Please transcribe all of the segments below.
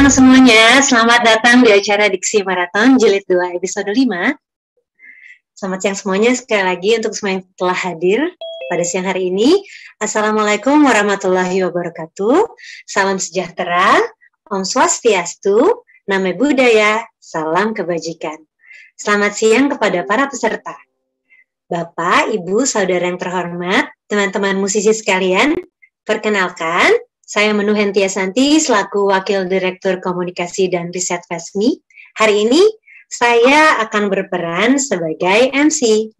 siang semuanya. Selamat datang di acara Diksi Marathon Jilid 2 episode 5. Selamat siang semuanya sekali lagi untuk semua yang telah hadir pada siang hari ini. Assalamualaikum warahmatullahi wabarakatuh. Salam sejahtera, Om Swastiastu, namo Budaya, Salam Kebajikan. Selamat siang kepada para peserta. Bapak, Ibu, Saudara yang terhormat, teman-teman musisi sekalian, perkenalkan, saya Menu Santi, selaku Wakil Direktur Komunikasi dan Riset FESMI. Hari ini saya akan berperan sebagai MC.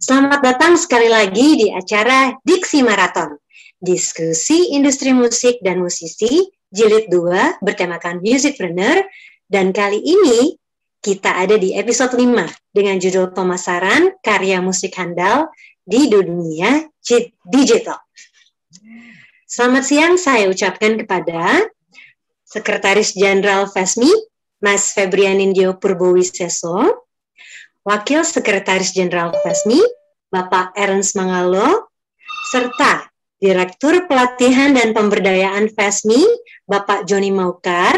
Selamat datang sekali lagi di acara Diksi Marathon, diskusi industri musik dan musisi jilid 2 bertemakan musicpreneur dan kali ini kita ada di episode 5 dengan judul pemasaran karya musik handal di dunia digital. Selamat siang saya ucapkan kepada Sekretaris Jenderal FESMI, Mas Febrian Febrianindyo Purbowiseso, Wakil Sekretaris Jenderal FESMI, Bapak Ernst Mangalo, serta Direktur Pelatihan dan Pemberdayaan FESMI, Bapak Joni Maukar,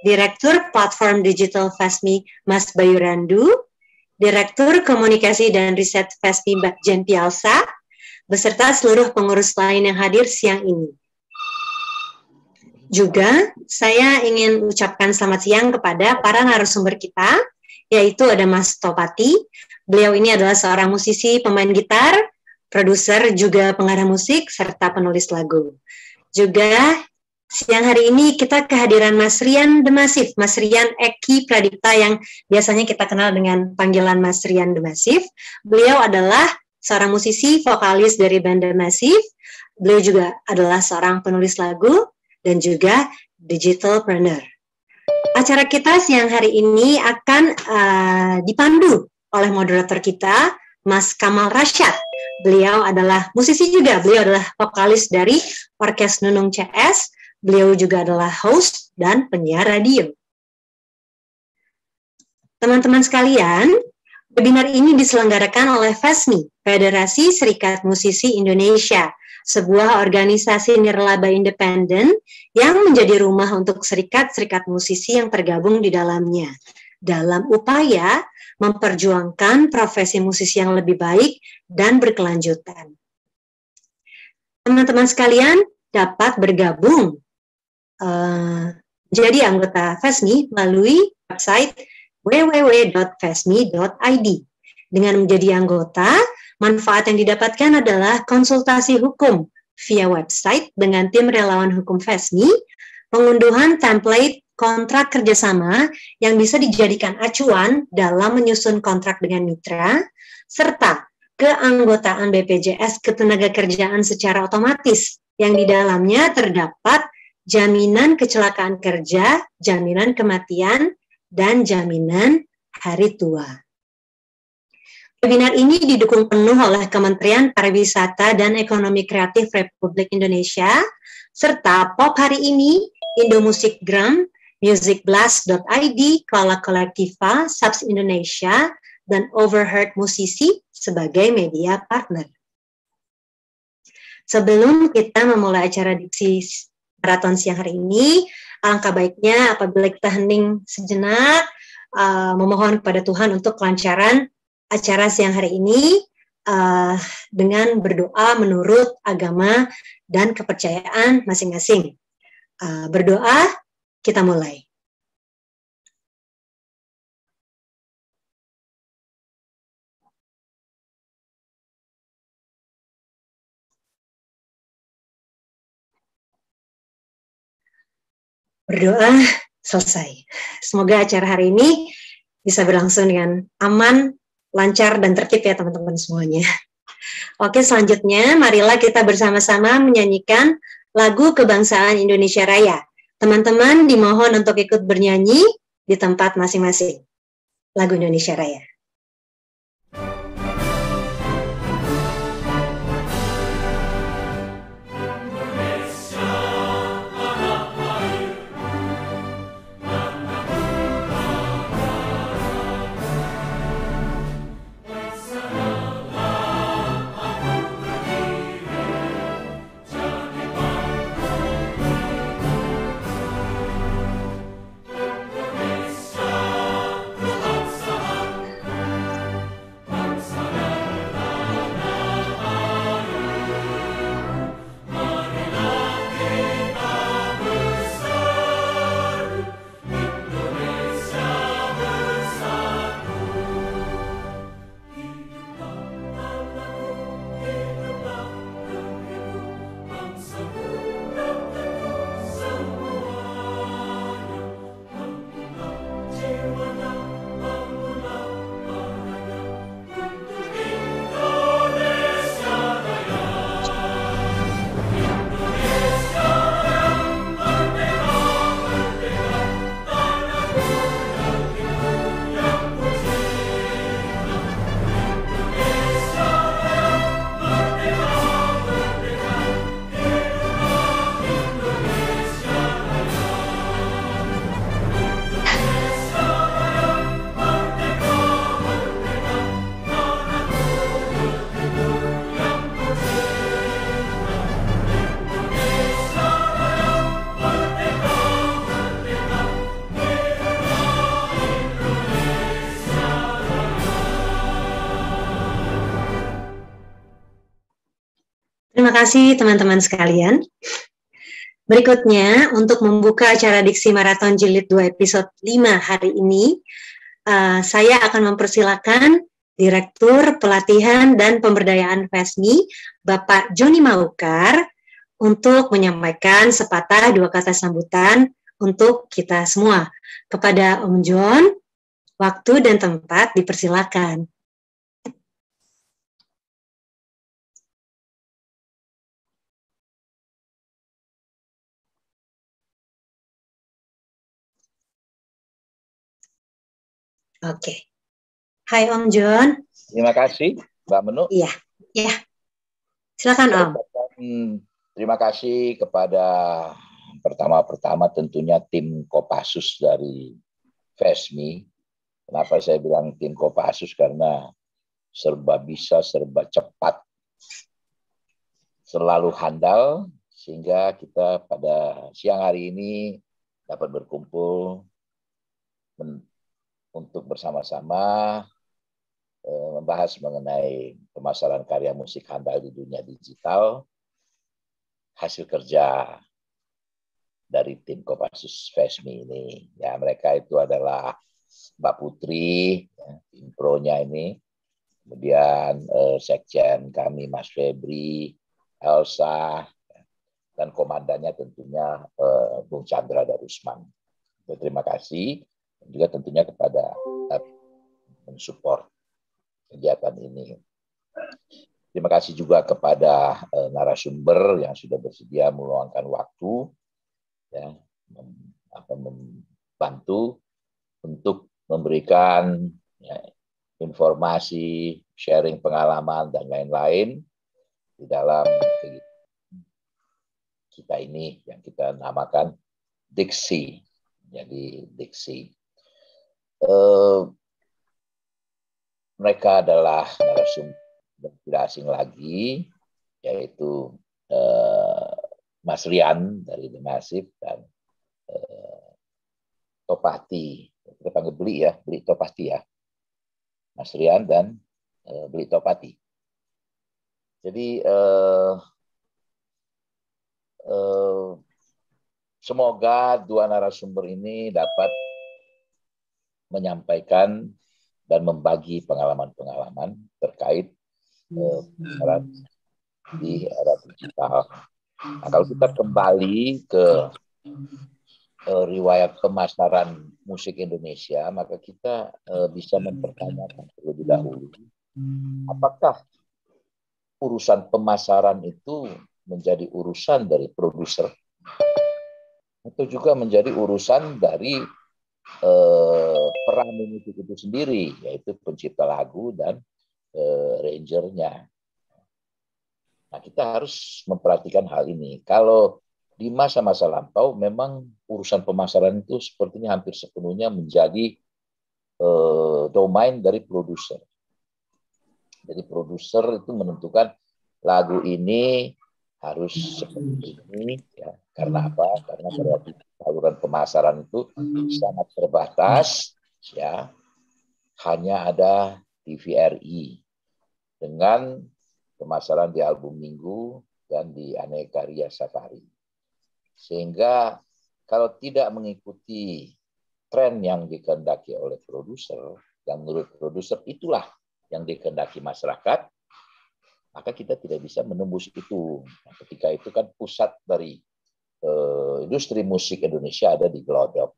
Direktur Platform Digital FESMI, Mas Bayurandu, Direktur Komunikasi dan Riset FESMI, Mbak Jen Pialsa, beserta seluruh pengurus lain yang hadir siang ini. Juga saya ingin ucapkan selamat siang kepada para narasumber kita, yaitu ada Mas Topati. Beliau ini adalah seorang musisi, pemain gitar, produser, juga pengarah musik, serta penulis lagu. Juga siang hari ini kita kehadiran Mas Rian Demasif, Mas Rian Eki Pradipta yang biasanya kita kenal dengan panggilan Mas Rian Demasif. Beliau adalah seorang musisi, vokalis dari band Massive. Beliau juga adalah seorang penulis lagu dan juga digital planner. Acara kita siang hari ini akan uh, dipandu oleh moderator kita, Mas Kamal Rashad. Beliau adalah musisi juga, beliau adalah vokalis dari Orkes Nunung CS, beliau juga adalah host dan penyiar radio. Teman-teman sekalian, Webinar ini diselenggarakan oleh FESMI, Federasi Serikat Musisi Indonesia, sebuah organisasi nirlaba independen yang menjadi rumah untuk serikat-serikat musisi yang tergabung di dalamnya. Dalam upaya memperjuangkan profesi musisi yang lebih baik dan berkelanjutan. Teman-teman sekalian dapat bergabung uh, jadi anggota FESMI melalui website www.fesmi.id. Dengan menjadi anggota, manfaat yang didapatkan adalah konsultasi hukum via website dengan tim relawan hukum Fesmi, pengunduhan template kontrak kerjasama yang bisa dijadikan acuan dalam menyusun kontrak dengan mitra, serta keanggotaan BPJS Ketenagakerjaan secara otomatis yang di dalamnya terdapat jaminan kecelakaan kerja, jaminan kematian, dan jaminan hari tua. Webinar ini didukung penuh oleh Kementerian Pariwisata dan Ekonomi Kreatif Republik Indonesia, serta pop hari ini, Indomusikgram, musicblast.id, Kola Kolektiva, Subs Indonesia, dan Overheard Musisi sebagai media partner. Sebelum kita memulai acara diksi maraton siang hari ini, Alangkah baiknya apabila kita hening sejenak, uh, memohon kepada Tuhan untuk kelancaran acara siang hari ini uh, dengan berdoa menurut agama dan kepercayaan masing-masing. Uh, berdoa, kita mulai. berdoa selesai. Semoga acara hari ini bisa berlangsung dengan aman, lancar, dan tertib ya teman-teman semuanya. Oke, selanjutnya marilah kita bersama-sama menyanyikan lagu kebangsaan Indonesia Raya. Teman-teman dimohon untuk ikut bernyanyi di tempat masing-masing. Lagu Indonesia Raya. kasih teman-teman sekalian. Berikutnya, untuk membuka acara Diksi Maraton Jilid 2 episode 5 hari ini, uh, saya akan mempersilahkan Direktur Pelatihan dan Pemberdayaan FESMI, Bapak Joni Maukar, untuk menyampaikan sepatah dua kata sambutan untuk kita semua. Kepada Om John, waktu dan tempat dipersilakan. Oke. Okay. Hai Om John. Terima kasih Mbak Menu. Iya, iya. Silakan Om. Terima kasih kepada pertama-pertama tentunya tim Kopassus dari Vesmi. Kenapa saya bilang tim Kopassus karena serba bisa, serba cepat, selalu handal sehingga kita pada siang hari ini dapat berkumpul untuk bersama-sama eh, membahas mengenai pemasaran karya musik handal di dunia digital, hasil kerja dari tim Kopassus Vesmi ini. Ya, mereka itu adalah Mbak Putri, ya, tim pro-nya ini, kemudian eh, sekjen kami Mas Febri, Elsa, dan komandannya tentunya eh, Bung Chandra Darusman. Terima kasih juga tentunya kepada eh, mensupport kegiatan ini. Terima kasih juga kepada eh, narasumber yang sudah bersedia meluangkan waktu ya apa, membantu untuk memberikan ya, informasi, sharing pengalaman dan lain-lain di dalam kita ini yang kita namakan diksi. Jadi diksi Eh, mereka adalah narasumber yang tidak asing lagi, yaitu uh, Mas Rian dari The Massive dan uh, Topati, kita panggil Beli ya, Beli Topati ya, Mas Rian dan uh, Beli Topati. Jadi uh, uh, semoga dua narasumber ini dapat menyampaikan dan membagi pengalaman-pengalaman terkait hmm. eh, di era digital. Nah, kalau kita kembali ke uh, riwayat pemasaran musik Indonesia, maka kita uh, bisa mempertanyakan terlebih dahulu apakah urusan pemasaran itu menjadi urusan dari produser atau juga menjadi urusan dari uh, peran musik itu sendiri, yaitu pencipta lagu dan e, rangernya. Nah, kita harus memperhatikan hal ini. Kalau di masa-masa lampau memang urusan pemasaran itu sepertinya hampir sepenuhnya menjadi e, domain dari produser. Jadi produser itu menentukan lagu ini harus seperti ini ya. Karena apa? Karena kreativitas saluran pemasaran itu sangat terbatas ya hanya ada TVRI dengan pemasaran di album Minggu dan di Aneka Ria Safari. Sehingga kalau tidak mengikuti tren yang dikehendaki oleh produser, yang menurut produser itulah yang dikehendaki masyarakat, maka kita tidak bisa menembus itu. Nah, ketika itu kan pusat dari eh, industri musik Indonesia ada di Glodok.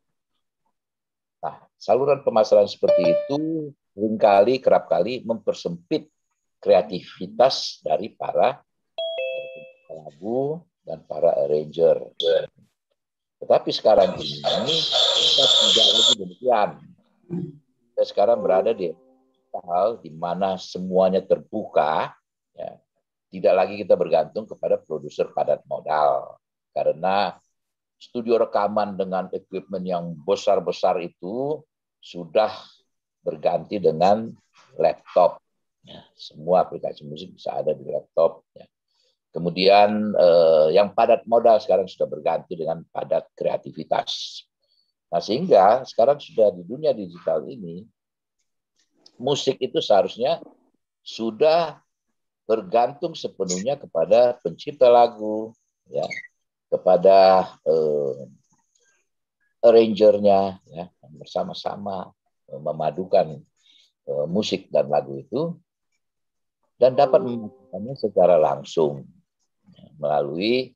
Nah, saluran pemasaran seperti itu seringkali kerap kali mempersempit kreativitas dari para lagu dan para arranger. Tetapi sekarang ini kita tidak lagi demikian. Kita sekarang berada di hal di mana semuanya terbuka, ya. tidak lagi kita bergantung kepada produser padat modal karena studio rekaman dengan equipment yang besar-besar itu sudah berganti dengan laptop. Ya, semua aplikasi musik bisa ada di laptop. Ya. Kemudian eh, yang padat modal sekarang sudah berganti dengan padat kreativitas. Nah sehingga sekarang sudah di dunia digital ini musik itu seharusnya sudah bergantung sepenuhnya kepada pencipta lagu, ya kepada eh, arrangernya ya, bersama-sama eh, memadukan eh, musik dan lagu itu dan dapat melakukannya secara langsung ya, melalui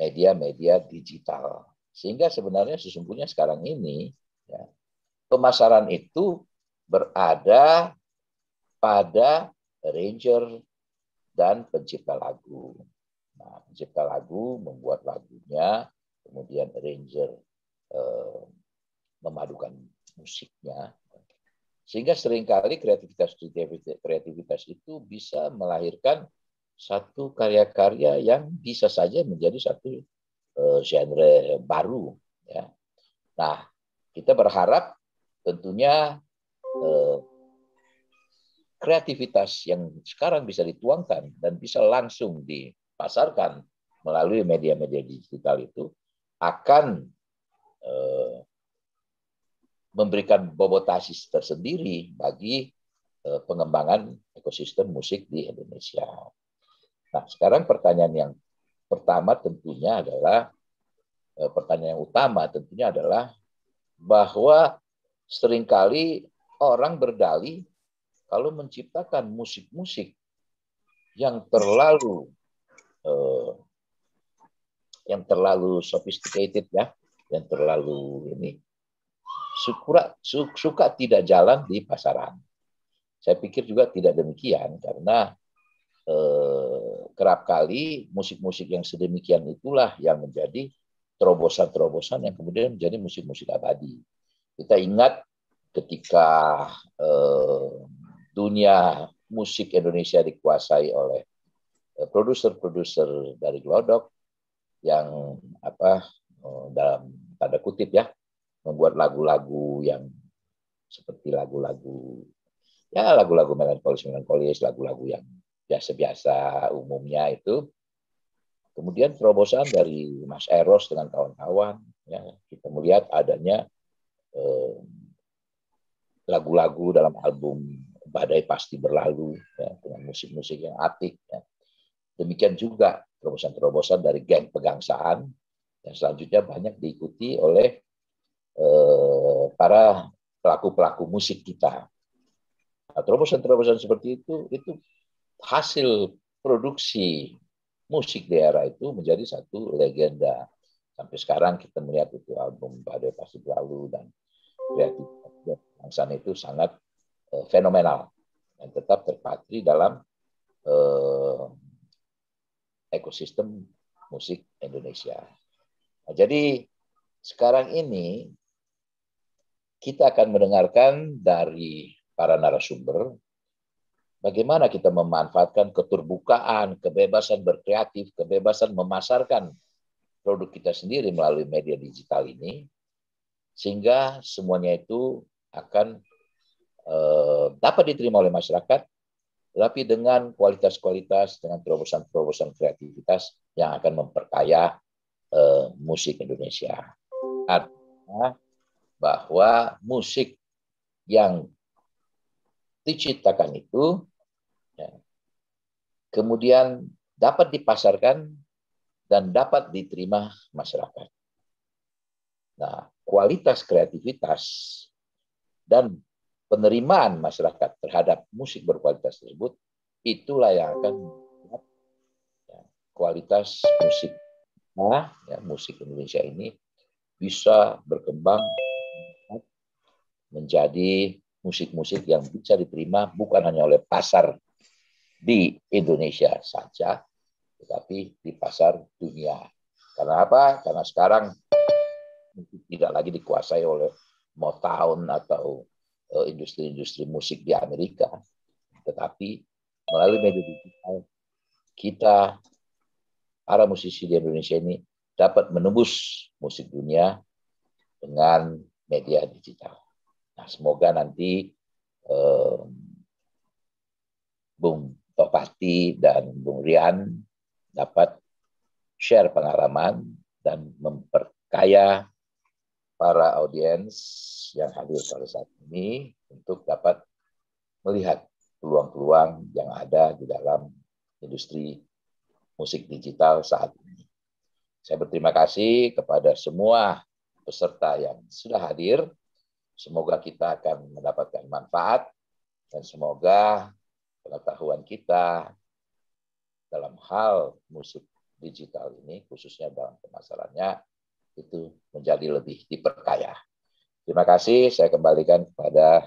media-media digital sehingga sebenarnya sesungguhnya sekarang ini ya, pemasaran itu berada pada ranger dan pencipta lagu Nah, pencipta lagu membuat lagunya, kemudian arranger eh, memadukan musiknya. Sehingga seringkali kreativitas kreativitas itu bisa melahirkan satu karya-karya yang bisa saja menjadi satu eh, genre baru. Ya. Nah, kita berharap tentunya eh, kreativitas yang sekarang bisa dituangkan dan bisa langsung di pasarkan melalui media-media digital itu akan eh, memberikan bobotasi tersendiri bagi eh, pengembangan ekosistem musik di Indonesia. Nah, sekarang pertanyaan yang pertama tentunya adalah eh, pertanyaan yang utama tentunya adalah bahwa seringkali orang berdalih kalau menciptakan musik-musik yang terlalu Eh, yang terlalu sophisticated ya, yang terlalu ini suka suka tidak jalan di pasaran. Saya pikir juga tidak demikian karena eh, kerap kali musik-musik yang sedemikian itulah yang menjadi terobosan-terobosan yang kemudian menjadi musik-musik abadi. Kita ingat ketika eh, dunia musik Indonesia dikuasai oleh produser-produser dari Glodok yang apa eh, dalam tanda kutip ya membuat lagu-lagu yang seperti lagu-lagu ya lagu-lagu melankolis melankolis lagu-lagu yang biasa-biasa umumnya itu kemudian terobosan dari Mas Eros dengan kawan-kawan ya kita melihat adanya lagu eh, lagu-lagu dalam album Badai Pasti Berlalu ya, dengan musik-musik yang atik ya. Demikian juga terobosan-terobosan dari geng pegangsaan yang selanjutnya banyak diikuti oleh eh, para pelaku-pelaku musik kita. terobosan nah, terobosan-terobosan seperti itu itu hasil produksi musik daerah itu menjadi satu legenda. Sampai sekarang kita melihat itu album Badai Pasti Berlalu dan kreativitas bangsa itu sangat uh, fenomenal dan tetap terpatri dalam uh, ekosistem musik Indonesia. Nah, jadi sekarang ini kita akan mendengarkan dari para narasumber bagaimana kita memanfaatkan keterbukaan, kebebasan berkreatif, kebebasan memasarkan produk kita sendiri melalui media digital ini sehingga semuanya itu akan eh, dapat diterima oleh masyarakat tetapi dengan kualitas-kualitas, dengan terobosan-terobosan kreativitas yang akan memperkaya eh, musik Indonesia. Artinya bahwa musik yang diciptakan itu ya, kemudian dapat dipasarkan dan dapat diterima masyarakat. Nah, kualitas kreativitas dan penerimaan masyarakat terhadap musik berkualitas tersebut itulah yang akan membuat ya, kualitas musik nah, ya, musik Indonesia ini bisa berkembang menjadi musik-musik yang bisa diterima bukan hanya oleh pasar di Indonesia saja, tetapi di pasar dunia. Karena apa? Karena sekarang tidak lagi dikuasai oleh Motown atau Eh, industri-industri musik di Amerika, tetapi melalui media digital kita para musisi di Indonesia ini dapat menembus musik dunia dengan media digital. Nah, semoga nanti eh, Bung Topati dan Bung Rian dapat share pengalaman dan memperkaya para audiens yang hadir pada saat ini untuk dapat melihat peluang-peluang yang ada di dalam industri musik digital saat ini. Saya berterima kasih kepada semua peserta yang sudah hadir. Semoga kita akan mendapatkan manfaat dan semoga pengetahuan kita dalam hal musik digital ini, khususnya dalam pemasarannya, itu menjadi lebih diperkaya. Terima kasih, saya kembalikan kepada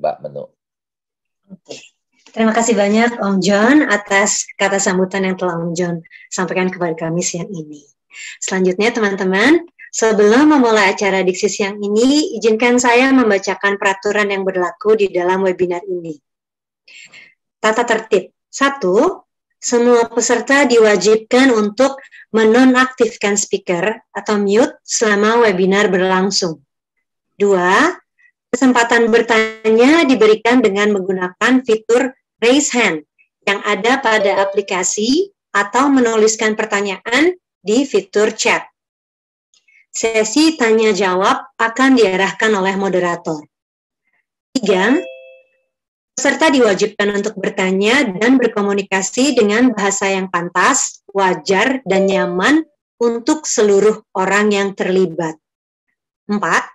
Mbak Menu. Terima kasih banyak Om John atas kata sambutan yang telah Om John sampaikan kepada kami siang ini. Selanjutnya teman-teman, sebelum memulai acara diksi siang ini, izinkan saya membacakan peraturan yang berlaku di dalam webinar ini. Tata tertib. Satu, semua peserta diwajibkan untuk menonaktifkan speaker atau mute selama webinar berlangsung. Dua, kesempatan bertanya diberikan dengan menggunakan fitur raise hand yang ada pada aplikasi atau menuliskan pertanyaan di fitur chat. Sesi tanya jawab akan diarahkan oleh moderator. Tiga, peserta diwajibkan untuk bertanya dan berkomunikasi dengan bahasa yang pantas, wajar, dan nyaman untuk seluruh orang yang terlibat. Empat,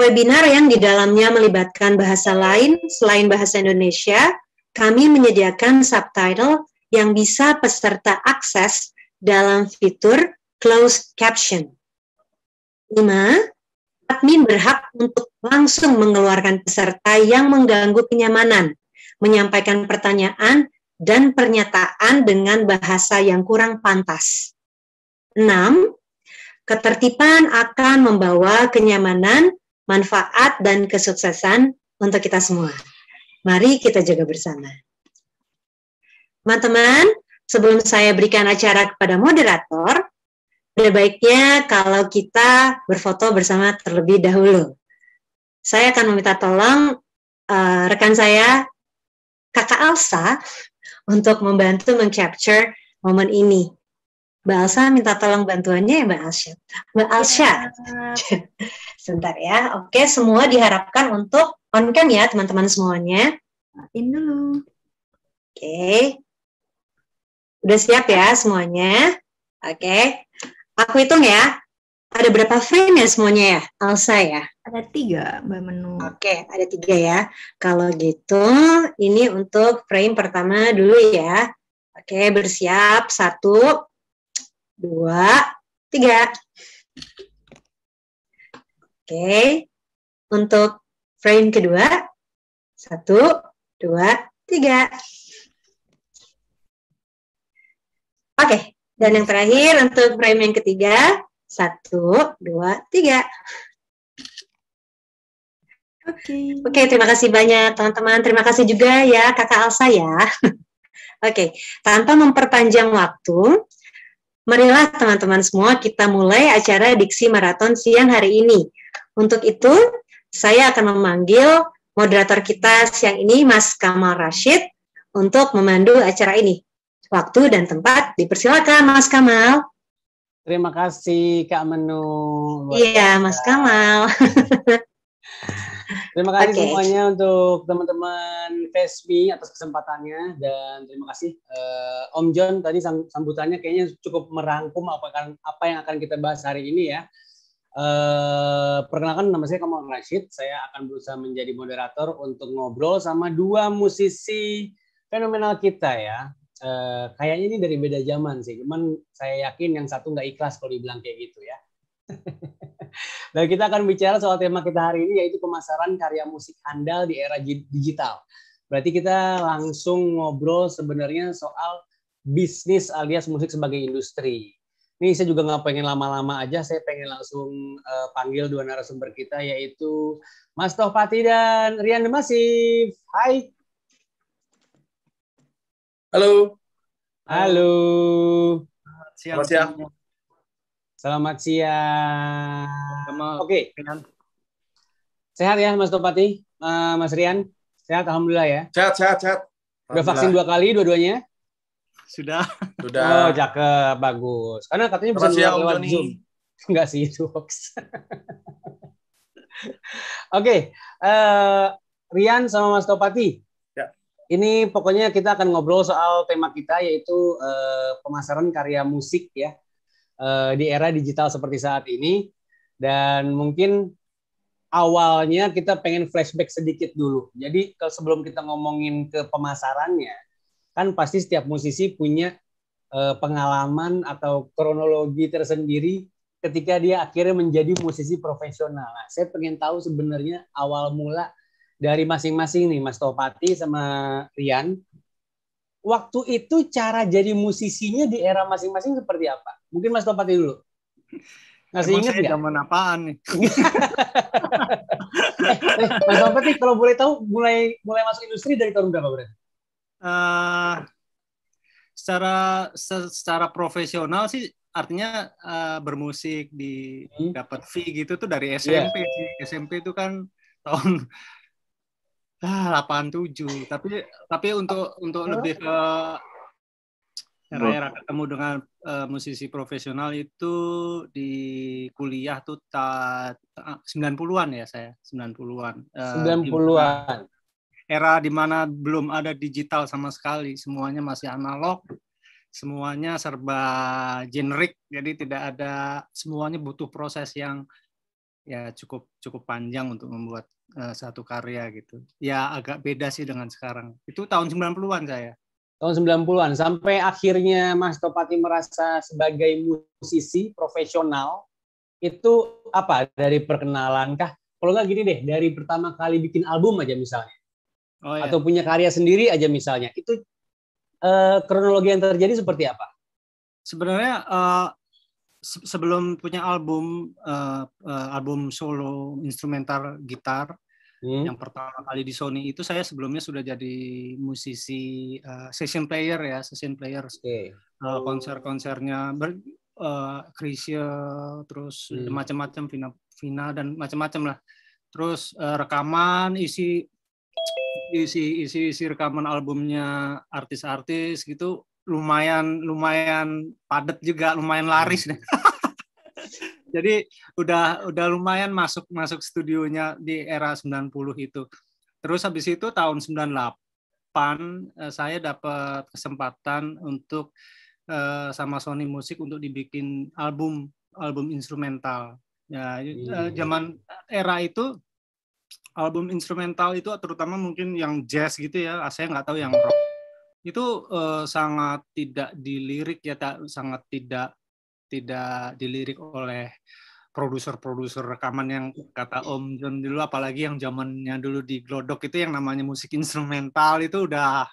Webinar yang di dalamnya melibatkan bahasa lain selain bahasa Indonesia, kami menyediakan subtitle yang bisa peserta akses dalam fitur closed caption. 5. Admin berhak untuk langsung mengeluarkan peserta yang mengganggu kenyamanan, menyampaikan pertanyaan dan pernyataan dengan bahasa yang kurang pantas. 6. Ketertiban akan membawa kenyamanan manfaat dan kesuksesan untuk kita semua. Mari kita jaga bersama. Teman-teman, sebelum saya berikan acara kepada moderator, lebih baiknya kalau kita berfoto bersama terlebih dahulu. Saya akan meminta tolong uh, rekan saya, Kakak Alsa, untuk membantu mengcapture momen ini. Mbak Alsa minta tolong bantuannya ya Mbak Alsa. Mbak Alsa, iya, sebentar ya. Oke, semua diharapkan untuk on cam ya teman-teman semuanya. Matiin dulu. Oke. Udah siap ya semuanya? Oke. Aku hitung ya. Ada berapa frame ya semuanya ya, Alsa ya? Ada tiga, Mbak Menu. Oke, ada tiga ya. Kalau gitu, ini untuk frame pertama dulu ya. Oke, bersiap. Satu, dua, tiga. Oke, untuk frame kedua, satu, dua, tiga. Oke, dan yang terakhir untuk frame yang ketiga, satu, dua, tiga. Oke. Okay. okay, terima kasih banyak teman-teman. Terima kasih juga ya Kakak Alsa ya. Oke, okay. tanpa memperpanjang waktu, Marilah teman-teman semua kita mulai acara Diksi Maraton siang hari ini. Untuk itu, saya akan memanggil moderator kita siang ini Mas Kamal Rashid untuk memandu acara ini. Waktu dan tempat dipersilakan Mas Kamal. Terima kasih Kak Menu. Iya, Mas Kamal. Terima kasih okay. semuanya untuk teman-teman Vesmi atas kesempatannya dan terima kasih uh, Om John tadi sambutannya kayaknya cukup merangkum apa apa yang akan kita bahas hari ini ya. Uh, perkenalkan nama saya Kamal Rashid. Saya akan berusaha menjadi moderator untuk ngobrol sama dua musisi fenomenal kita ya. Uh, kayaknya ini dari beda zaman sih. Cuman saya yakin yang satu nggak ikhlas kalau dibilang kayak gitu ya. Dan nah, kita akan bicara soal tema kita hari ini yaitu pemasaran karya musik andal di era digital. Berarti kita langsung ngobrol sebenarnya soal bisnis alias musik sebagai industri. Ini saya juga nggak pengen lama-lama aja, saya pengen langsung uh, panggil dua narasumber kita yaitu Mas Tohpati dan Rian Demasif. Hai. Halo. Halo. Selamat siang. Selamat siang. Selamat siang. Oke. Okay. Sehat ya Mas Topati, uh, Mas Rian? Sehat, alhamdulillah ya. Sehat, sehat, sehat. Sudah vaksin dua kali dua-duanya? Sudah. Sudah. Oh, cakep, bagus. Karena katanya bisa lewat, lewat Zoom. Enggak sih, itu hoax. Oke, okay. uh, eh, Rian sama Mas Topati. Ya. Ini pokoknya kita akan ngobrol soal tema kita yaitu uh, pemasaran karya musik ya uh, di era digital seperti saat ini dan mungkin awalnya kita pengen flashback sedikit dulu. Jadi kalau sebelum kita ngomongin ke pemasarannya, kan pasti setiap musisi punya uh, pengalaman atau kronologi tersendiri ketika dia akhirnya menjadi musisi profesional. Nah, saya pengen tahu sebenarnya awal mula dari masing-masing nih, Mas Topati sama Rian, waktu itu cara jadi musisinya di era masing-masing seperti apa? Mungkin Mas Topati dulu. Masih Emang ingat nggak? Zaman apaan nih? Eh, eh, Mas Topati kalau boleh tahu mulai mulai masuk industri dari tahun berapa berarti? Uh, secara secara profesional sih artinya uh, bermusik di hmm. dapat fee gitu tuh dari iya. SMP yeah. SMP itu kan tahun ah 87 tapi tapi untuk untuk lebih ke era ketemu dengan uh, musisi profesional itu di kuliah tuh ta, ta 90-an ya saya 90-an uh, 90-an era mana belum ada digital sama sekali semuanya masih analog semuanya serba generik jadi tidak ada semuanya butuh proses yang ya cukup cukup panjang untuk membuat uh, satu karya gitu. Ya agak beda sih dengan sekarang. Itu tahun 90-an saya. Tahun 90-an sampai akhirnya Mas Topati merasa sebagai musisi profesional itu apa dari perkenalan kah? Kalau nggak gini deh, dari pertama kali bikin album aja misalnya. Oh, iya. Atau punya karya sendiri aja misalnya. Itu eh, kronologi yang terjadi seperti apa? Sebenarnya eh, sebelum punya album uh, uh, album solo instrumental gitar hmm. yang pertama kali di Sony itu saya sebelumnya sudah jadi musisi uh, session player ya session player okay. uh, konser-konsernya ber uh, Krisya terus hmm. macam-macam Vina Vina dan macam-macam lah terus uh, rekaman isi isi isi isi rekaman albumnya artis-artis gitu lumayan lumayan padat juga, lumayan laris deh. Jadi udah udah lumayan masuk masuk studionya di era 90 itu. Terus habis itu tahun 98 eh, saya dapat kesempatan untuk eh, sama Sony Music untuk dibikin album album instrumental. Ya, eh, hmm. zaman era itu album instrumental itu terutama mungkin yang jazz gitu ya, ah, saya nggak tahu yang rock itu uh, sangat tidak dilirik ya tak, sangat tidak tidak dilirik oleh produser-produser rekaman yang kata Om John dulu apalagi yang zamannya dulu di Glodok itu yang namanya musik instrumental itu udah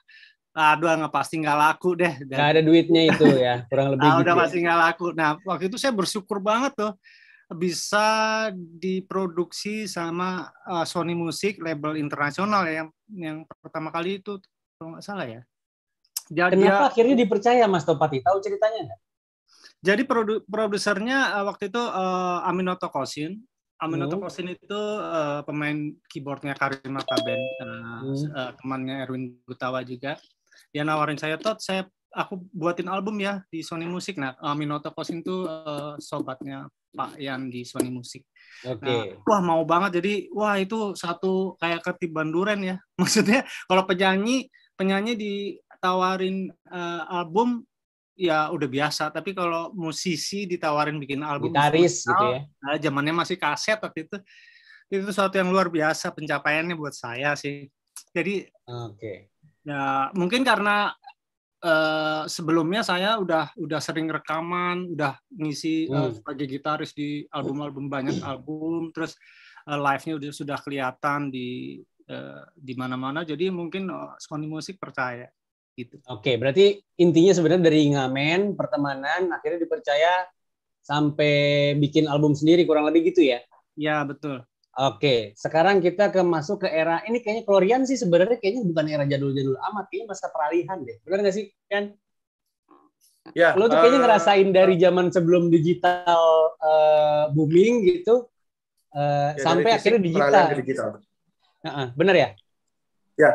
aduh nggak pasti nggak laku deh dan nggak ada duitnya itu ya kurang lebih nah, gitu udah ya. pasti nggak laku nah waktu itu saya bersyukur banget tuh bisa diproduksi sama uh, Sony Music label internasional ya, yang yang pertama kali itu kalau nggak salah ya dia, Kenapa dia, akhirnya dipercaya Mas Topati? Tahu ceritanya nggak? Jadi produ produsernya eh, waktu itu uh, Aminoto Kosin. Aminoto hmm. Kosin itu uh, pemain keyboardnya Karim Akaben, uh, hmm. uh, temannya Erwin Gutawa juga. Dia nawarin saya, tot saya aku buatin album ya di Sony Music. Nah, Aminoto Kosin itu uh, sobatnya Pak Yan di Sony Music. Oke. Okay. Nah, wah mau banget. Jadi wah itu satu kayak ketiban duren ya. Maksudnya kalau penyanyi penyanyi di ditawarin uh, album ya udah biasa tapi kalau musisi ditawarin bikin album gitaris gitu ya nah, zamannya masih kaset waktu itu itu sesuatu yang luar biasa pencapaiannya buat saya sih jadi oke okay. ya mungkin karena uh, sebelumnya saya udah udah sering rekaman udah ngisi hmm. uh, sebagai gitaris di album-album banyak album terus uh, live-nya udah sudah kelihatan di uh, di mana-mana jadi mungkin uh, Sony Music percaya Gitu. Oke, okay, berarti intinya sebenarnya dari ngamen, pertemanan, akhirnya dipercaya sampai bikin album sendiri kurang lebih gitu ya? Ya, betul. Oke, sekarang kita ke masuk ke era ini kayaknya Florian sih sebenarnya kayaknya bukan era jadul-jadul amat, kayaknya masa peralihan deh. Benar nggak sih, Kan? Ya. Lo tuh kayaknya uh, ngerasain dari eh. zaman sebelum digital uh, booming gitu uh, ya, sampai akhirnya digital. digital. Uh -uh, benar ya? Ya.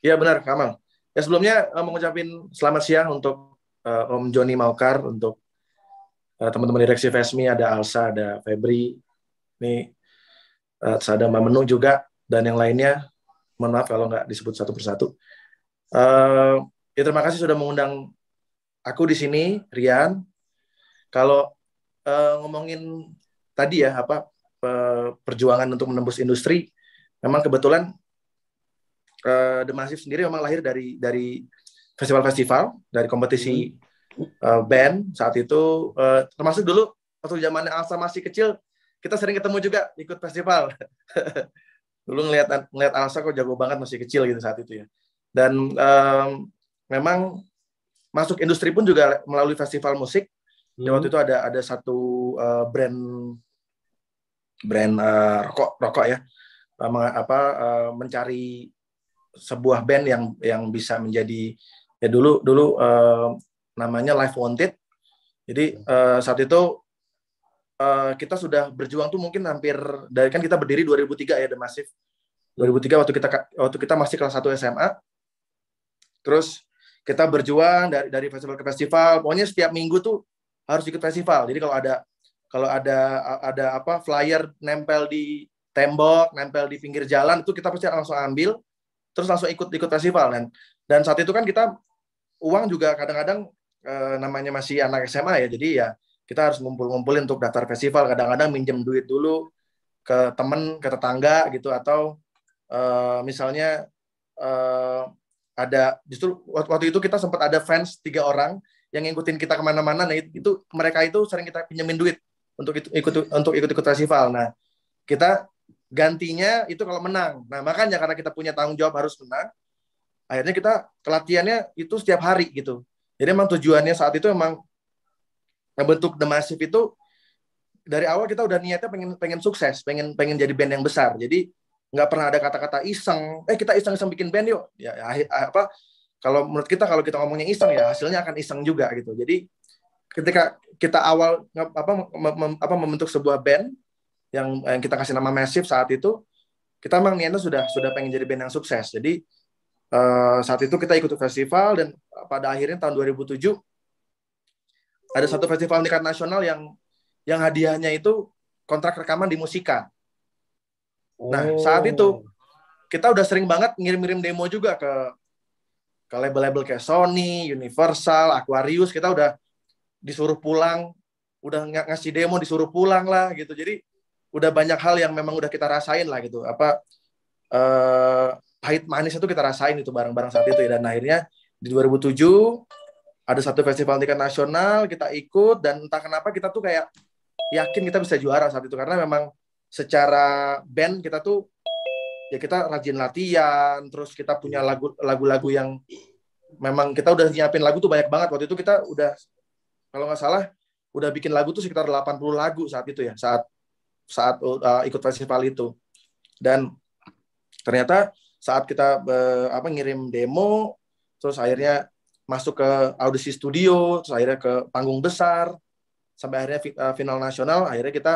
ya benar, Kamal. Ya sebelumnya uh, eh, mengucapkan selamat siang untuk uh, Om Joni Maukar, untuk teman eh, teman-teman direksi Vesmi, ada Alsa, ada Febri, ini uh, ada Mbak Menung juga, dan yang lainnya, mohon maaf kalau nggak disebut satu persatu. Uh, ya terima kasih sudah mengundang aku di sini, Rian. Kalau uh, ngomongin tadi ya apa perjuangan untuk menembus industri, memang kebetulan uh, The Massive sendiri memang lahir dari dari festival-festival, dari kompetisi uh, band saat itu uh, termasuk dulu waktu zamannya Alsa masih kecil kita sering ketemu juga ikut festival. dulu ngelihat ngelihat Alsa kok jago banget masih kecil gitu saat itu ya. Dan um, memang masuk industri pun juga melalui festival musik. Ya, hmm. waktu itu ada ada satu uh, brand brand uh, rokok rokok ya uh, apa uh, mencari sebuah band yang yang bisa menjadi ya dulu dulu uh, namanya Life Wanted. Jadi uh, saat itu uh, kita sudah berjuang tuh mungkin hampir dari kan kita berdiri 2003 ya The Massive. 2003 waktu kita waktu kita masih kelas 1 SMA. Terus kita berjuang dari dari festival ke festival. Pokoknya setiap minggu tuh harus ikut festival. Jadi kalau ada kalau ada ada apa flyer nempel di tembok, nempel di pinggir jalan itu kita pasti langsung ambil terus langsung ikut ikut festival dan dan saat itu kan kita uang juga kadang-kadang e, namanya masih anak SMA ya jadi ya kita harus ngumpul-ngumpulin untuk daftar festival kadang-kadang minjem duit dulu ke temen ke tetangga gitu atau e, misalnya e, ada justru waktu itu kita sempat ada fans tiga orang yang ngikutin kita kemana-mana nah itu mereka itu sering kita pinjemin duit untuk ikut untuk ikut ikut festival nah kita gantinya itu kalau menang. Nah, makanya karena kita punya tanggung jawab harus menang, akhirnya kita kelatihannya itu setiap hari gitu. Jadi memang tujuannya saat itu emang bentuk The Massive itu dari awal kita udah niatnya pengen pengen sukses, pengen pengen jadi band yang besar. Jadi nggak pernah ada kata-kata iseng, eh kita iseng-iseng bikin band yuk. Ya, ya ah, apa kalau menurut kita kalau kita ngomongnya iseng ya hasilnya akan iseng juga gitu. Jadi ketika kita awal apa, mem, apa membentuk sebuah band yang eh, yang kita kasih nama Massive saat itu kita memang niatnya sudah sudah pengen jadi band yang sukses. Jadi uh, saat itu kita ikut festival dan eh, pada akhirnya tahun 2007 ada satu festival tingkat nasional yang yang hadiahnya itu kontrak rekaman di Musika. Nah, oh. saat itu kita udah sering banget ngirim-ngirim demo juga ke ke label-label kayak Sony, Universal, Aquarius, kita udah disuruh pulang, udah ngasih demo disuruh pulang lah gitu. Jadi udah banyak hal yang memang udah kita rasain lah gitu apa eh, pahit manis itu kita rasain itu bareng-bareng saat itu ya dan akhirnya di 2007 ada satu festival tingkat nasional kita ikut dan entah kenapa kita tuh kayak yakin kita bisa juara saat itu karena memang secara band kita tuh ya kita rajin latihan terus kita punya lagu lagu-lagu yang memang kita udah nyiapin lagu tuh banyak banget waktu itu kita udah kalau nggak salah udah bikin lagu tuh sekitar 80 lagu saat itu ya saat saat uh, ikut festival itu dan ternyata saat kita uh, apa ngirim demo terus akhirnya masuk ke audisi studio terus akhirnya ke panggung besar sampai akhirnya eh, final nasional akhirnya kita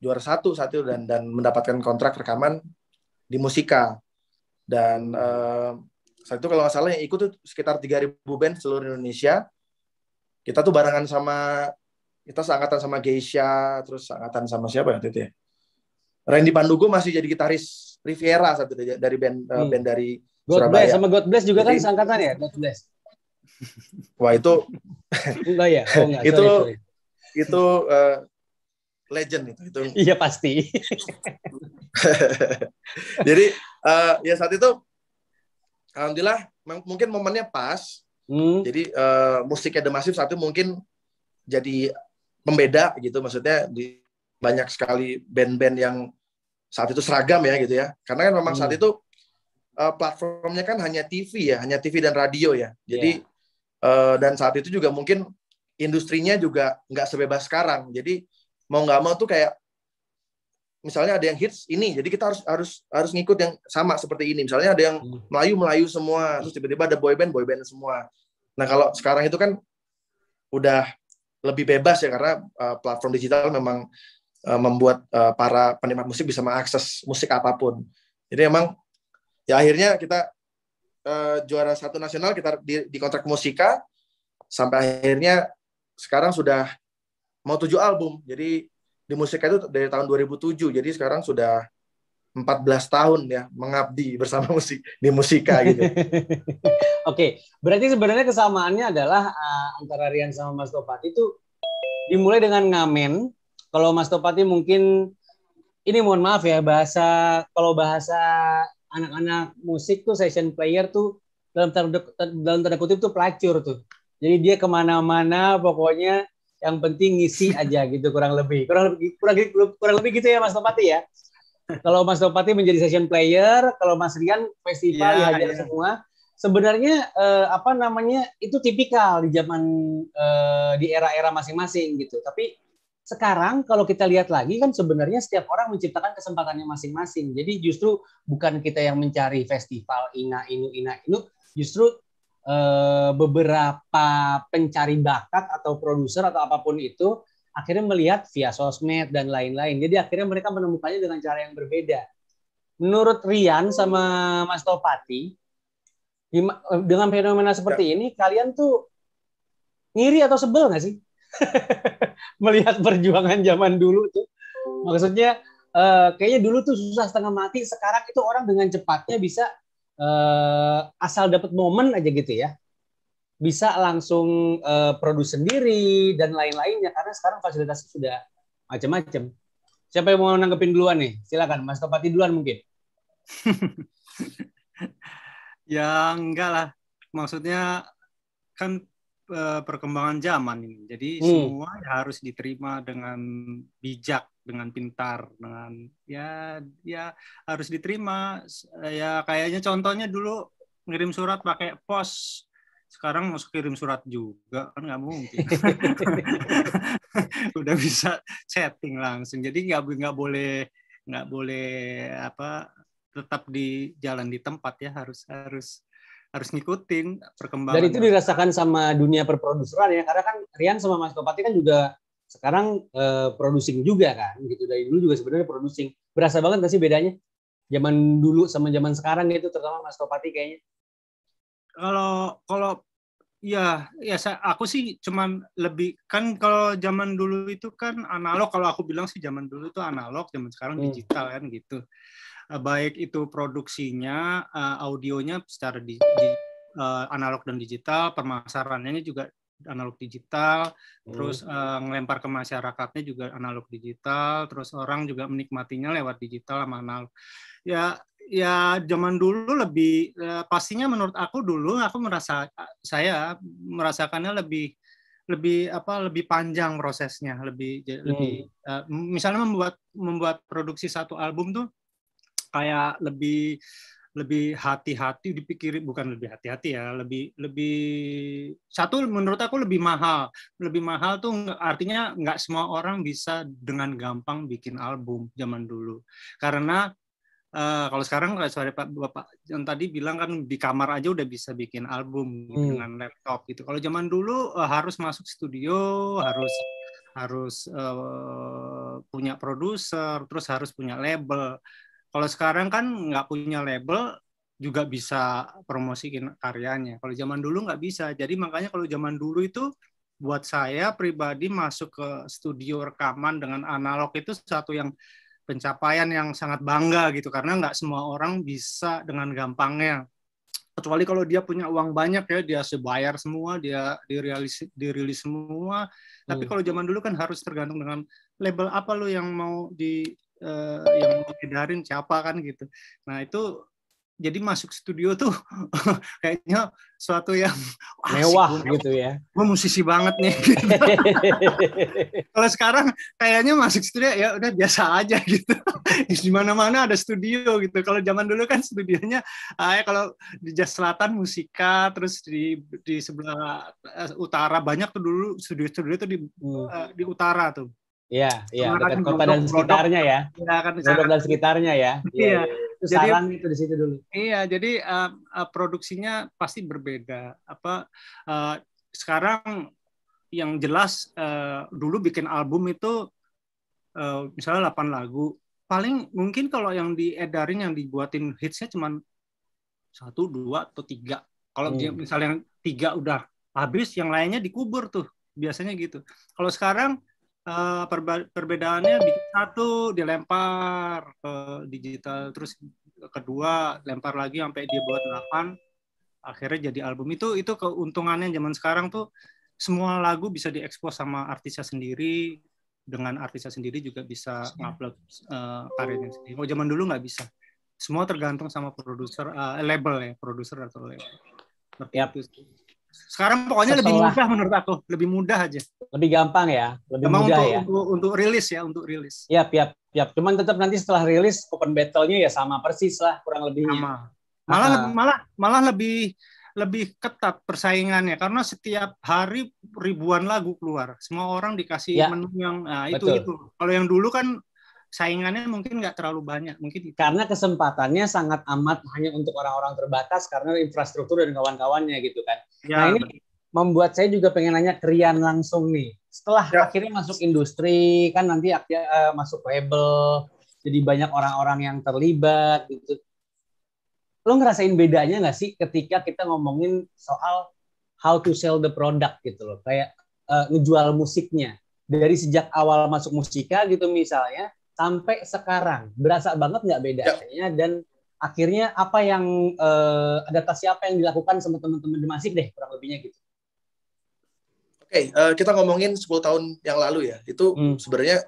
juara satu satu dan dan mendapatkan kontrak rekaman di musika dan uh, saat itu kalau nggak salah yang ikut tuh sekitar 3.000 band seluruh Indonesia kita tuh barengan sama kita seangkatan sama Geisha, terus seangkatan sama siapa ya waktu itu ya? Randy Pandugo masih jadi gitaris Riviera satu dari band eh, hmm. band dari God Surabaya. Bless sama God Bless juga kan jadi, kan seangkatan ya, God Bless. Wah, itu enggak ya? Oh, itu sorry. itu uh, legend itu itu. Iya pasti. jadi uh, ya saat itu alhamdulillah mungkin momennya pas. Hmm. Jadi uh, musiknya The Massive satu mungkin jadi pembeda gitu maksudnya di banyak sekali band-band yang saat itu seragam ya gitu ya karena kan memang hmm. saat itu uh, platformnya kan hanya TV ya hanya TV dan radio ya jadi yeah. Iya. uh, dan saat itu juga mungkin industrinya juga nggak sebebas sekarang jadi mau nggak mau tuh kayak misalnya ada yang hits ini jadi kita harus harus harus ngikut yang sama seperti ini misalnya ada yang hmm. melayu melayu semua terus tiba-tiba ada boyband boyband semua nah kalau sekarang itu kan udah lebih bebas ya karena uh, platform digital memang uh, membuat uh, para penikmat musik bisa mengakses musik apapun. Jadi memang ya akhirnya kita uh, juara satu nasional kita di, di kontrak musika sampai akhirnya sekarang sudah mau tujuh album. Jadi di musika itu dari tahun 2007. Jadi sekarang sudah 14 tahun ya mengabdi bersama musik di musika gitu. Oke, okay. berarti sebenarnya kesamaannya adalah uh, antara Rian sama Mas Topati itu dimulai dengan ngamen. Kalau Mas Topati mungkin ini mohon maaf ya bahasa kalau bahasa anak-anak musik tuh session player tuh dalam tanda, dalam tanda kutip tuh pelacur tuh. Jadi dia kemana-mana pokoknya yang penting ngisi aja gitu kurang lebih kurang lebih kurang, kurang lebih gitu ya Mas Topati ya. Kalau Mas Topati menjadi session player, kalau Mas Rian festival yeah, ya yeah. semua. Sebenarnya eh, apa namanya itu tipikal di zaman eh, di era-era masing-masing gitu. Tapi sekarang kalau kita lihat lagi kan sebenarnya setiap orang menciptakan kesempatannya masing-masing. Jadi justru bukan kita yang mencari festival ina inu ina inu, justru eh, beberapa pencari bakat atau produser atau apapun itu akhirnya melihat via sosmed dan lain-lain. Jadi akhirnya mereka menemukannya dengan cara yang berbeda. Menurut Rian sama Mas Topati, eh, dengan fenomena seperti ya. ini, kalian tuh ngiri atau sebel nggak sih? melihat perjuangan zaman dulu tuh. Maksudnya eh, kayaknya dulu tuh susah setengah mati, sekarang itu orang dengan cepatnya bisa eh, asal dapat momen aja gitu ya bisa langsung uh, eh, produksi sendiri dan lain-lainnya karena sekarang fasilitasnya sudah macam-macam. Siapa yang mau nanggepin duluan nih? Silakan Mas Topati duluan mungkin. ya enggak lah. Maksudnya kan eh, perkembangan zaman ini. Jadi hmm. semua harus diterima dengan bijak, dengan pintar, dengan ya ya harus diterima. Ya kayaknya contohnya dulu ngirim surat pakai pos sekarang mau kirim surat juga kan nggak mungkin udah bisa chatting langsung jadi nggak nggak boleh nggak boleh apa tetap di jalan di tempat ya harus harus harus ngikutin perkembangan dan itu dirasakan sama dunia perproduseran ya karena kan Rian sama Mas Kopati kan juga sekarang eh, producing juga kan gitu dari dulu juga sebenarnya producing berasa banget nggak sih bedanya zaman dulu sama zaman sekarang gitu terutama Mas Kopati kayaknya kalau kalau ya ya saya, aku sih cuman lebih kan kalau zaman dulu itu kan analog kalau aku bilang sih zaman dulu itu analog zaman sekarang hmm. digital kan gitu eh, baik itu produksinya eh, audionya secara di, di, eh, analog dan digital pemasarannya juga analog digital, hmm. terus uh, ngelempar ke masyarakatnya juga analog digital, terus orang juga menikmatinya lewat digital sama analog. Ya ya zaman dulu lebih eh, pastinya menurut aku dulu aku merasa saya merasakannya lebih lebih apa lebih panjang prosesnya lebih hmm. lebih eh, misalnya membuat membuat produksi satu album tuh kayak lebih lebih hati-hati dipikir bukan lebih hati-hati ya lebih lebih satu menurut aku lebih mahal lebih mahal tuh artinya nggak semua orang bisa dengan gampang bikin album zaman dulu karena Eh, kalau sekarang kayak eh, suara Pak Bapak yang tadi bilang kan di kamar aja udah bisa bikin album hmm. dengan laptop gitu. Kalau zaman dulu uh, harus masuk studio, harus harus uh, punya produser, terus harus punya label. Kalau sekarang kan nggak punya label juga bisa promosikan karyanya. Kalau zaman dulu nggak bisa. Jadi makanya kalau zaman dulu itu buat saya pribadi masuk ke studio rekaman dengan analog itu satu yang pencapaian yang sangat bangga gitu karena nggak semua orang bisa dengan gampangnya kecuali kalau dia punya uang banyak ya dia sebayar semua dia dirilis dirilis semua tapi kalau zaman dulu kan harus tergantung dengan label apa lo yang mau di uh, yang mau edarin siapa kan gitu nah itu jadi masuk studio tuh kayaknya suatu yang wah, mewah gitu ya. Gue musisi banget nih. Kalau sekarang kayaknya masuk studio ya udah biasa aja gitu. di mana-mana ada studio gitu. Kalau zaman dulu kan studionya eh, kalau di Jakarta Selatan musika, terus di di sebelah eh, utara banyak tuh dulu studio-studio itu di hmm. Eh, di utara tuh. Iya, iya, dekat kan kota ya. iya, kan dan sekitarnya ya. Iya, kan, dan sekitarnya ya. Iya. iya, iya jadi itu di situ dulu. Iya, jadi uh, produksinya pasti berbeda. Apa uh, sekarang yang jelas uh, dulu bikin album itu uh, misalnya 8 lagu, paling mungkin kalau yang diedarin yang dibuatin hitsnya cuma satu, dua atau tiga. Kalau hmm. misalnya yang tiga udah habis, yang lainnya dikubur tuh biasanya gitu. Kalau sekarang Eh, perbe perbedaannya satu dilempar ke digital terus kedua lempar lagi sampai dia buat delapan, akhirnya jadi album itu itu keuntungannya zaman sekarang tuh semua lagu bisa diekspos sama artisnya sendiri dengan artisnya sendiri juga bisa iya. upload uh, eh, karyanya sendiri. Oh zaman dulu nggak bisa. Semua tergantung sama produser uh, label ya, produser atau label. Yep. Itu sekarang pokoknya Setelah. lebih mudah menurut aku, lebih mudah aja. Lebih gampang ya, lebih Emang mudah untuk, ya. Untuk, untuk rilis ya, untuk rilis. ya piap piap Cuman tetap nanti setelah rilis open battle-nya ya sama persis lah, kurang lebihnya. Sama. Malah uh, malah malah lebih lebih ketat persaingannya karena setiap hari ribuan lagu keluar. Semua orang dikasih ya. menu yang nah, itu Betul. itu. Kalau yang dulu kan saingannya mungkin nggak terlalu banyak mungkin itu. karena kesempatannya sangat amat hanya untuk orang-orang terbatas karena infrastruktur dan kawan-kawannya gitu kan Ya, nah ini membuat saya juga pengen nanya Krian langsung nih. Setelah ya. akhirnya masuk industri, kan nanti akhirnya uh, eh, masuk label, jadi banyak orang-orang yang terlibat gitu. Lo ngerasain bedanya nggak sih ketika kita ngomongin soal how to sell the product gitu loh, kayak uh, ngejual musiknya dari sejak awal masuk musika gitu misalnya sampai sekarang berasa banget nggak ya. bedanya ya. dan akhirnya apa yang uh, eh, adaptasi apa yang dilakukan sama teman-teman Demasif deh kurang lebihnya gitu. Oke, okay, uh, eh, kita ngomongin 10 tahun yang lalu ya. Itu hmm. sebenarnya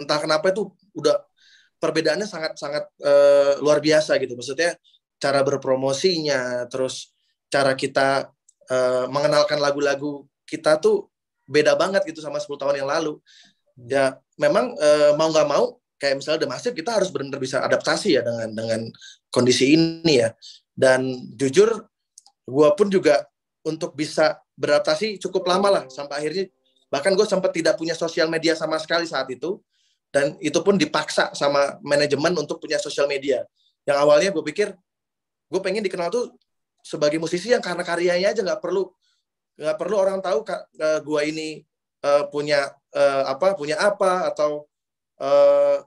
entah kenapa itu udah perbedaannya sangat-sangat uh, eh, luar biasa gitu. Maksudnya cara berpromosinya, terus cara kita uh, mengenalkan lagu-lagu kita tuh beda banget gitu sama 10 tahun yang lalu. Hmm. Ya memang uh, mau nggak mau kayak misalnya The Massive kita harus benar-benar bisa adaptasi ya dengan dengan kondisi ini ya. Dan jujur, gue pun juga untuk bisa beradaptasi cukup lama lah sampai akhirnya bahkan gue sempat tidak punya sosial media sama sekali saat itu dan itu pun dipaksa sama manajemen untuk punya sosial media yang awalnya gue pikir gue pengen dikenal tuh sebagai musisi yang karena karyanya aja nggak perlu nggak perlu orang tahu eh, gue ini eh, punya eh, apa punya apa atau uh,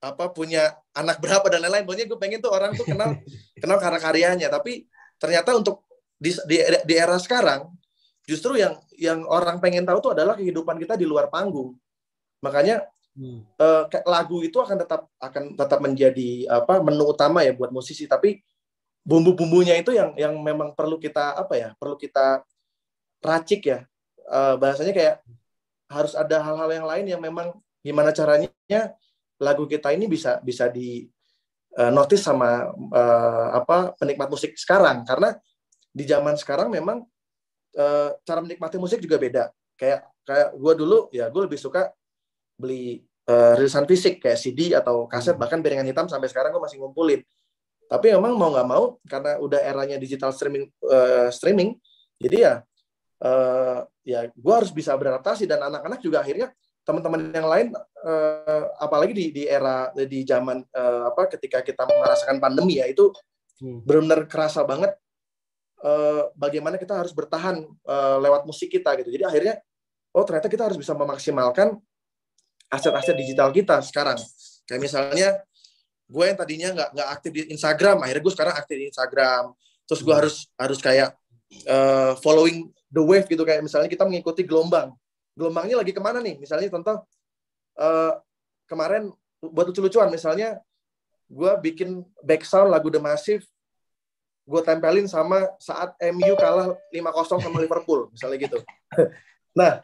apa punya anak berapa dan lain-lain pokoknya gue pengen tuh orang tuh kenal kenal karena karyanya tapi ternyata untuk di, di, di era sekarang justru yang yang orang pengen tahu tuh adalah kehidupan kita di luar panggung makanya hmm. eh, lagu itu akan tetap akan tetap menjadi apa menu utama ya buat musisi tapi bumbu-bumbunya itu yang yang memang perlu kita apa ya perlu kita racik ya eh, bahasanya kayak harus ada hal-hal yang lain yang memang gimana caranya lagu kita ini bisa bisa di uh, notice sama uh, apa penikmat musik sekarang karena di zaman sekarang memang uh, cara menikmati musik juga beda. Kayak kayak gue dulu ya gue lebih suka beli uh, rilisan fisik kayak CD atau kaset hmm. bahkan piringan hitam sampai sekarang gue masih ngumpulin. Tapi memang mau nggak mau karena udah eranya digital streaming uh, streaming jadi ya uh, ya gue harus bisa beradaptasi dan anak-anak juga akhirnya teman-teman yang lain uh, apalagi di di era di zaman uh, apa ketika kita merasakan pandemi ya itu hmm. benar-benar kerasa banget uh, bagaimana kita harus bertahan uh, lewat musik kita gitu. Jadi akhirnya oh ternyata kita harus bisa memaksimalkan aset-aset digital kita sekarang. Kayak misalnya gue yang tadinya nggak nggak aktif di Instagram, akhirnya gue sekarang aktif di Instagram. Terus gue hmm. harus harus kayak uh, following the wave gitu kayak misalnya kita mengikuti gelombang gelombangnya lagi kemana nih misalnya contoh uh, kemarin buat lucu-lucuan misalnya gue bikin backsound lagu The Massive gue tempelin sama saat MU kalah 5-0 sama Liverpool misalnya gitu nah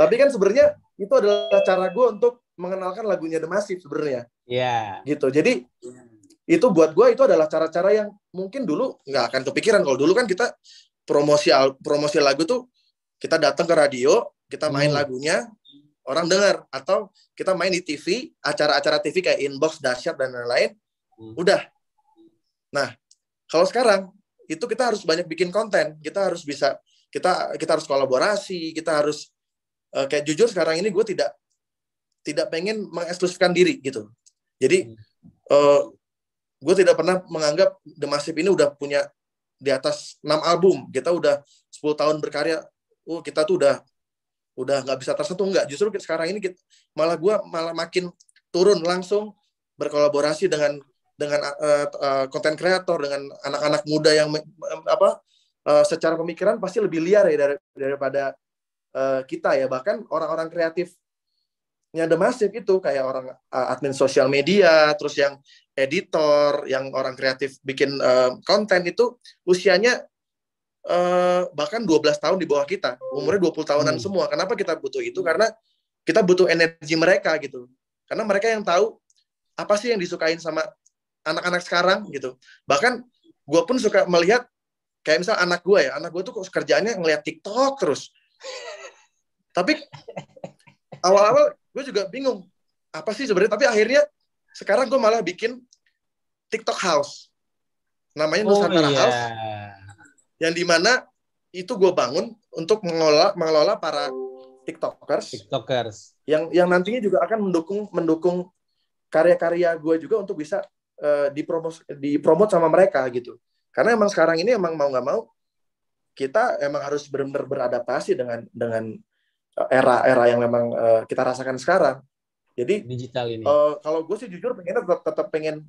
tapi kan sebenarnya itu adalah cara gue untuk mengenalkan lagunya The Massive sebenarnya Iya. Yeah. gitu jadi itu buat gue itu adalah cara-cara yang mungkin dulu nggak akan kepikiran kalau dulu kan kita promosi promosi lagu tuh kita datang ke radio kita main lagunya orang dengar atau kita main di TV acara-acara TV kayak inbox dahsyat dan lain-lain hmm. udah nah kalau sekarang itu kita harus banyak bikin konten kita harus bisa kita kita harus kolaborasi kita harus uh, kayak jujur sekarang ini gue tidak tidak pengen mengeksklusifkan diri gitu jadi uh, hmm. eh, gue tidak pernah menganggap The Massive ini udah punya di atas 6 album kita udah 10 tahun berkarya uh kita tuh udah udah nggak bisa tersentuh nggak justru sekarang ini kita, malah gue malah makin turun langsung berkolaborasi dengan dengan konten eh, eh, uh, kreator dengan anak-anak muda yang uh, apa uh, secara pemikiran pasti lebih liar ya dari, daripada uh, kita ya bahkan orang-orang kreatifnya ada masif itu kayak orang uh, admin sosial media terus yang editor yang orang kreatif bikin uh, konten itu usianya uh, bahkan 12 tahun di bawah kita, umurnya 20 tahunan hmm. semua. Kenapa kita butuh itu? Hmm. Karena kita butuh energi mereka gitu. Karena mereka yang tahu apa sih yang disukain sama anak-anak sekarang gitu. Bahkan gue pun suka melihat kayak misal anak gue ya, anak gue tuh kok kerjaannya ngeliat TikTok terus. Tapi awal-awal gue juga bingung apa sih sebenarnya. Tapi akhirnya sekarang gue malah bikin TikTok House, namanya oh, Nusantara iya. House yang dimana itu gue bangun untuk mengelola mengelola para tiktokers tiktokers yang yang nantinya juga akan mendukung mendukung karya-karya gue juga untuk bisa uh, dipromos dipromot sama mereka gitu karena emang sekarang ini emang mau nggak mau kita emang harus benar-benar beradaptasi dengan dengan eh, era-era yang memang uh, kita rasakan sekarang. Jadi digital ini. Uh, kalau gue sih jujur pengen tetap tetap pengen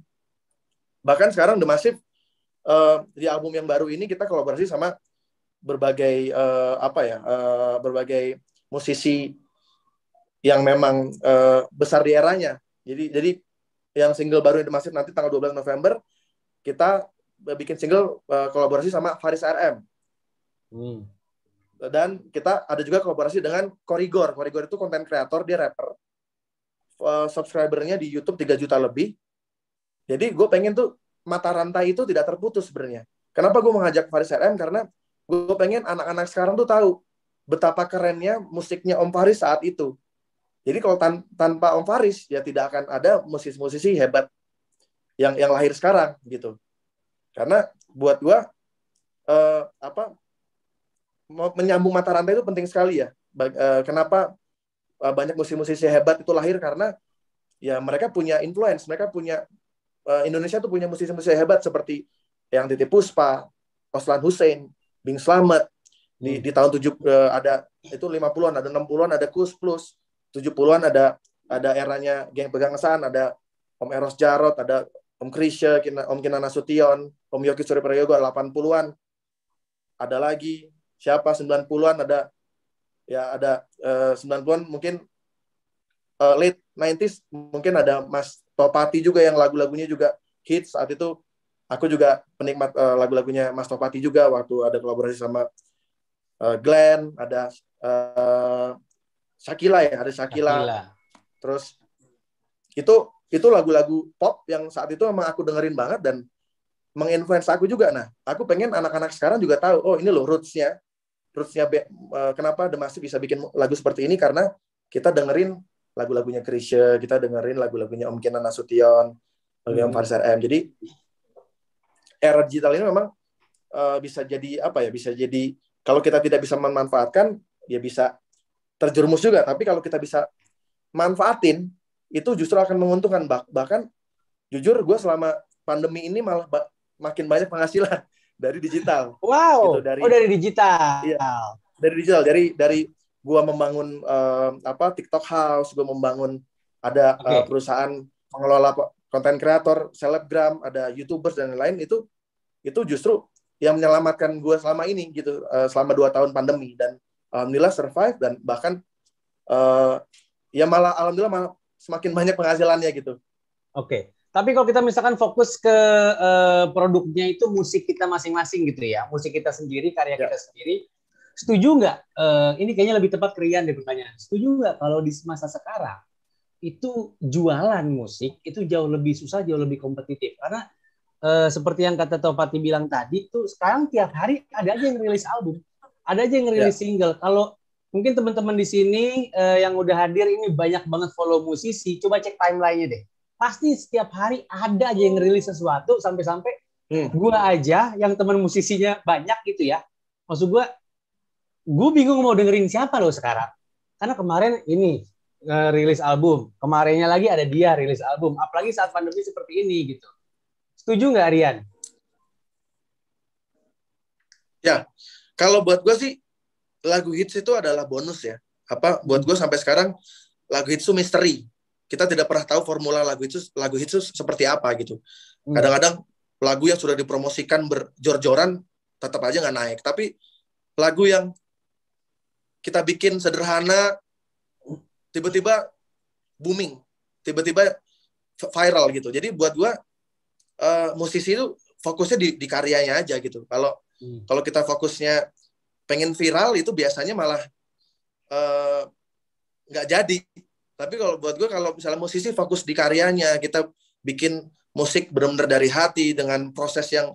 bahkan sekarang The Massive uh, di album yang baru ini kita kolaborasi sama berbagai uh, apa ya uh, berbagai musisi yang memang uh, besar di eranya jadi jadi yang single baru yang masih nanti tanggal 12 November kita bikin single uh, kolaborasi sama Faris RM hmm. dan kita ada juga kolaborasi dengan Korigor Korigor itu konten kreator dia rapper uh, subscribernya di YouTube 3 juta lebih jadi gue pengen tuh mata rantai itu tidak terputus sebenarnya. Kenapa gue mengajak Faris RM? Karena gue pengen anak-anak sekarang tuh tahu betapa kerennya musiknya Om Faris saat itu. Jadi kalau tan tanpa Om Faris ya tidak akan ada musisi-musisi hebat yang yang lahir sekarang gitu. Karena buat gue uh, apa menyambung mata rantai itu penting sekali ya. Eh, kenapa eh, banyak musisi-musisi hebat itu lahir karena ya mereka punya influence, mereka punya Eh, Indonesia tuh punya musisi-musisi hebat seperti yang Titi Puspa, Oslan Hussein, Bing Slamet. Di, hmm. di tahun 7 uh, eh, ada itu 50-an, ada 60-an, ada Kus Plus. 70-an ada ada eranya Geng Pegang kesan, ada Om Eros Jarot, ada Om Krisya, Om Kinana Sution, Om Yoki Surya Prayogo, 80-an. Ada lagi siapa 90-an ada ya ada uh, eh, 90-an mungkin uh, late 90s mungkin ada Mas Topati juga yang lagu-lagunya juga hits saat itu aku juga penikmat uh, lagu-lagunya Mas Topati juga waktu ada kolaborasi sama uh, Glenn ada uh, eh, Shakila ya ada Shakila, Shakila. terus itu itu lagu-lagu pop yang saat itu emang aku dengerin banget dan menginfluence aku juga nah aku pengen anak-anak sekarang juga tahu oh ini loh rootsnya rootsnya uh, kenapa The Masih bisa bikin lagu seperti ini karena kita dengerin lagu-lagunya Krisya, kita dengerin lagu-lagunya Om Kenan Nasution, lagu hmm. Om Faris Jadi era digital ini memang uh, bisa jadi apa ya? Bisa jadi kalau kita tidak bisa memanfaatkan, ya bisa terjerumus juga. Tapi kalau kita bisa manfaatin, itu justru akan menguntungkan. Bahkan jujur gue selama pandemi ini malah ba makin banyak penghasilan dari digital. Wow. Gitu, dari, oh dari digital. Iya, dari digital. Dari dari gue membangun uh, apa TikTok House, gue membangun ada eh, okay. uh, perusahaan pengelola konten kreator, selebgram, ada youtubers dan lain-lain itu itu justru yang menyelamatkan gue selama ini gitu uh, selama dua tahun pandemi dan alhamdulillah survive dan bahkan uh, ya malah alhamdulillah malah semakin banyak penghasilannya gitu. Oke. Okay. Tapi kalau kita misalkan fokus ke uh, produknya itu musik kita masing-masing gitu ya, musik kita sendiri, karya ya. kita sendiri, setuju nggak? Uh, ini kayaknya lebih tepat kerian deh pertanyaan. Setuju nggak kalau di masa sekarang itu jualan musik itu jauh lebih susah, jauh lebih kompetitif karena uh, seperti yang kata Topati bilang tadi tuh sekarang tiap hari ada aja yang rilis album, ada aja yang ya. rilis ya. single. Kalau mungkin teman-teman di sini uh, yang udah hadir ini banyak banget follow musisi, coba cek timelinenya deh. Pasti setiap hari ada aja yang rilis sesuatu sampai-sampai hmm. gua aja yang teman musisinya banyak gitu ya. Maksud gua gue bingung mau dengerin siapa lo sekarang. Karena kemarin ini eh, rilis album, kemarinnya lagi ada dia rilis album, apalagi saat pandemi seperti ini gitu. Setuju nggak Rian? Ya, kalau buat gue sih lagu hits itu adalah bonus ya. Apa buat gue sampai sekarang lagu hits itu misteri. Kita tidak pernah tahu formula lagu itu lagu hits itu seperti apa gitu. Hmm. Kadang-kadang lagu yang sudah dipromosikan berjor-joran tetap aja nggak naik. Tapi lagu yang kita bikin sederhana tiba-tiba booming tiba-tiba viral gitu jadi buat gue uh, musisi itu fokusnya di, di karyanya aja gitu kalau hmm. kalau kita fokusnya pengen viral itu biasanya malah eh, nggak uh, jadi tapi kalau buat gue kalau misalnya musisi fokus di karyanya kita bikin musik benar-benar dari hati dengan proses yang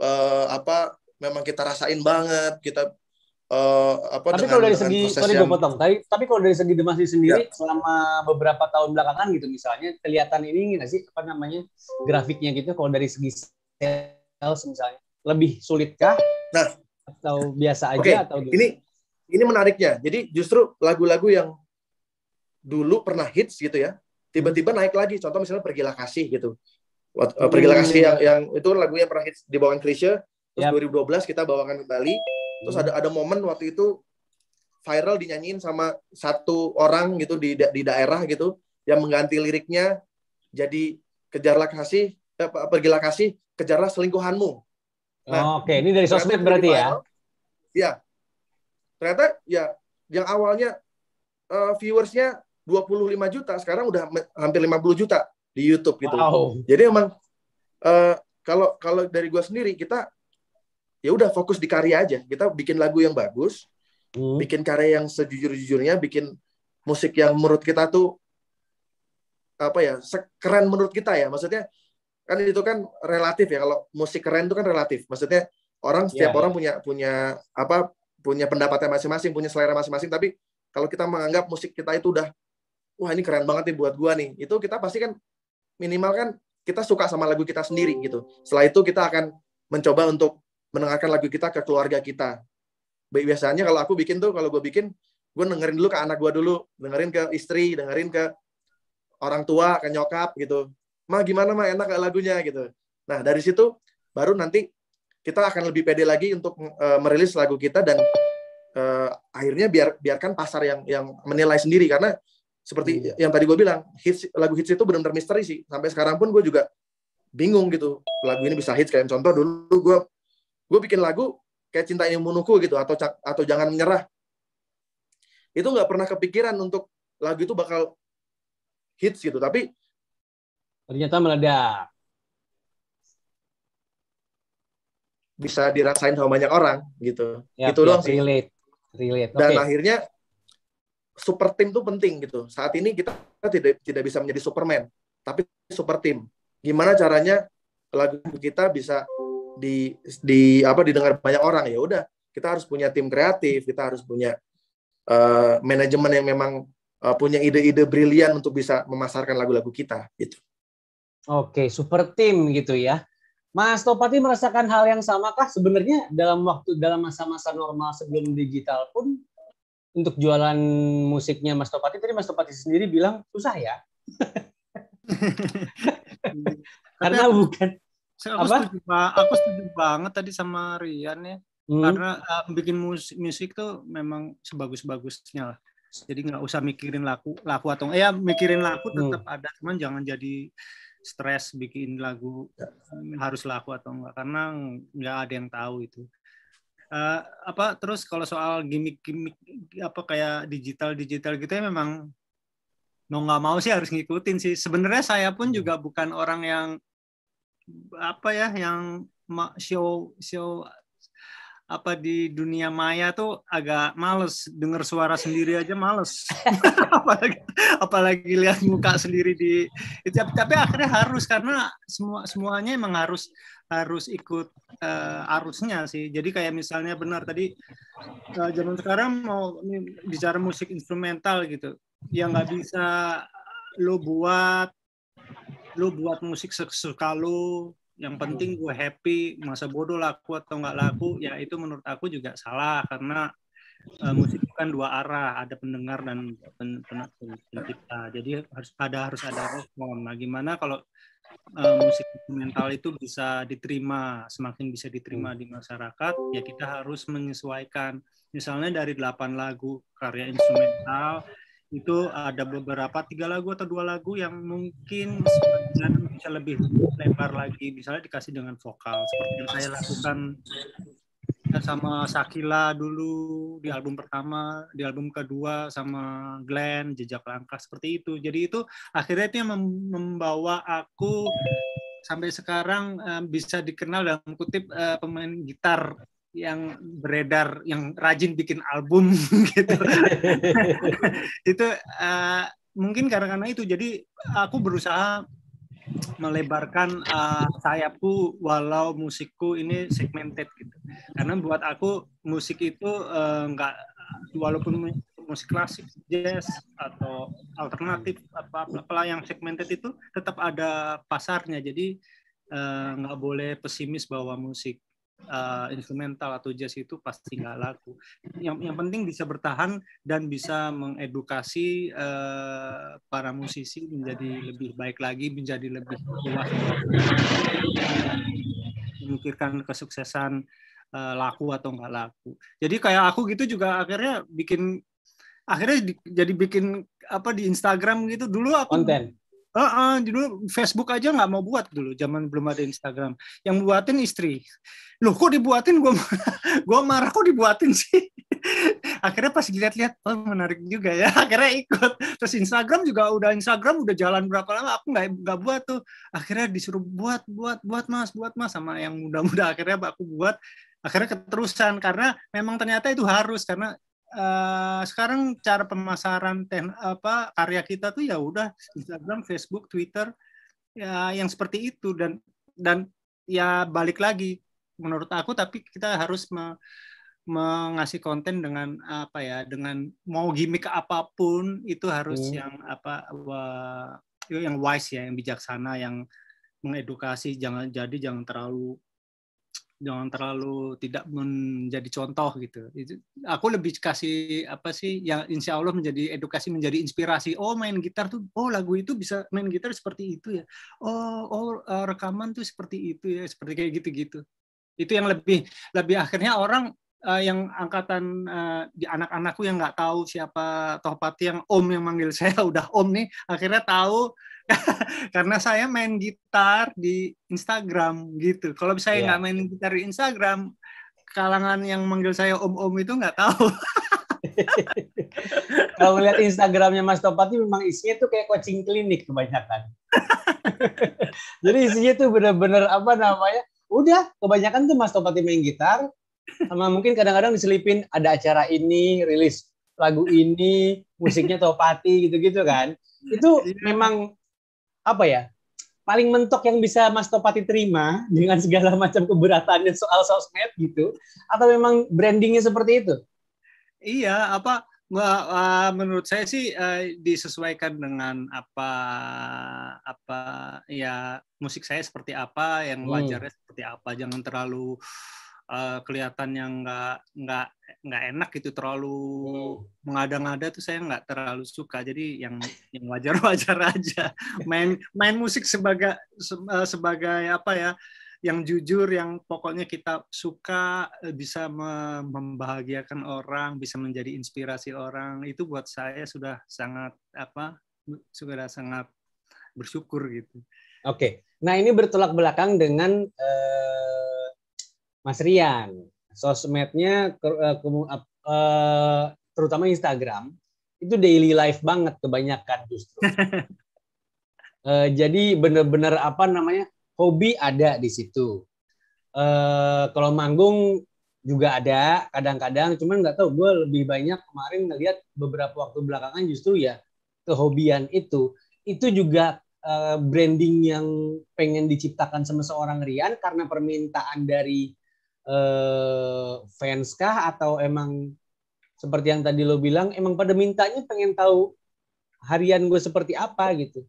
uh, apa memang kita rasain banget kita uh, apa tapi kalau dari segi sorry yang... gue potong tapi tapi kalau dari segi demasi sendiri ya. selama beberapa tahun belakangan gitu misalnya kelihatan ini nggak sih apa namanya grafiknya gitu kalau dari segi sales misalnya lebih sulitkah nah atau biasa aja okay. atau gimana? ini ini menariknya jadi justru lagu-lagu yang dulu pernah hits gitu ya tiba-tiba naik lagi contoh misalnya pergilah kasih gitu eh, pergilah hmm, kasih iya. yang, yang itu lagu yang pernah hits di bawaan Krisya terus yep. 2012 kita bawakan kembali terus ada ada momen waktu itu viral dinyanyiin sama satu orang gitu di di daerah gitu yang mengganti liriknya jadi kejarlah kasih eh, pergilah kasih kejarlah selingkuhanmu nah, oh, oke okay. ini dari sosmed berarti ya iya ternyata ya yang awalnya uh, viewersnya 25 juta sekarang udah hampir 50 juta di YouTube gitu. Wow. Jadi emang uh, kalau kalau dari gue sendiri kita ya udah fokus di karya aja kita bikin lagu yang bagus hmm. bikin karya yang sejujur-jujurnya bikin musik yang menurut kita tuh apa ya keren menurut kita ya maksudnya kan itu kan relatif ya kalau musik keren itu kan relatif maksudnya orang setiap yeah. orang punya punya apa punya pendapatnya masing-masing punya selera masing-masing tapi kalau kita menganggap musik kita itu udah wah ini keren banget nih buat gua nih itu kita pasti kan minimal kan kita suka sama lagu kita sendiri gitu setelah itu kita akan mencoba untuk mendengarkan lagu kita ke keluarga kita. Biasanya kalau aku bikin tuh, kalau gue bikin, gue dengerin dulu ke anak gue dulu, dengerin ke istri, dengerin ke orang tua, ke nyokap gitu. Ma gimana ma enak gak lagunya gitu. Nah dari situ baru nanti kita akan lebih pede lagi untuk uh, merilis lagu kita dan uh, akhirnya biar biarkan pasar yang yang menilai sendiri karena seperti hmm. yang tadi gue bilang hits lagu hits itu benar-benar misteri sih sampai sekarang pun gue juga bingung gitu lagu ini bisa hits kayak contoh dulu gue gue bikin lagu kayak cinta ini membunuhku gitu atau atau jangan menyerah itu nggak pernah kepikiran untuk lagu itu bakal hits gitu tapi ternyata meledak bisa dirasain sama banyak orang gitu ya, itu ya, doang sih relate dan okay. akhirnya super team tuh penting gitu saat ini kita tidak tidak bisa menjadi superman tapi super team. gimana caranya lagu kita bisa di di apa didengar banyak orang ya udah kita harus punya tim kreatif kita harus punya uh, manajemen yang memang uh, punya ide-ide brilian untuk bisa memasarkan lagu-lagu kita gitu oke super tim gitu ya Mas Topati merasakan hal yang sama kah sebenarnya dalam waktu dalam masa-masa normal sebelum digital pun untuk jualan musiknya Mas Topati tadi Mas Topati sendiri bilang susah ya karena bukan aku, Setuju, aku setuju banget tadi sama Rian ya. Hmm. Karena uh, bikin musik, musik tuh memang sebagus-bagusnya lah. Jadi nggak usah mikirin laku laku atau ya mikirin laku tetap hmm. ada, cuman jangan jadi stres bikin lagu eh, harus laku atau enggak karena nggak ada yang tahu itu uh, apa terus kalau soal gimmick gimmick apa kayak digital digital gitu ya memang mau nggak mau sih harus ngikutin sih sebenarnya saya pun hmm. juga bukan orang yang apa ya yang show show apa di dunia maya tuh agak males dengar suara sendiri aja males apalagi apalagi lihat muka sendiri di tapi, tapi akhirnya harus karena semua semuanya emang harus harus ikut uh, arusnya sih jadi kayak misalnya benar tadi uh, zaman sekarang mau bicara musik instrumental gitu yang nggak bisa lo buat lu buat musik sesuka lu yang penting hmm. gue happy masa bodoh laku atau nggak laku ya itu menurut aku juga salah karena uh, musik kan dua arah ada pendengar dan pen, pen, pencipta jadi harus ada harus ada respon nah gimana kalau uh, musik instrumental itu bisa diterima semakin bisa diterima hmm. di masyarakat ya kita harus menyesuaikan misalnya dari delapan lagu karya instrumental itu ada beberapa tiga lagu atau dua lagu yang mungkin sebagian bisa lebih lebar lagi misalnya dikasih dengan vokal seperti yang saya lakukan sama Sakila dulu di album pertama di album kedua sama Glenn jejak langkah seperti itu jadi itu akhirnya itu yang membawa aku sampai sekarang eh, bisa dikenal dalam kutip eh, pemain gitar yang beredar yang rajin bikin album gitu itu uh, mungkin karena karena itu jadi aku berusaha melebarkan uh, sayapku walau musikku ini segmented gitu karena buat aku musik itu eh, nggak uh, walaupun musik klasik jazz atau alternatif apa apalah yang segmented itu tetap ada pasarnya jadi nggak uh, boleh pesimis bahwa musik uh, instrumental atau jazz itu pasti nggak laku. Yang yang penting bisa bertahan dan bisa mengedukasi uh, para musisi menjadi lebih baik lagi, menjadi lebih luas, memikirkan kesuksesan uh, laku atau nggak laku. Jadi kayak aku gitu juga akhirnya bikin akhirnya di, jadi bikin apa di Instagram gitu dulu aku konten Uh, uh, dulu Facebook aja nggak mau buat dulu, zaman belum ada Instagram. Yang buatin istri. Loh kok dibuatin? Gue gua marah kok dibuatin sih. Akhirnya pas dilihat-lihat, oh menarik juga ya. Akhirnya ikut. Terus Instagram juga udah Instagram udah jalan berapa lama, aku nggak nggak buat tuh. Akhirnya disuruh buat, buat, buat mas, buat mas sama yang muda-muda. Akhirnya aku buat akhirnya keterusan karena memang ternyata itu harus karena uh, sekarang cara pemasaran ten, apa karya kita tuh ya udah Instagram, Facebook, Twitter ya yang seperti itu dan dan ya balik lagi menurut aku tapi kita harus me, mengasih konten dengan apa ya dengan mau gimmick apapun itu harus hmm. yang apa wah, yang wise ya yang bijaksana yang mengedukasi jangan jadi jangan terlalu jangan terlalu tidak menjadi contoh gitu. aku lebih kasih apa sih yang insya Allah menjadi edukasi menjadi inspirasi. Oh main gitar tuh, oh lagu itu bisa main gitar seperti itu ya. Oh oh eh, rekaman tuh seperti itu ya, seperti kayak gitu-gitu. Itu yang lebih lebih akhirnya orang uh, yang angkatan uh, di anak-anakku yang nggak tahu siapa Tohpati yang Om yang manggil saya udah Om nih akhirnya tahu karena saya main gitar di Instagram gitu. Kalau saya iya. nggak yeah. main gitar di Instagram, kalangan yang manggil saya om-om itu nggak tahu. Kalau lihat Instagramnya Mas Topati memang isinya tuh kayak coaching klinik kebanyakan. Jadi isinya tuh bener-bener apa namanya? Udah kebanyakan tuh Mas Topati main gitar, sama mungkin kadang-kadang diselipin ada acara ini, rilis lagu ini, musiknya Topati gitu-gitu kan. Itu iya. memang apa ya paling mentok yang bisa Mas Topati terima dengan segala macam keberatannya soal sosmed gitu atau memang brandingnya seperti itu? Iya, apa eh, menurut saya sih eh, disesuaikan dengan apa apa ya musik saya seperti apa yang hmm. wajarnya hmm. seperti apa jangan terlalu Eh, kelihatan yang nggak nggak nggak enak gitu terlalu oh. mengada-ngada tuh saya nggak terlalu suka jadi yang yang wajar-wajar aja main main musik sebagai eh, sebagai apa ya yang jujur yang pokoknya kita suka eh, bisa membahagiakan orang bisa menjadi inspirasi orang itu buat saya sudah sangat apa sudah sangat bersyukur gitu oke okay. nah ini bertolak belakang dengan uh Mas Rian. Sosmednya eh, eh, terutama Instagram itu daily life banget kebanyakan justru. Eh, jadi benar-benar apa namanya hobi ada di situ. kalau manggung juga ada kadang-kadang cuman nggak tahu gue lebih banyak kemarin ngelihat beberapa waktu belakangan justru ya kehobian itu itu juga branding yang pengen diciptakan sama seorang Rian karena permintaan dari eh, fans kah atau emang seperti yang tadi lo bilang emang pada mintanya pengen tahu harian gue seperti apa gitu?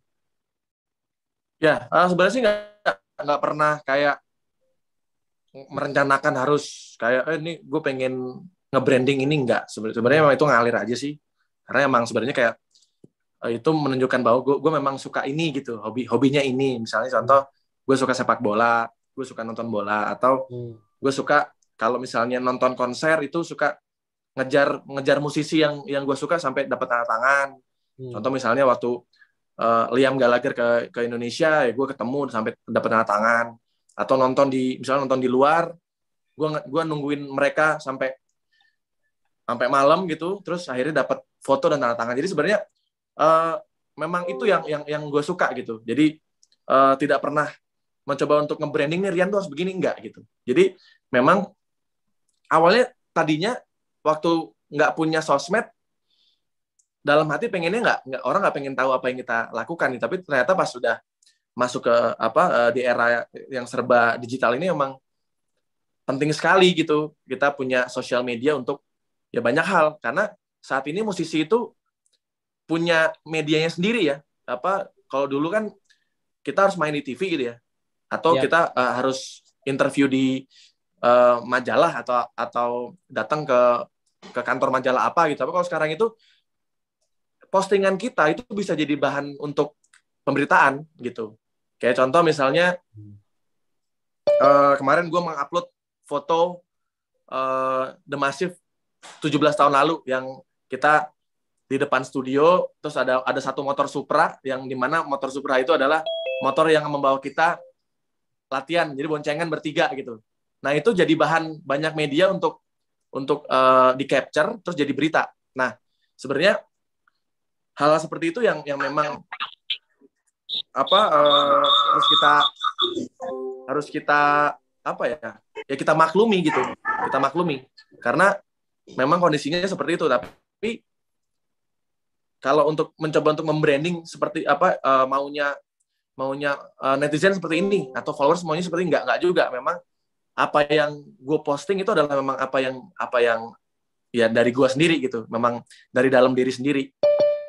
Ya uh, sebenarnya sih nggak nggak pernah kayak merencanakan harus kayak eh, ini gue pengen ngebranding ini enggak sebenarnya memang itu ngalir aja sih karena emang sebenarnya kayak uh, itu menunjukkan bahwa gue gue memang suka ini gitu hobi hobinya ini misalnya contoh gue suka sepak bola gue suka nonton bola atau hmm gue suka kalau misalnya nonton konser itu suka ngejar ngejar musisi yang yang gue suka sampai dapat tanda tangan hmm. contoh misalnya waktu uh, Liam Gallagher ke ke Indonesia ya gue ketemu sampai dapat tanda tangan atau nonton di misalnya nonton di luar gue gua nungguin mereka sampai sampai malam gitu terus akhirnya dapat foto dan tanda tangan jadi sebenarnya uh, memang itu yang yang yang gue suka gitu jadi uh, tidak pernah mencoba untuk nge-branding nih Rian tuh harus begini enggak gitu. Jadi memang awalnya tadinya waktu nggak punya sosmed dalam hati pengennya nggak nggak orang nggak pengen tahu apa yang kita lakukan nih tapi ternyata pas sudah masuk ke apa eh, di era yang serba digital ini emang penting sekali gitu kita punya sosial media untuk ya banyak hal karena saat ini musisi itu punya medianya sendiri ya apa kalau dulu kan kita harus main di TV gitu ya atau yeah. kita uh, harus interview di uh, majalah atau atau datang ke ke kantor majalah apa gitu. Tapi kalau sekarang itu postingan kita itu bisa jadi bahan untuk pemberitaan gitu. Kayak contoh misalnya uh, kemarin gue mengupload foto uh, The Massive 17 tahun lalu yang kita di depan studio terus ada ada satu motor Supra yang dimana motor Supra itu adalah motor yang membawa kita latihan jadi boncengan bertiga gitu nah itu jadi bahan banyak media untuk untuk uh, di capture terus jadi berita nah sebenarnya hal, hal seperti itu yang yang memang apa uh, harus kita harus kita apa ya ya kita maklumi gitu kita maklumi karena memang kondisinya seperti itu tapi kalau untuk mencoba untuk membranding seperti apa uh, maunya maunya uh, netizen seperti ini atau followers maunya seperti ini. nggak nggak juga memang apa yang gue posting itu adalah memang apa yang apa yang ya dari gue sendiri gitu memang dari dalam diri sendiri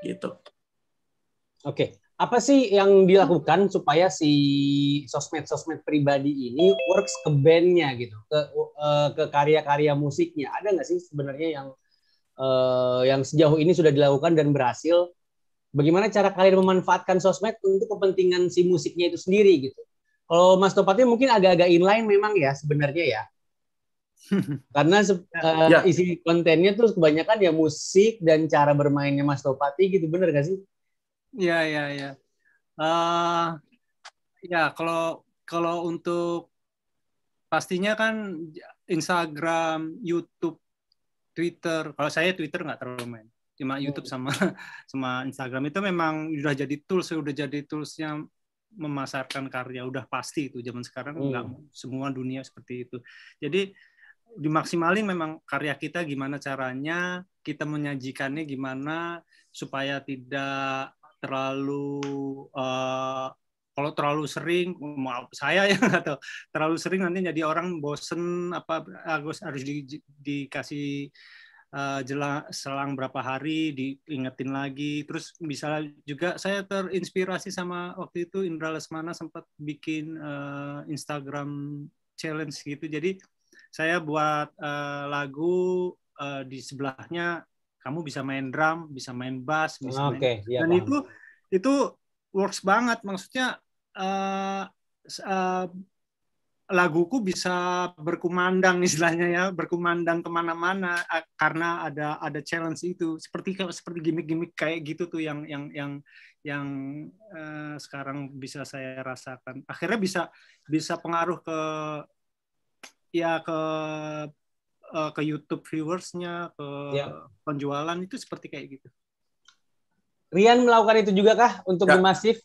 gitu oke okay. apa sih yang dilakukan supaya si sosmed sosmed pribadi ini works ke bandnya gitu ke uh, ke karya-karya musiknya ada nggak sih sebenarnya yang uh, yang sejauh ini sudah dilakukan dan berhasil Bagaimana cara kalian memanfaatkan sosmed untuk kepentingan si musiknya itu sendiri gitu? Kalau Mas Topati mungkin agak-agak inline memang ya sebenarnya ya. Karena uh, ya. isi kontennya terus kebanyakan ya musik dan cara bermainnya Mas Topati gitu, bener gak sih? Ya, ya, ya. Uh, ya, kalau kalau untuk pastinya kan Instagram, YouTube, Twitter. Kalau saya Twitter nggak terlalu main cuma oh. YouTube sama sama Instagram itu memang sudah jadi tools sudah jadi tools yang memasarkan karya udah pasti itu zaman sekarang hmm. nggak semua dunia seperti itu jadi dimaksimalin memang karya kita gimana caranya kita menyajikannya gimana supaya tidak terlalu uh, kalau terlalu sering maaf saya ya atau terlalu sering nanti jadi orang bosen apa harus harus di, dikasih uh, jelang selang berapa hari diingetin lagi terus misalnya juga saya terinspirasi sama waktu itu Indra Lesmana sempat bikin uh, Instagram challenge gitu jadi saya buat uh, lagu uh, di sebelahnya kamu bisa main drum bisa main bass ah, bisa oh, okay. main... Ya, dan paham. itu itu works banget maksudnya uh, uh, laguku bisa berkumandang istilahnya ya berkumandang kemana-mana karena ada ada challenge itu seperti seperti gimmick-gimmick kayak gitu tuh yang yang yang yang uh, sekarang bisa saya rasakan akhirnya bisa bisa pengaruh ke ya ke uh, ke YouTube viewersnya ke ya. penjualan itu seperti kayak gitu Rian melakukan itu juga kah untuk ya. di masif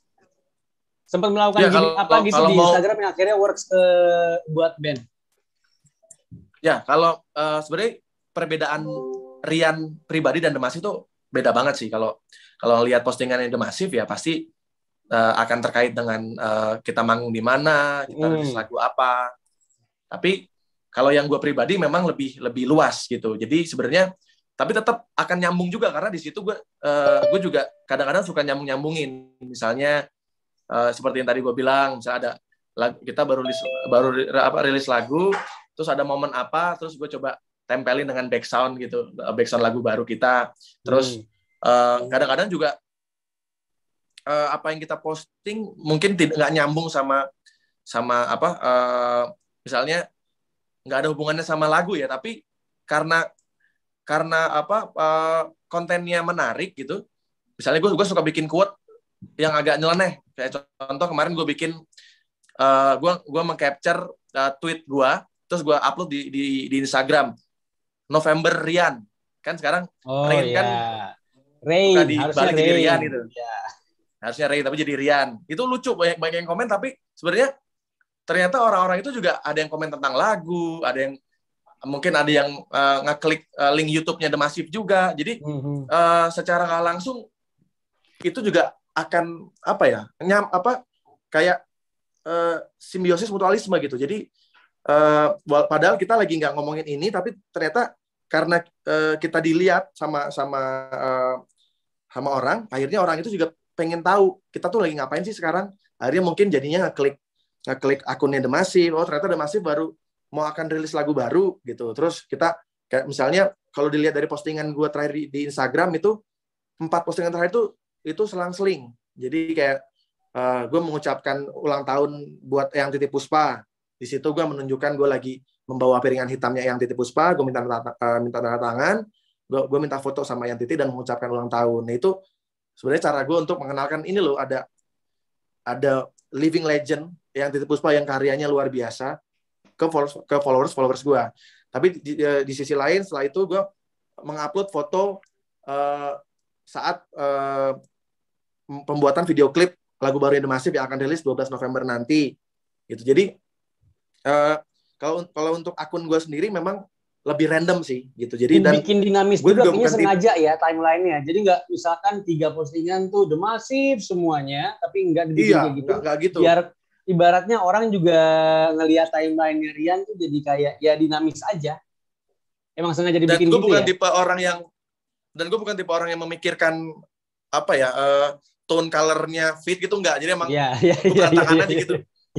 Sempat melakukan ya, kalau, apa kalau, gitu kalau di mau, Instagram yang akhirnya works uh, buat band. Ya, kalau uh, sebenarnya perbedaan Rian pribadi dan Demasif itu beda banget sih kalau kalau lihat postingan yang Demasif ya pasti uh, akan terkait dengan uh, kita manggung di mana, kita hmm. lagu apa. Tapi kalau yang gue pribadi memang lebih lebih luas gitu. Jadi sebenarnya tapi tetap akan nyambung juga karena di situ gue uh, gue juga kadang-kadang suka nyambung nyambungin misalnya Eh, seperti yang tadi gue bilang misalnya ada kita baru rilis, baru apa rilis lagu terus ada momen apa terus gue coba tempelin dengan background gitu eh, background lagu baru kita terus hmm. Eh, kadang-kadang hmm. uh, juga uh, apa yang kita posting mungkin tidak nyambung sama sama apa uh, misalnya nggak ada hubungannya sama lagu ya tapi karena karena apa uh, kontennya menarik gitu misalnya gue suka bikin quote yang agak nyeleneh Kayak contoh kemarin gue bikin uh, eh, gue gue mengcapture uh, tweet gue terus gue upload di, di di Instagram November Rian kan sekarang oh, Rain yeah. kan iya. Rain di, harusnya Rain. jadi Rian itu yeah. harusnya Rain tapi jadi Rian itu lucu banyak banyak yang komen tapi sebenarnya ternyata orang-orang itu juga ada yang komen tentang lagu ada yang mungkin ada yang uh, ngeklik uh, link YouTube-nya The Massive juga jadi mm -hmm. uh, secara langsung itu juga akan apa ya nyam apa kayak uh, simbiosis mutualisme gitu jadi uh, padahal kita lagi nggak ngomongin ini tapi ternyata karena uh, kita dilihat sama sama uh, sama orang akhirnya orang itu juga pengen tahu kita tuh lagi ngapain sih sekarang akhirnya mungkin jadinya ngeklik ngeklik akunnya The oh ternyata The baru mau akan rilis lagu baru gitu terus kita kayak misalnya kalau dilihat dari postingan gue terakhir di Instagram itu empat postingan terakhir itu itu selang-seling. Jadi kayak uh, eh, gue mengucapkan ulang tahun buat yang titip puspa. Di situ gue menunjukkan gue lagi membawa piringan hitamnya yang titip puspa. Gue minta uh, minta tanda tangan. Gue, gue minta foto sama yang titip dan mengucapkan ulang tahun. Nah, itu sebenarnya cara gue untuk mengenalkan ini loh ada ada living legend yang titip puspa yang karyanya luar biasa ke followers ke followers followers gue. Tapi di, di, eh, di sisi lain setelah itu gue mengupload foto uh, saat uh, pembuatan video klip lagu baru masif yang akan rilis 12 November nanti. Gitu. Jadi uh, kalau kalau untuk akun gue sendiri memang lebih random sih gitu. Jadi dan bikin dinamis gue juga bukan sengaja ya timelinenya. Jadi nggak misalkan tiga postingan tuh The Massive semuanya, tapi nggak dibikin iya, gitu. Gak, gak gitu. Biar ibaratnya orang juga ngelihat timeline Rian tuh jadi kayak ya dinamis aja. Emang sengaja dibikin dan gue gitu bukan ya? tipe orang yang dan gue bukan tipe orang yang memikirkan apa ya uh, tone colornya fit gitu enggak jadi emang yeah, yeah, yeah, yeah, yeah, aja gitu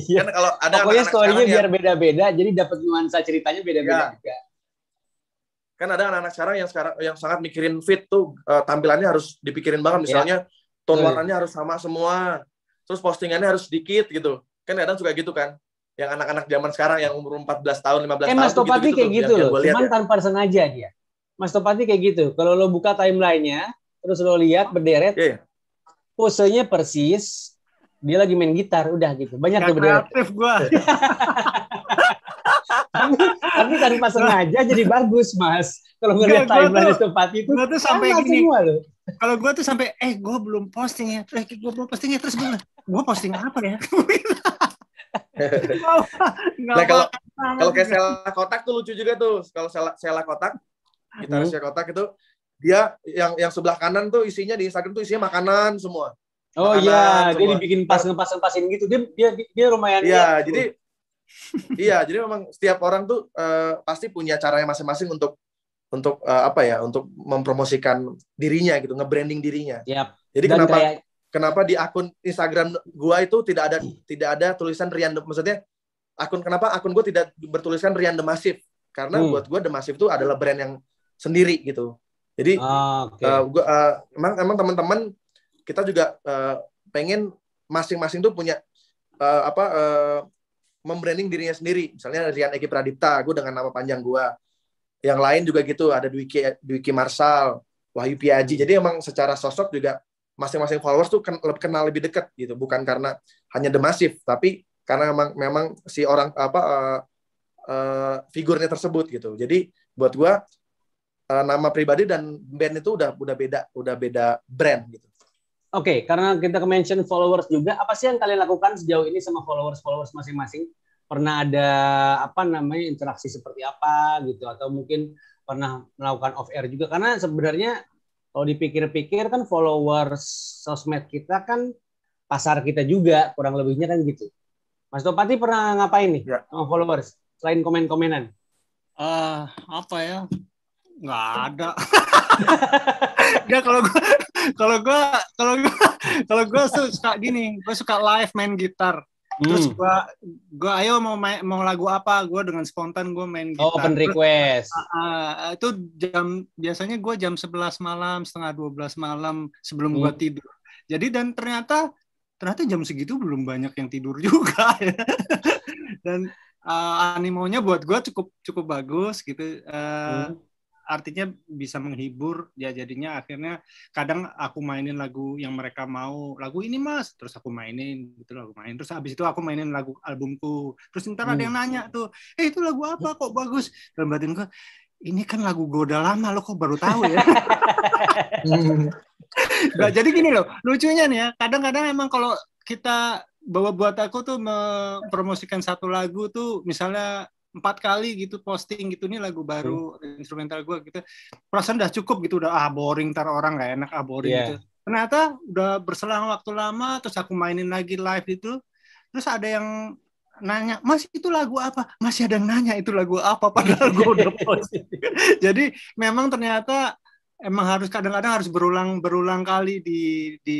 yeah. kan kalau ada pokoknya storynya biar beda-beda jadi dapat nuansa ceritanya beda-beda yeah. juga kan ada anak-anak sekarang yang sekarang yang sangat mikirin fit tuh uh, tampilannya harus dipikirin banget iya. misalnya yeah. tone warnanya harus sama semua terus postingannya harus sedikit gitu kan kadang suka gitu kan yang anak-anak zaman sekarang yang umur 14 tahun 15 eh, tahun Mas Topati gitu, kayak tuh, gitu loh cuman ya. tanpa sengaja dia Mas Topati kayak gitu kalau lo buka timelinenya terus lo lihat berderet yeah. Iya posenya persis dia lagi main gitar udah gitu banyak tuh kreatif gua tapi, tadi pas sengaja jadi bagus mas kalau ngeliat timeline di tempat itu gua tuh sampai gini kalau gue tuh sampai eh gue ya. eh, belum posting ya terus gue belum posting ya terus gue gue posting apa ya nah kalau kalau kayak sela kotak tuh lucu juga tuh kalau sela sela kotak kita harus hmm. kotak itu dia yang yang sebelah kanan tuh isinya di Instagram tuh isinya makanan semua. Oh iya, dia dibikin pas ngepas ngepasin gitu. Dia dia dia lumayan. Iya, jadi iya, jadi memang setiap orang tuh uh, pasti punya caranya masing-masing untuk untuk uh, apa ya, untuk mempromosikan dirinya gitu, nge-branding dirinya. Yep. Jadi Dan kenapa kayak... kenapa di akun Instagram gua itu tidak ada tidak ada tulisan Rian maksudnya akun kenapa akun gua tidak bertuliskan Rian The Massive? Karena hmm. buat gua The Massive itu adalah brand yang sendiri gitu. Jadi ah, okay. uh, eh, gua, uh, emang emang teman-teman kita juga uh, pengen masing-masing tuh punya uh, apa uh, membranding dirinya sendiri. Misalnya Rian Eki Pradipta, gue dengan nama panjang gue. Yang lain juga gitu, ada Dwiki Dwiki Marsal, Wahyu Piaji. Jadi emang secara sosok juga masing-masing followers tuh kenal lebih dekat gitu, bukan karena hanya The Massive, tapi karena memang memang si orang apa uh, uh, figurnya tersebut gitu. Jadi buat gue Eh, nama pribadi dan band itu udah udah beda udah beda brand gitu. Oke, okay, karena kita ke mention followers juga, apa sih yang kalian lakukan sejauh ini sama followers followers masing-masing? Pernah ada apa namanya interaksi seperti apa gitu atau mungkin pernah melakukan off air juga? Karena sebenarnya kalau dipikir-pikir kan followers sosmed kita kan pasar kita juga kurang lebihnya kan gitu. Mas Topati pernah ngapain nih ya. sama followers selain komen-komenan? Uh, apa ya? nggak ada ya kalau gue kalau gue kalau gue kalau gue suka gini gue suka live main gitar hmm. terus gue gue ayo mau main, mau lagu apa gue dengan spontan gue main oh, gitar oh open request terus, uh, ah, uh, ah, itu jam biasanya gue jam 11 malam setengah 12 malam sebelum hmm. gue tidur jadi dan ternyata ternyata jam segitu belum banyak yang tidur juga ya. dan uh, animonya buat gue cukup cukup bagus gitu uh, hmm artinya bisa menghibur ya jadinya akhirnya kadang aku mainin lagu yang mereka mau lagu ini mas terus aku mainin gitu lagu main terus habis itu aku mainin lagu albumku terus ntar ada yang hmm. nanya tuh eh itu lagu apa kok bagus dalam batin gue ini kan lagu gue udah lama lo kok baru tahu ya nah, jadi gini loh lucunya nih ya kadang-kadang emang kalau kita bawa buat aku tuh mempromosikan satu lagu tuh misalnya empat kali gitu posting gitu nih lagu baru hmm. instrumental gue gitu perasaan udah cukup gitu udah ah boring tar orang nggak enak ah boring yeah. gitu ternyata udah berselang waktu lama terus aku mainin lagi live itu terus ada yang nanya mas itu lagu apa masih ada yang nanya itu lagu apa padahal gue udah posting jadi memang ternyata emang harus kadang-kadang harus berulang berulang kali di di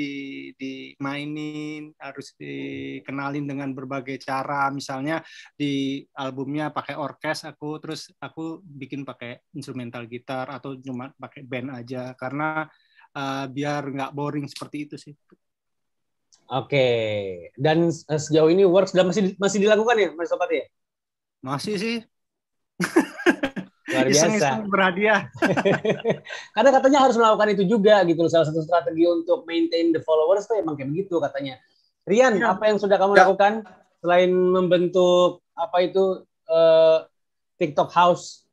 dimainin harus dikenalin dengan berbagai cara misalnya di albumnya pakai orkes aku terus aku bikin pakai instrumental gitar atau cuma pakai band aja karena uh, biar nggak boring seperti itu sih oke okay. dan eh, sejauh ini works dan masih masih dilakukan ya Mas Sobat ya masih sih Luar biasa. Iseng-iseng berhadiah. Karena katanya harus melakukan itu juga gitu loh. Salah satu strategi untuk maintain the followers tuh emang kayak begitu katanya. Rian, ya. apa yang sudah kamu ya. lakukan selain membentuk apa itu uh, TikTok House?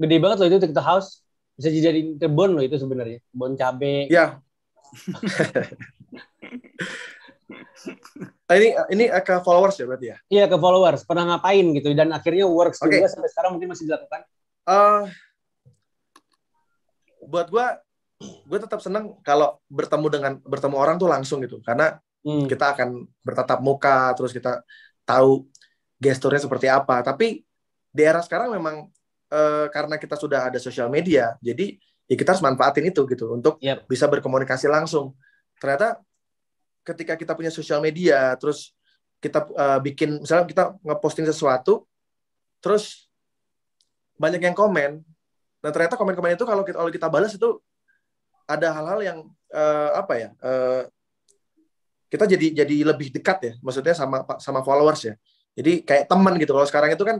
Gede banget loh itu TikTok House. Bisa jadi kebun loh itu sebenarnya, kebun cabe. Ya. ini ini ke followers ya berarti ya? Iya ke followers. Pernah ngapain gitu dan akhirnya works okay. juga sampai sekarang mungkin masih dilakukan uh, buat gue gue tetap seneng kalau bertemu dengan bertemu orang tuh langsung gitu karena hmm. kita akan bertatap muka terus kita tahu gesturnya seperti apa tapi di era sekarang memang uh, karena kita sudah ada sosial media jadi ya kita harus manfaatin itu gitu untuk yep. bisa berkomunikasi langsung ternyata ketika kita punya sosial media terus kita uh, bikin misalnya kita ngeposting sesuatu terus banyak yang komen dan nah, ternyata komen-komen itu kalau kita kalau kita balas itu ada hal-hal yang uh, apa ya uh, kita jadi jadi lebih dekat ya maksudnya sama sama followers ya jadi kayak teman gitu kalau sekarang itu kan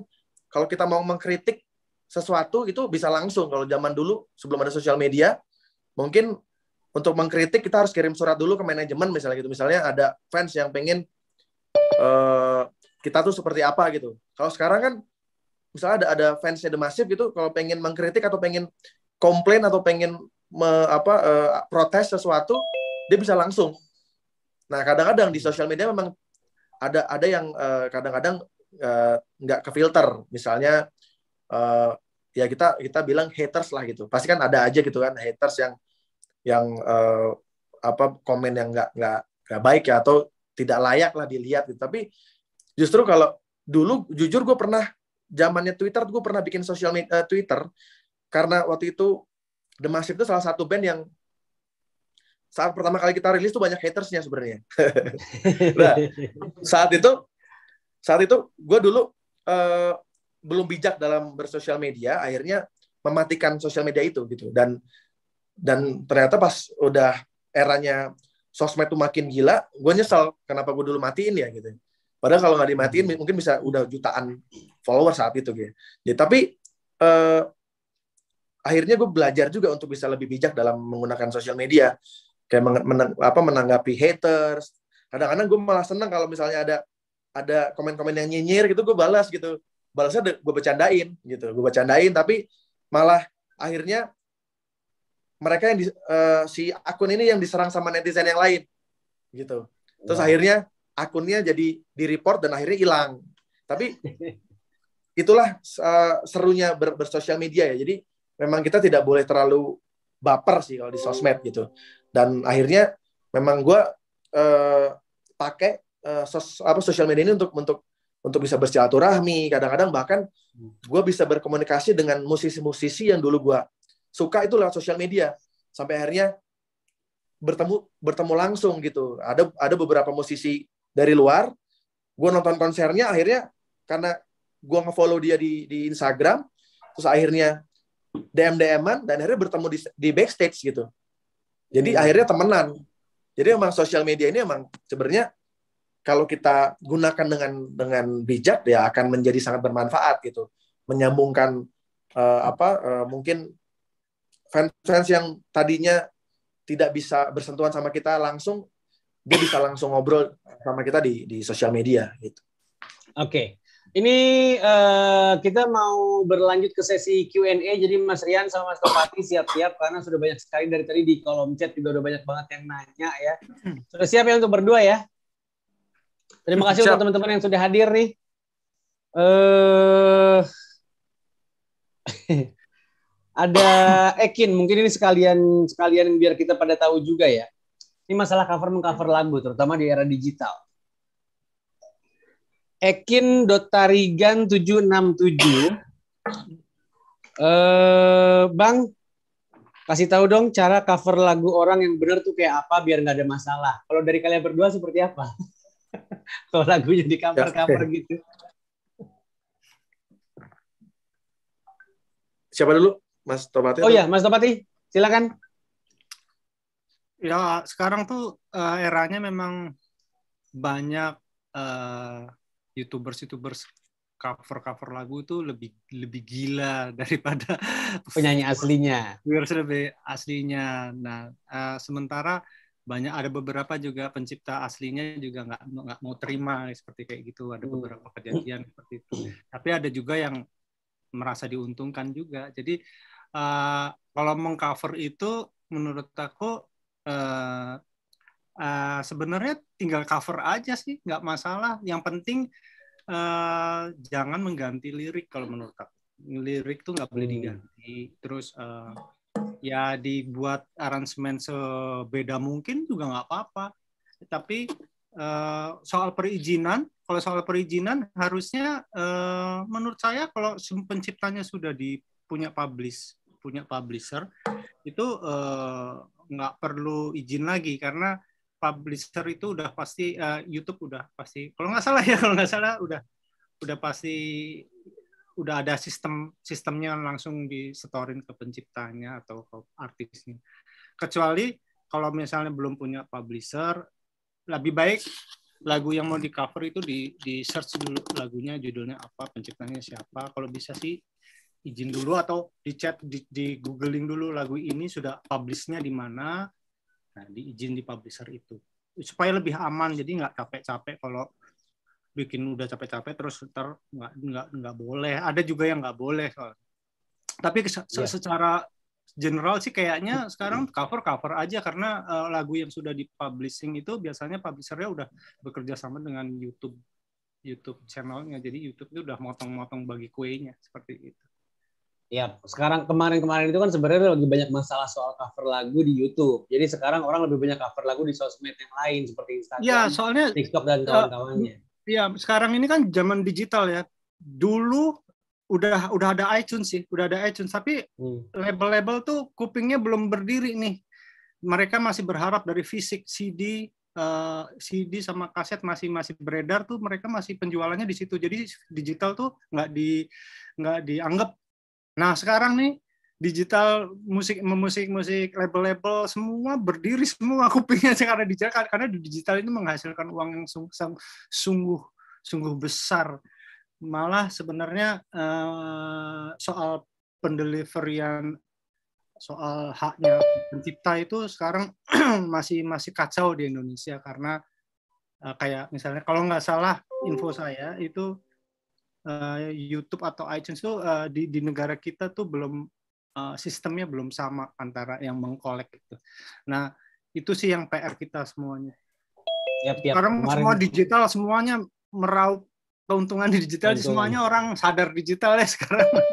kalau kita mau mengkritik sesuatu itu bisa langsung kalau zaman dulu sebelum ada sosial media mungkin untuk mengkritik kita harus kirim surat dulu ke manajemen misalnya gitu misalnya ada fans yang pengen uh, kita tuh seperti apa gitu kalau sekarang kan misalnya ada ada fansnya The Massive gitu kalau pengen mengkritik atau pengen komplain atau pengen me, apa uh, protes sesuatu dia bisa langsung nah kadang-kadang di sosial media memang ada ada yang eh, kadang-kadang uh, nggak kefilter misalnya uh, ya kita kita bilang haters lah gitu pasti kan ada aja gitu kan haters yang yang uh, apa komen yang nggak nggak nggak baik ya atau tidak layak lah dilihat gitu tapi justru kalau dulu jujur gue pernah zamannya Twitter gue pernah bikin sosial media uh, eh, Twitter karena waktu itu The Massive itu salah satu band yang saat pertama kali kita rilis tuh banyak hatersnya sebenarnya. nah, saat itu saat itu gue dulu uh, belum bijak dalam bersosial media, akhirnya mematikan sosial media itu gitu dan dan ternyata pas udah eranya sosmed tuh makin gila, gue nyesel kenapa gue dulu matiin ya gitu. Padahal kalau nggak dimatiin mungkin bisa udah jutaan follower saat itu gitu. Ya, tapi eh, akhirnya gue belajar juga untuk bisa lebih bijak dalam menggunakan sosial media. Kayak men menang, apa menanggapi haters. Kadang-kadang gue malah seneng kalau misalnya ada ada komen-komen yang nyinyir gitu gue balas gitu. Balasnya gue bercandain gitu. Gue bercandain tapi malah akhirnya mereka yang di, uh, si akun ini yang diserang sama netizen yang lain gitu. Terus wow. akhirnya akunnya jadi di report dan akhirnya hilang. Tapi itulah uh, serunya ber bersosial media ya. Jadi memang kita tidak boleh terlalu baper sih kalau di sosmed gitu. Dan akhirnya memang gue uh, pakai uh, sos apa sosial media ini untuk untuk untuk bisa bersilaturahmi. Kadang-kadang bahkan gue bisa berkomunikasi dengan musisi-musisi yang dulu gue suka itu lewat sosial media. Sampai akhirnya bertemu bertemu langsung gitu. Ada ada beberapa musisi dari luar gue nonton konsernya akhirnya karena gue ngefollow dia di di Instagram terus akhirnya DM DMan dan akhirnya bertemu di, di backstage gitu jadi hmm. akhirnya temenan jadi emang sosial media ini emang sebenarnya kalau kita gunakan dengan dengan bijak ya akan menjadi sangat bermanfaat gitu menyambungkan uh, apa uh, mungkin fans-fans yang tadinya tidak bisa bersentuhan sama kita langsung dia bisa langsung ngobrol sama kita di di sosial media gitu. Oke. Okay. Ini uh, kita mau berlanjut ke sesi Q&A. Jadi Mas Rian sama Mas Topati siap-siap karena sudah banyak sekali dari tadi di kolom chat juga udah banyak banget yang nanya ya. Sudah siap ya untuk berdua ya? Terima kasih siap. untuk teman-teman yang sudah hadir nih. Uh, ada Ekin, mungkin ini sekalian sekalian biar kita pada tahu juga ya. Ini masalah cover mengcover lagu, terutama di era digital. Ekin Dotarigan 767. Eh, Bang, kasih tahu dong cara cover lagu orang yang benar tuh kayak apa biar nggak ada masalah. Kalau dari kalian berdua seperti apa? Kalau lagunya di cover-cover ya, gitu. Siapa dulu? Mas Topati? Oh iya, Mas Topati. Silakan ya sekarang tuh uh, eranya memang banyak uh, eh, youtubers youtubers cover cover lagu tuh lebih lebih gila daripada penyanyi aslinya. Youtubers lebih aslinya. Nah uh, sementara banyak ada beberapa juga pencipta aslinya juga nggak nggak mau terima seperti kayak gitu ada hmm. beberapa kejadian seperti itu tapi ada juga yang merasa diuntungkan juga jadi uh, kalau mengcover itu menurut aku uh, sebenarnya tinggal cover aja sih, nggak masalah. Yang penting uh, jangan mengganti lirik kalau menurut aku. Lirik tuh nggak boleh hmm. diganti. Terus uh, ya dibuat arrangement sebeda mungkin juga nggak apa-apa. Tapi uh, soal perizinan, kalau soal perizinan harusnya uh, menurut saya kalau penciptanya sudah di punya punya publisher itu uh, nggak perlu izin lagi karena publisher itu udah pasti uh, YouTube udah pasti kalau nggak salah ya kalau nggak salah udah udah pasti udah ada sistem sistemnya langsung disetorin ke penciptanya atau ke artisnya kecuali kalau misalnya belum punya publisher lebih baik lagu yang mau di cover itu di di search dulu lagunya judulnya apa penciptanya siapa kalau bisa sih izin dulu atau di chat di, di googling dulu lagu ini sudah publishnya di mana nah diizin di publisher itu supaya lebih aman jadi nggak capek-capek kalau bikin udah capek-capek terus ter nggak nggak nggak boleh ada juga yang nggak boleh tapi yeah. secara general sih kayaknya hmm. sekarang cover cover aja karena uh, lagu yang sudah di publishing itu biasanya publishernya udah bekerja sama dengan YouTube YouTube channelnya jadi YouTube itu udah motong-motong bagi kuenya seperti itu ya sekarang kemarin-kemarin itu kan sebenarnya lagi banyak masalah soal cover lagu di YouTube. Jadi sekarang orang lebih banyak cover lagu di sosmed yang lain seperti Instagram, ya, soalnya, TikTok dan eh, kawan-kawannya. Iya, sekarang ini kan zaman digital ya. Dulu udah udah ada iTunes sih, udah ada iTunes, tapi label hmm. label-label tuh kupingnya belum berdiri nih. Mereka masih berharap dari fisik CD Uh, eh, CD sama kaset masih masih beredar tuh mereka masih penjualannya di situ jadi digital tuh nggak di nggak dianggap Nah sekarang nih digital musik memusik musik label-label semua berdiri semua kupingnya karena di karena di digital itu menghasilkan uang yang sungguh sungguh, besar malah sebenarnya eh, soal pendeliverian soal haknya pencipta itu sekarang masih masih kacau di Indonesia karena eh, kayak misalnya kalau nggak salah info saya itu Eh, YouTube atau iTunes tuh uh, di di negara kita tuh belum uh, sistemnya belum sama antara yang mengkolek itu. Nah itu sih yang PR kita semuanya. Yep, yep. Sekarang Kemarin... semua digital semuanya meraup keuntungan di digital, Tentu. semuanya orang sadar digital ya sekarang.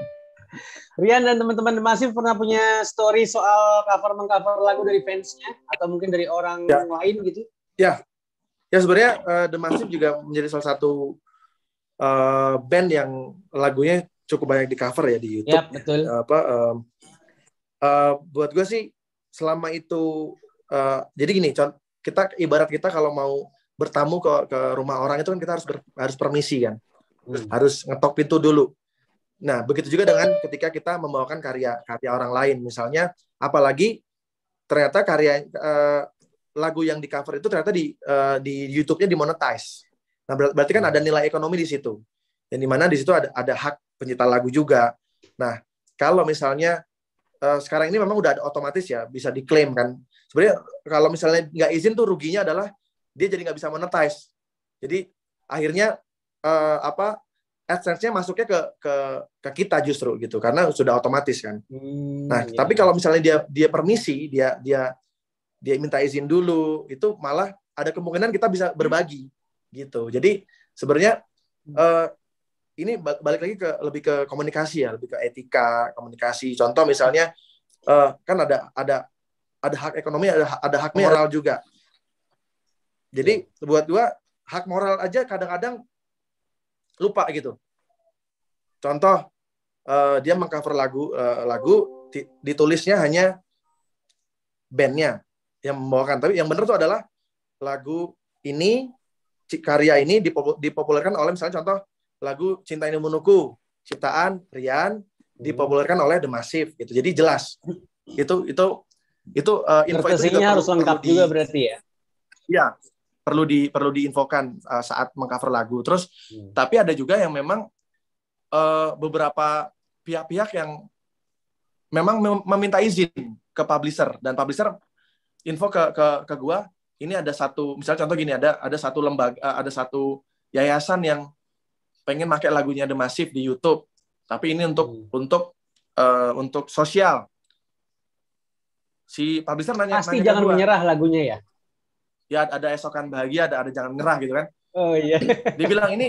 Rian dan teman-teman masih pernah punya story soal cover mengcover lagu dari fansnya atau mungkin dari orang ya. lain gitu? Ya, ya sebenarnya uh, The Massive juga menjadi salah satu uh, band yang lagunya cukup banyak di cover ya di YouTube. Yep, betul. Ya. Apa um, uh, buat gue sih selama itu uh, jadi gini, kita ibarat kita kalau mau bertamu ke ke rumah orang itu kan kita harus ber, harus permisi kan. Hmm. Harus ngetok pintu dulu. Nah, begitu juga dengan ketika kita membawakan karya karya orang lain misalnya apalagi ternyata karya uh, lagu yang di cover itu ternyata di uh, di YouTube-nya dimonetize. Nah, berarti kan iya. ada nilai ekonomi di situ. Yang dimana di situ ada, ada hak pencipta lagu juga. Nah, kalau misalnya uh, sekarang ini memang udah ada otomatis ya, bisa diklaim kan. Sebenarnya kalau misalnya nggak izin tuh ruginya adalah dia jadi nggak bisa monetize. Jadi akhirnya uh, apa AdSense-nya masuknya ke ke ke kita justru gitu karena sudah otomatis kan. Hmm, nah, iya. tapi iya. kalau misalnya dia dia permisi, dia dia dia minta izin dulu, itu malah ada kemungkinan kita bisa berbagi gitu jadi sebenarnya uh, ini balik lagi ke lebih ke komunikasi ya lebih ke etika komunikasi contoh misalnya uh, kan ada ada ada hak ekonomi ada ada hak moral juga jadi iya. buat dua hak moral aja kadang-kadang lupa gitu contoh uh, dia mengcover lagu uh, lagu ditulisnya hanya bandnya yang membawakan tapi yang benar itu adalah lagu ini karya ini dipopulerkan oleh misalnya contoh lagu Cinta Ini Menuku ciptaan Rian hmm. dipopulerkan oleh The Massive gitu. Jadi jelas. Itu itu itu uh, info itu juga perlu, harus lengkap perlu juga berarti ya. Iya, perlu di perlu diinfokan uh, saat mengcover lagu. Terus hmm. tapi ada juga yang memang uh, beberapa pihak-pihak yang memang meminta izin ke publisher dan publisher info ke ke ke gua ini ada satu misalnya contoh gini ada ada satu lembaga eh, ada satu yayasan yang pengen pakai lagunya The Massive di YouTube tapi ini untuk hmm. untuk uh, untuk sosial si publisher nanya pasti nanya jangan menyerah lagunya ya ya ada esokan bahagia ada ada jangan ngerah gitu kan oh iya dibilang ini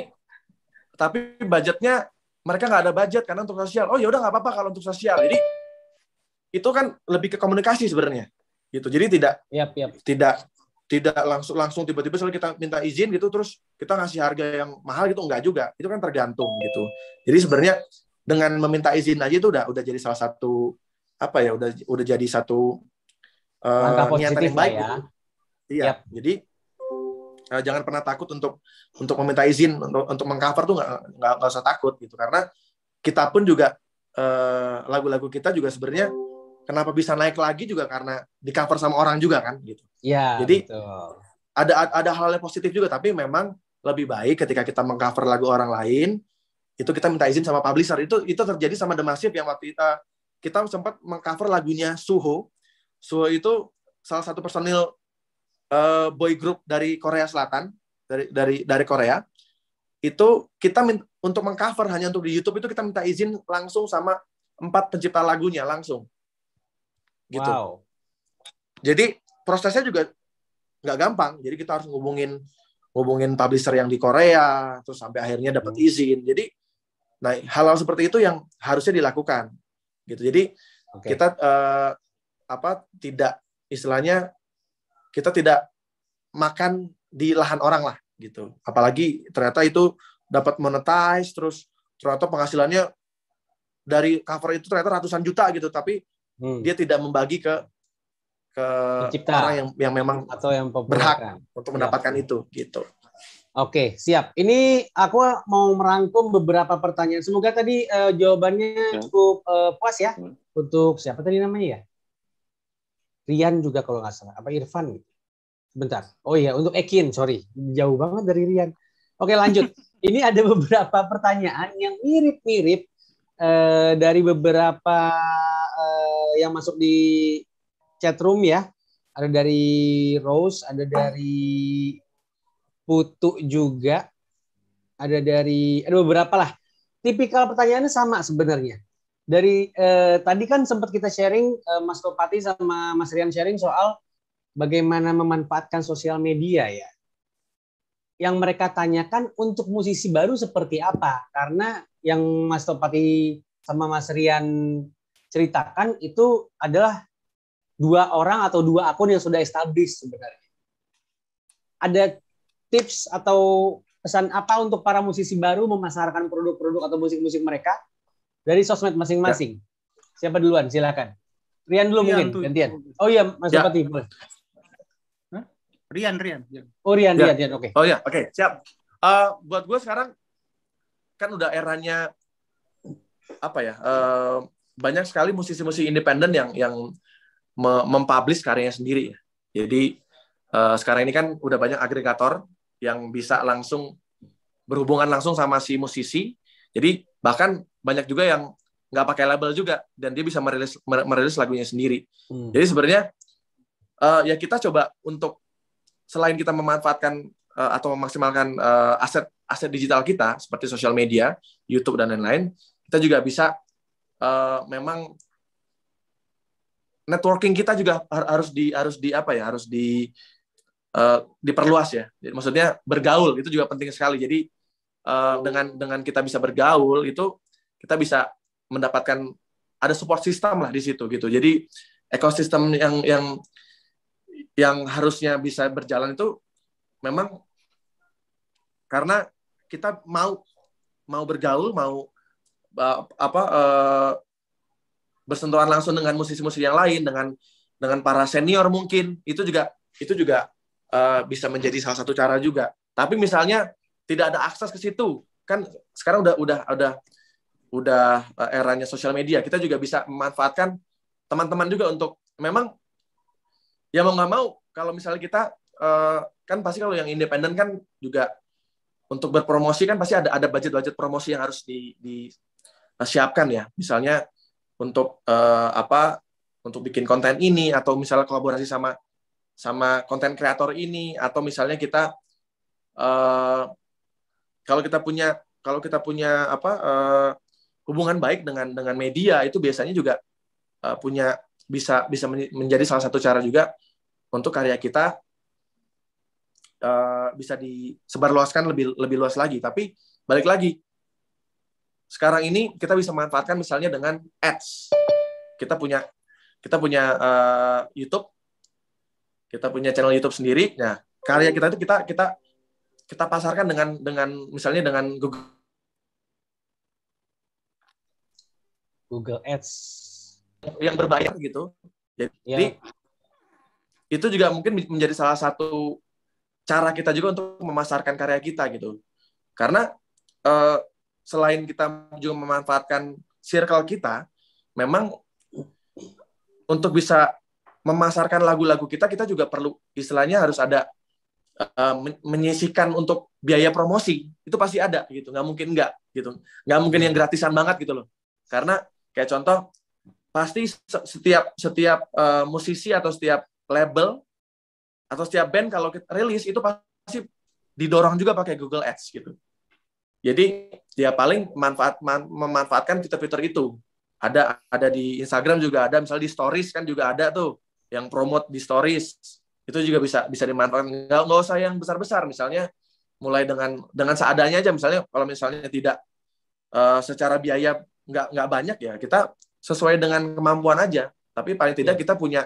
tapi budgetnya mereka nggak ada budget karena untuk sosial oh ya udah nggak apa-apa kalau untuk sosial jadi itu kan lebih ke komunikasi sebenarnya gitu jadi tidak yep, yep. tidak tidak langsung langsung tiba-tiba selalu kita minta izin gitu terus kita ngasih harga yang mahal gitu enggak juga itu kan tergantung gitu jadi sebenarnya dengan meminta izin aja itu udah udah jadi salah satu apa ya udah udah jadi satu uh, eh, niat yang baik ya. gitu. iya yep. jadi uh, jangan pernah takut untuk untuk meminta izin untuk untuk mengcover tuh nggak nggak usah takut gitu karena kita pun juga eh, lagu-lagu uh, lagu -lagu kita juga sebenarnya kenapa bisa naik lagi juga karena di cover sama orang juga kan gitu. Iya. Jadi betul. ada ada hal yang positif juga tapi memang lebih baik ketika kita mengcover lagu orang lain itu kita minta izin sama publisher itu itu terjadi sama The Massive yang waktu kita eh, kita sempat mengcover lagunya Suho Suho itu salah satu personil uh, boy group dari Korea Selatan dari dari dari Korea itu kita min, untuk mengcover hanya untuk di YouTube itu kita minta izin langsung sama empat pencipta lagunya langsung gitu. Wow. Jadi prosesnya juga nggak gampang. Jadi kita harus ngubungin ngubungin publisher yang di Korea, terus sampai akhirnya dapat hmm. izin. Jadi nah hal-hal seperti itu yang harusnya dilakukan gitu. Jadi okay. kita uh, apa tidak istilahnya kita tidak makan di lahan orang lah gitu. Apalagi ternyata itu dapat monetize terus ternyata penghasilannya dari cover itu ternyata ratusan juta gitu tapi hmm. dia tidak membagi ke ke Pencipta. orang yang yang memang atau yang berhak kan. untuk mendapatkan ya. itu gitu. Oke, siap. Ini aku mau merangkum beberapa pertanyaan. Semoga tadi uh, jawabannya ya. cukup uh, puas ya hmm. untuk siapa tadi namanya ya? Rian juga kalau nggak salah. Apa Irfan? Gitu? Bentar. Oh iya, untuk Ekin, sorry. Jauh banget dari Rian. Oke, lanjut. ini ada beberapa pertanyaan yang mirip-mirip uh, dari beberapa yang masuk di chat room ya. Ada dari Rose, ada dari Putu juga. Ada dari ada beberapa lah. Tipikal pertanyaannya sama sebenarnya. Dari eh, tadi kan sempat kita sharing eh, Mas Topati sama Mas Rian sharing soal bagaimana memanfaatkan sosial media ya yang mereka tanyakan untuk musisi baru seperti apa? Karena yang Mas Topati sama Mas Rian ceritakan itu adalah dua orang atau dua akun yang sudah established sebenarnya. Ada tips atau pesan apa untuk para musisi baru memasarkan produk-produk atau musik-musik mereka dari sosmed masing-masing? Ya. Siapa duluan? Silakan. Rian dulu Rian mungkin tuh. gantian. Oh iya, Mas ya. Bupati Rian, Rian, Oh Rian, ya. Rian, oke. Okay. Oh ya, oke, okay, siap. Uh, buat gue sekarang kan udah eranya apa ya? Uh, banyak sekali musisi-musisi independen yang yang mempublish karyanya sendiri ya. Jadi uh, sekarang ini kan udah banyak agregator yang bisa langsung berhubungan langsung sama si musisi. Jadi bahkan banyak juga yang nggak pakai label juga dan dia bisa merilis merilis lagunya sendiri. Hmm. Jadi sebenarnya uh, ya kita coba untuk selain kita memanfaatkan uh, atau memaksimalkan uh, aset aset digital kita seperti sosial media, YouTube dan lain-lain, kita juga bisa Eh, memang networking kita juga harus di harus di apa ya harus di uh, diperluas ya maksudnya bergaul itu juga penting sekali jadi uh, dengan dengan kita bisa bergaul itu kita bisa mendapatkan ada support system lah di situ gitu jadi ekosistem yang yang yang harusnya bisa berjalan itu memang karena kita mau mau bergaul mau uh, apa uh, bersentuhan langsung dengan musisi-musisi yang lain dengan dengan para senior mungkin itu juga itu juga uh, bisa menjadi salah satu cara juga tapi misalnya tidak ada akses ke situ kan sekarang udah udah udah udah uh, eranya sosial media kita juga bisa memanfaatkan teman-teman juga untuk memang ya mau nggak mau kalau misalnya kita uh, kan pasti kalau yang independen kan juga untuk berpromosi kan pasti ada ada budget budget promosi yang harus di, di Eh, siapkan ya misalnya untuk uh, apa untuk bikin konten ini atau misalnya kolaborasi sama sama konten kreator ini atau misalnya kita uh, kalau kita punya kalau kita punya apa uh, hubungan baik dengan dengan media itu biasanya juga uh, punya bisa bisa menjadi salah satu cara juga untuk karya kita uh, bisa disebarluaskan lebih lebih luas lagi tapi balik lagi sekarang ini kita bisa manfaatkan misalnya dengan ads. Kita punya kita punya uh, YouTube, kita punya channel YouTube sendiri. Nah, karya kita itu kita kita kita pasarkan dengan dengan misalnya dengan Google Google Ads yang berbayar gitu. Jadi ya. itu juga mungkin menjadi salah satu cara kita juga untuk memasarkan karya kita gitu. Karena uh, selain kita juga memanfaatkan circle kita, memang untuk bisa memasarkan lagu-lagu kita, kita juga perlu istilahnya harus ada uh, eh, menyisihkan untuk biaya promosi. Itu pasti ada gitu, nggak mungkin nggak gitu, nggak mungkin yang gratisan banget gitu loh. Karena kayak contoh, pasti setiap setiap uh, musisi atau setiap label atau setiap band kalau rilis itu pasti didorong juga pakai Google Ads gitu. Jadi dia ya, paling manfaat man, memanfaatkan fitur-fitur itu ada ada di Instagram juga ada misalnya di Stories kan juga ada tuh yang promote di Stories itu juga bisa bisa dimanfaatkan nggak nggak usah yang besar besar misalnya mulai dengan dengan seadanya aja misalnya kalau misalnya tidak uh, secara biaya nggak nggak banyak ya kita sesuai dengan kemampuan aja tapi paling tidak iya. kita punya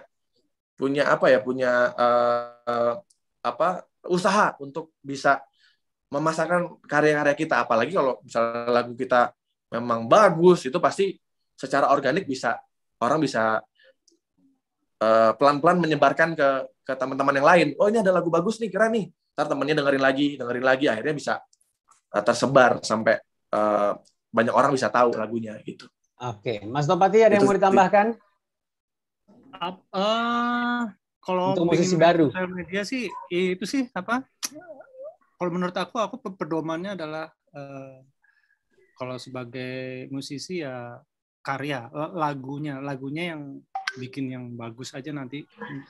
punya apa ya punya uh, uh, apa usaha untuk bisa memasarkan karya-karya kita apalagi kalau misalnya lagu kita memang bagus itu pasti secara organik bisa orang bisa eh, pelan-pelan uh, menyebarkan ke ke teman-teman yang lain oh ini ada lagu bagus nih kira nih ntar temennya dengerin lagi dengerin lagi akhirnya bisa uh, tersebar sampai uh, banyak orang bisa tahu lagunya gitu oke mas Topati ada itu, yang mau ditambahkan uh, kalau untuk musisi baru media sih itu sih apa kalau menurut aku aku pedomannya adalah uh, kalau sebagai musisi ya karya lagunya lagunya yang bikin yang bagus aja nanti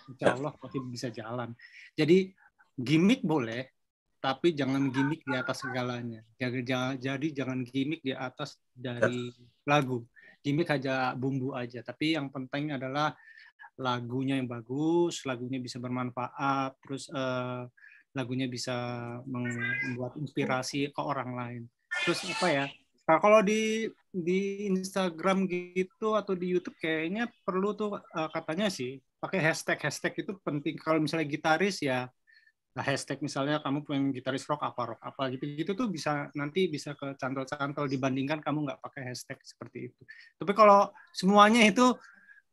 insya ya. Allah pasti bisa jalan jadi gimmick boleh tapi jangan gimmick di atas segalanya jadi, jadi jangan gimmick di atas dari ya. lagu gimmick aja bumbu aja tapi yang penting adalah lagunya yang bagus lagunya bisa bermanfaat terus uh, lagunya bisa membuat inspirasi ke orang lain. Terus apa ya? Nah, kalau di di Instagram gitu atau di YouTube kayaknya perlu tuh uh, katanya sih pakai hashtag hashtag itu penting. Kalau misalnya gitaris ya nah hashtag misalnya kamu pengen gitaris rock apa rock apa gitu gitu tuh bisa nanti bisa ke cantol-cantol dibandingkan kamu nggak pakai hashtag seperti itu. Tapi kalau semuanya itu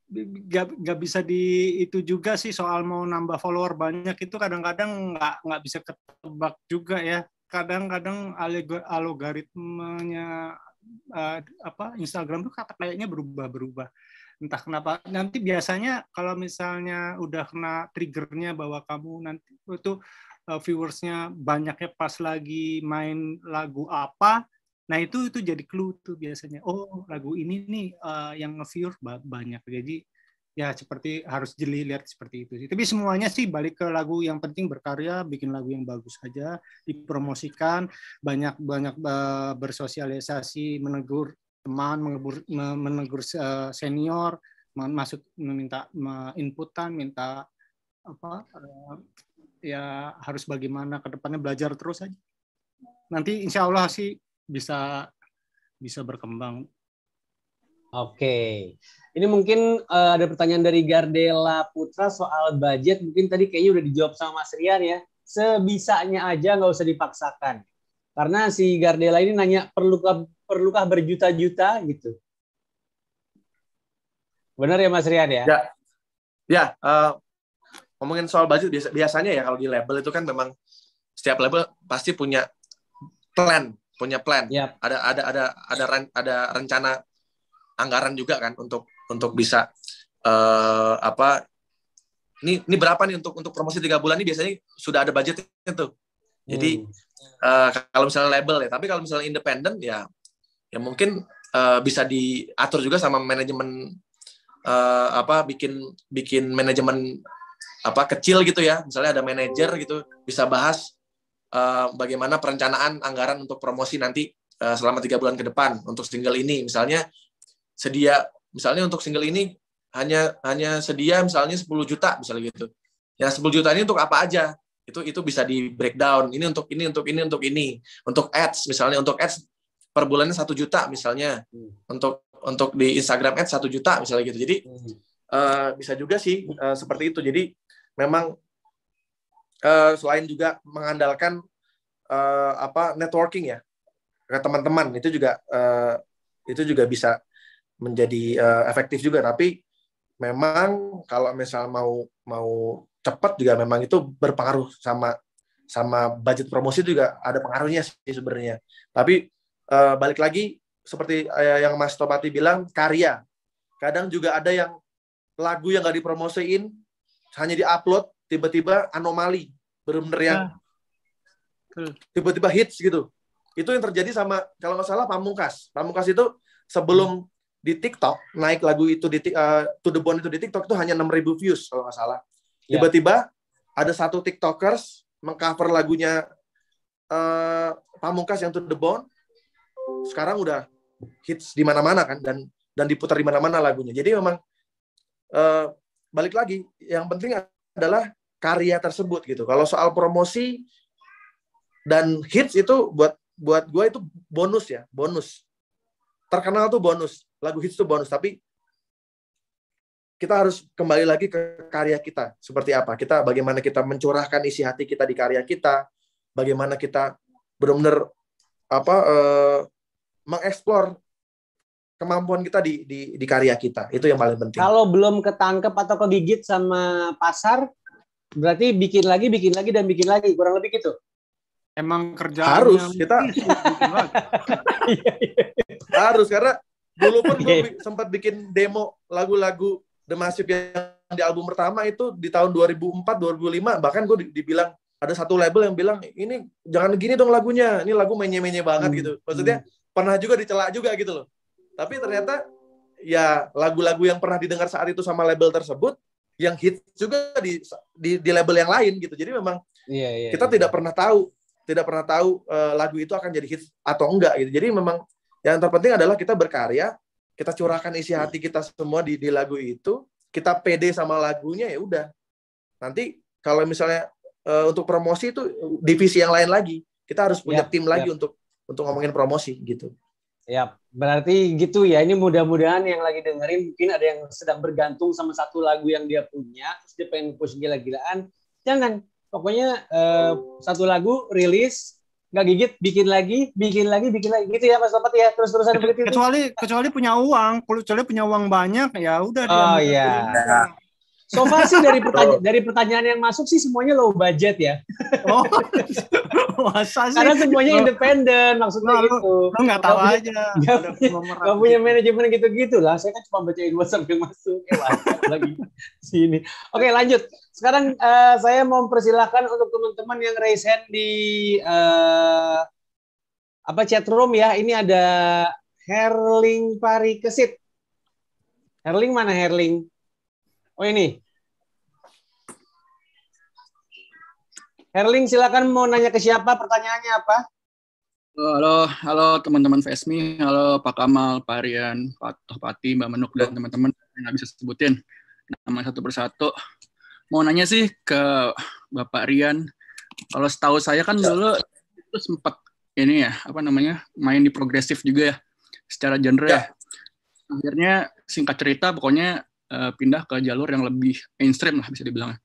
nggak nggak bisa di itu juga sih soal mau nambah follower banyak itu kadang-kadang nggak nggak bisa ketebak juga ya kadang-kadang algoritmanya uh, eh, apa Instagram tuh kata kayaknya berubah-berubah entah kenapa nanti biasanya kalau misalnya udah kena triggernya bahwa kamu nanti itu uh, viewersnya banyaknya pas lagi main lagu apa Nah itu itu jadi clue tuh biasanya. Oh lagu ini nih uh, yang nge banyak. Jadi ya seperti harus jeli lihat seperti itu. sih Tapi semuanya sih balik ke lagu yang penting berkarya, bikin lagu yang bagus aja, dipromosikan, banyak banyak uh, bersosialisasi, menegur teman, menegur, menegur uh, senior, masuk meminta inputan, minta apa uh, ya harus bagaimana ke depannya belajar terus aja. Nanti insya Allah sih bisa bisa berkembang. Oke, okay. ini mungkin uh, ada pertanyaan dari Gardela Putra soal budget. Mungkin tadi kayaknya udah dijawab sama Mas Rian ya. Sebisanya aja, nggak usah dipaksakan. Karena si Gardela ini nanya perlukah perlukah berjuta-juta gitu. Benar ya Mas Rian ya? Ya, ya uh, ngomongin soal budget biasanya ya kalau di label itu kan memang setiap label pasti punya plan punya plan. Yep. Iya. Ada ada ada ada ada rencana anggaran juga kan untuk untuk bisa uh, apa ini ini berapa nih untuk untuk promosi tiga bulan ini biasanya sudah ada budgetnya tuh. Jadi hmm. uh, kalau misalnya label ya, tapi kalau misalnya independen ya ya mungkin uh, bisa diatur juga sama manajemen uh, apa bikin bikin manajemen apa kecil gitu ya misalnya ada manajer gitu bisa bahas Eh, bagaimana perencanaan anggaran untuk promosi nanti uh, selama tiga bulan ke depan untuk single ini misalnya sedia misalnya untuk single ini hanya hanya sedia misalnya 10 juta misalnya gitu ya 10 juta ini untuk apa aja itu itu bisa di breakdown ini untuk ini untuk ini untuk ini untuk ads misalnya untuk ads per bulannya satu juta misalnya hmm. untuk untuk di Instagram ads satu juta misalnya gitu jadi hmm. uh, bisa juga sih uh, seperti itu jadi memang Eh, selain juga mengandalkan uh, apa networking ya ke teman-teman itu juga uh, itu juga bisa menjadi uh, efektif juga tapi memang kalau misal mau mau cepat juga memang itu berpengaruh sama sama budget promosi juga ada pengaruhnya sih sebenarnya. Tapi uh, balik lagi seperti yang Mas Topati bilang karya. Kadang juga ada yang lagu yang nggak dipromosiin hanya diupload tiba-tiba anomali benar-benar yang ah. tiba-tiba hits gitu itu yang terjadi sama kalau nggak salah pamungkas pamungkas itu sebelum di TikTok naik lagu itu di uh, To The Bone itu di TikTok itu hanya 6000 views kalau nggak salah. Ya. Tiba-tiba ada satu TikTokers mengcover lagunya uh, Pamungkas yang To The Bone sekarang udah hits di mana-mana kan dan dan diputar di mana-mana lagunya. Jadi memang uh, balik lagi yang penting adalah karya tersebut gitu. Kalau soal promosi dan hits itu buat buat gue itu bonus ya, bonus. Terkenal tuh bonus, lagu hits tuh bonus. Tapi kita harus kembali lagi ke karya kita seperti apa kita bagaimana kita mencurahkan isi hati kita di karya kita bagaimana kita benar-benar apa eh, mengeksplor kemampuan kita di, di di karya kita itu yang paling penting kalau belum ketangkep atau kegigit sama pasar Berarti bikin lagi, bikin lagi, dan bikin lagi. Kurang lebih gitu. Emang kerja harus kita harus karena dulu pun gue iya. sempat bikin demo lagu-lagu The Massive yang di album pertama itu di tahun 2004 2005 bahkan gue dibilang ada satu label yang bilang ini jangan gini dong lagunya ini lagu menye-menye banget gitu. hmm. gitu maksudnya hmm. pernah juga dicela juga gitu loh tapi ternyata ya lagu-lagu yang pernah didengar saat itu sama label tersebut yang hits juga di di, di label yang lain gitu. Jadi memang yeah, yeah, kita yeah. tidak pernah tahu, tidak pernah tahu uh, lagu itu akan jadi hits atau enggak gitu. Jadi memang yang terpenting adalah kita berkarya, kita curahkan isi hati kita semua di di lagu itu, kita pede sama lagunya ya udah. Nanti kalau misalnya uh, untuk promosi itu divisi yang lain lagi. Kita harus punya tim lagi untuk untuk ngomongin promosi gitu. Ya, berarti gitu ya. Ini mudah-mudahan yang lagi dengerin mungkin ada yang sedang bergantung sama satu lagu yang dia punya, terus dia pengen push gila-gilaan. Jangan, pokoknya eh, satu lagu rilis, nggak gigit, bikin lagi, bikin lagi, bikin lagi, gitu ya Mas Lopat ya. Terus-terusan eh, begitu. Kecuali kecuali punya uang, kecuali punya uang banyak, ya udah. Oh iya. So far sih dari pertanyaan dari pertanyaan yang masuk sih semuanya low budget ya. Oh. penguasa sih? Karena semuanya independen, maksudnya lu, itu. Lu nggak tahu gak aja. Gak punya, punya gitu. manajemen gitu-gitu lah. Saya kan cuma bacain WhatsApp yang masuk. Eh, lagi sini. Oke, lanjut. Sekarang uh, saya mau persilahkan untuk teman-teman yang raise hand di uh, apa chat room ya. Ini ada Herling Parikesit. Herling mana Herling? Oh ini. Herling silakan mau nanya ke siapa? Pertanyaannya apa? Oh, halo, halo teman-teman Vesmi, halo Pak Kamal, Pak Rian, Pak Tohpati, Mbak Menuk, dan teman-teman yang bisa sebutin nama satu persatu. Mau nanya sih ke Bapak Rian, kalau setahu saya kan ya. dulu itu sempat ini ya, apa namanya, main di progresif juga ya, secara genre ya. ya. Akhirnya singkat cerita, pokoknya eh, pindah ke jalur yang lebih mainstream lah bisa dibilang ya,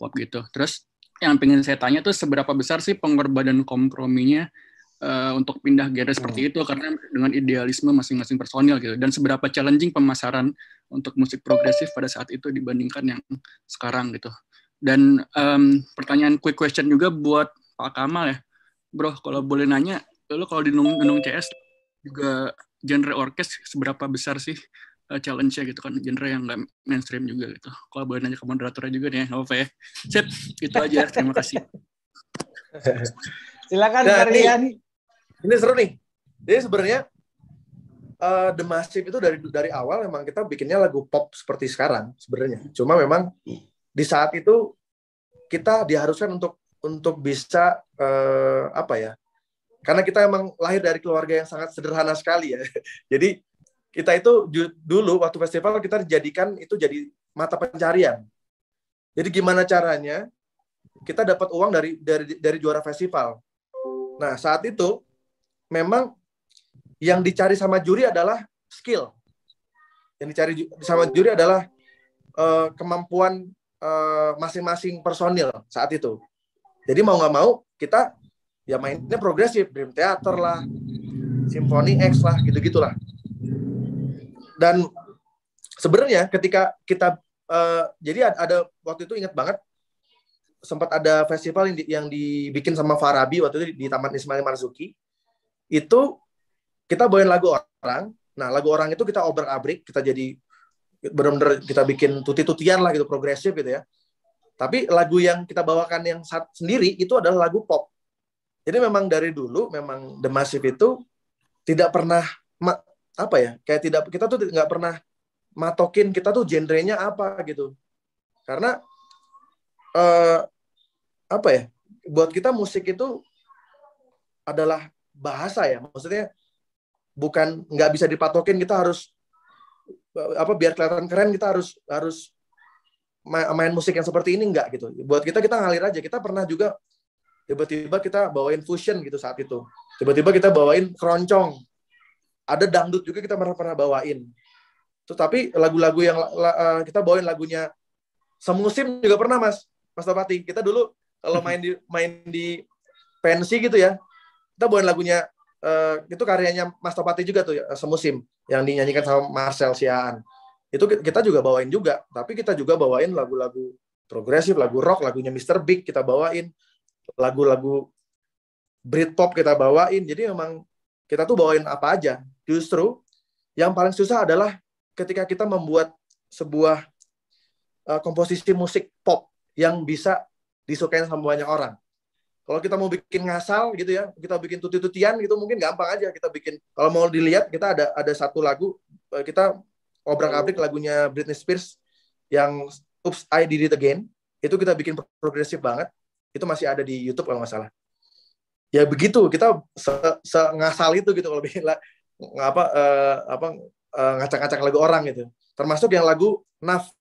pop gitu. Terus yang pengen saya tanya tuh seberapa besar sih pengorbanan komprominya uh, untuk pindah genre hmm. seperti itu karena dengan idealisme masing-masing personil gitu dan seberapa challenging pemasaran untuk musik progresif pada saat itu dibandingkan yang sekarang gitu. Dan um, pertanyaan quick question juga buat Pak Kamal ya. Bro, kalau boleh nanya, lo kalau di Nung, Nung CS juga genre orkes seberapa besar sih Eh, challenge-nya gitu kan genre yang nggak mainstream juga gitu kalau boleh nanya ke moderatornya juga nih nggak apa ya sip itu aja ya, terima kasih silakan nah, ini, ini seru nih jadi sebenarnya uh, The Massive itu dari dari awal memang kita bikinnya lagu pop seperti sekarang sebenarnya. Cuma memang di saat itu kita diharuskan untuk untuk bisa uh, apa ya? Karena kita emang lahir dari keluarga yang sangat sederhana sekali ya. Jadi kita itu dulu waktu festival kita dijadikan itu jadi mata pencarian. Jadi gimana caranya kita dapat uang dari dari dari juara festival. Nah, saat itu memang yang dicari sama juri adalah skill. Yang dicari sama juri adalah uh, kemampuan eh, masing-masing uh, personil saat itu. Jadi mau nggak mau kita ya mainnya progresif, dream theater lah, symphony X lah, gitu-gitulah dan sebenarnya ketika kita uh, jadi ada waktu itu ingat banget sempat ada festival yang, di, yang dibikin sama Farabi waktu itu di, di Taman Ismail Marzuki itu kita bawain lagu orang nah lagu orang itu kita obrak abrik kita jadi benar-benar kita bikin tuti-tutian lah gitu progresif gitu ya tapi lagu yang kita bawakan yang saat sendiri itu adalah lagu pop jadi memang dari dulu memang The Massive itu tidak pernah apa ya kayak tidak kita tuh nggak pernah matokin kita tuh genrenya apa gitu karena uh, apa ya buat kita musik itu adalah bahasa ya maksudnya bukan nggak bisa dipatokin kita harus eh, apa biar kelihatan keren kita harus harus main musik yang seperti ini enggak gitu. Buat kita kita ngalir aja. Kita pernah juga tiba-tiba kita bawain fusion gitu saat itu. Tiba-tiba kita bawain keroncong. Ada dangdut juga kita pernah pernah bawain. Tetapi lagu-lagu yang uh, kita bawain lagunya semusim juga pernah Mas, Mas Tapati. Kita dulu kalau main di main di pensi gitu ya, kita bawain lagunya uh, itu karyanya Mas Tapati juga tuh eh, semusim yang dinyanyikan sama Marcel Siaan. Itu kita juga bawain juga, tapi kita juga bawain lagu-lagu progresif, lagu rock, lagunya Mr. Big kita bawain, lagu-lagu Britpop kita bawain. Jadi memang kita tuh bawain apa aja. Justru yang paling susah adalah ketika kita membuat sebuah uh, komposisi musik pop yang bisa disukai sama banyak orang. Kalau kita mau bikin ngasal gitu ya, kita bikin tuti-tutian gitu mungkin gampang aja kita bikin. Kalau mau dilihat kita ada ada satu lagu eh, kita obrak-abrik oh. lagunya Britney Spears yang Oops I Did It Again itu kita bikin progresif banget. Itu masih ada di YouTube kalau nggak salah. Ya begitu kita se, se ngasal itu gitu kalau bikin apa uh, apa uh, ngacak-ngacak lagu orang gitu. Termasuk yang lagu Naf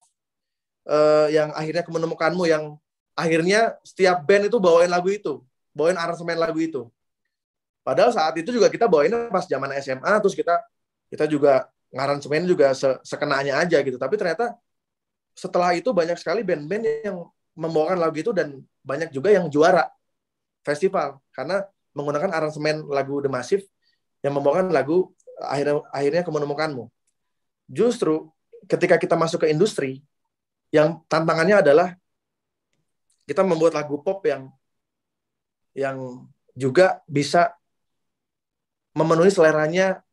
uh, yang akhirnya aku menemukanmu yang akhirnya setiap band itu bawain lagu itu, bawain aransemen lagu itu. Padahal saat itu juga kita bawain pas zaman SMA terus kita kita juga ngaransemen juga se sekenanya aja gitu. Tapi ternyata setelah itu banyak sekali band-band yang membawakan lagu itu dan banyak juga yang juara festival karena menggunakan aransemen lagu The Massive yang membawakan lagu akhirnya akhirnya aku menemukanmu. Justru ketika kita masuk ke industri yang tantangannya adalah kita membuat lagu pop yang yang juga bisa memenuhi seleranya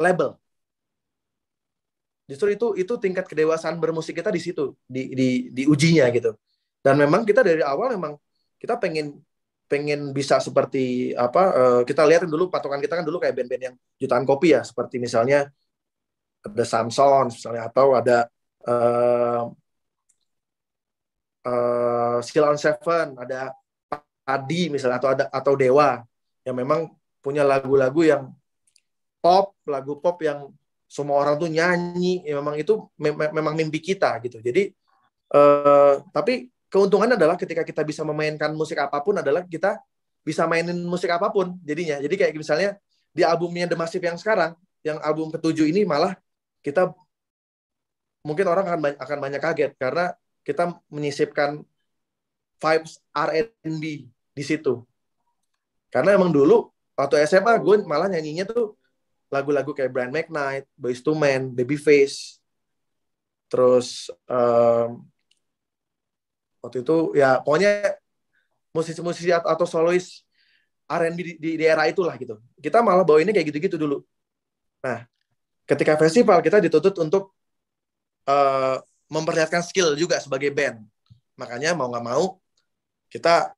label. Justru itu itu tingkat kedewasaan bermusik kita di situ di di ujinya gitu. Dan memang kita dari awal memang kita pengen pengen bisa seperti apa uh, kita lihat dulu patokan kita kan dulu kayak band-band yang jutaan kopi ya seperti misalnya ada Samson misalnya atau ada uh, uh, Seven ada Adi misalnya atau ada atau Dewa yang memang punya lagu-lagu yang pop lagu pop yang semua orang tuh nyanyi ya memang itu me memang mimpi kita gitu jadi uh, tapi keuntungannya adalah ketika kita bisa memainkan musik apapun adalah kita bisa mainin musik apapun jadinya. Jadi kayak misalnya di albumnya The Massive yang sekarang, yang album ketujuh ini malah kita mungkin orang akan banyak, akan banyak kaget karena kita menyisipkan vibes R&B di situ. Karena emang dulu waktu SMA gue malah nyanyinya tuh lagu-lagu kayak Brian McKnight, Boyz II Men, Babyface, terus um, waktu itu ya pokoknya musisi-musisi atau solois R&B di, di, di era itulah gitu. Kita malah bawa ini kayak gitu-gitu dulu. Nah, ketika festival kita dituntut untuk uh, memperlihatkan skill juga sebagai band. Makanya mau nggak mau kita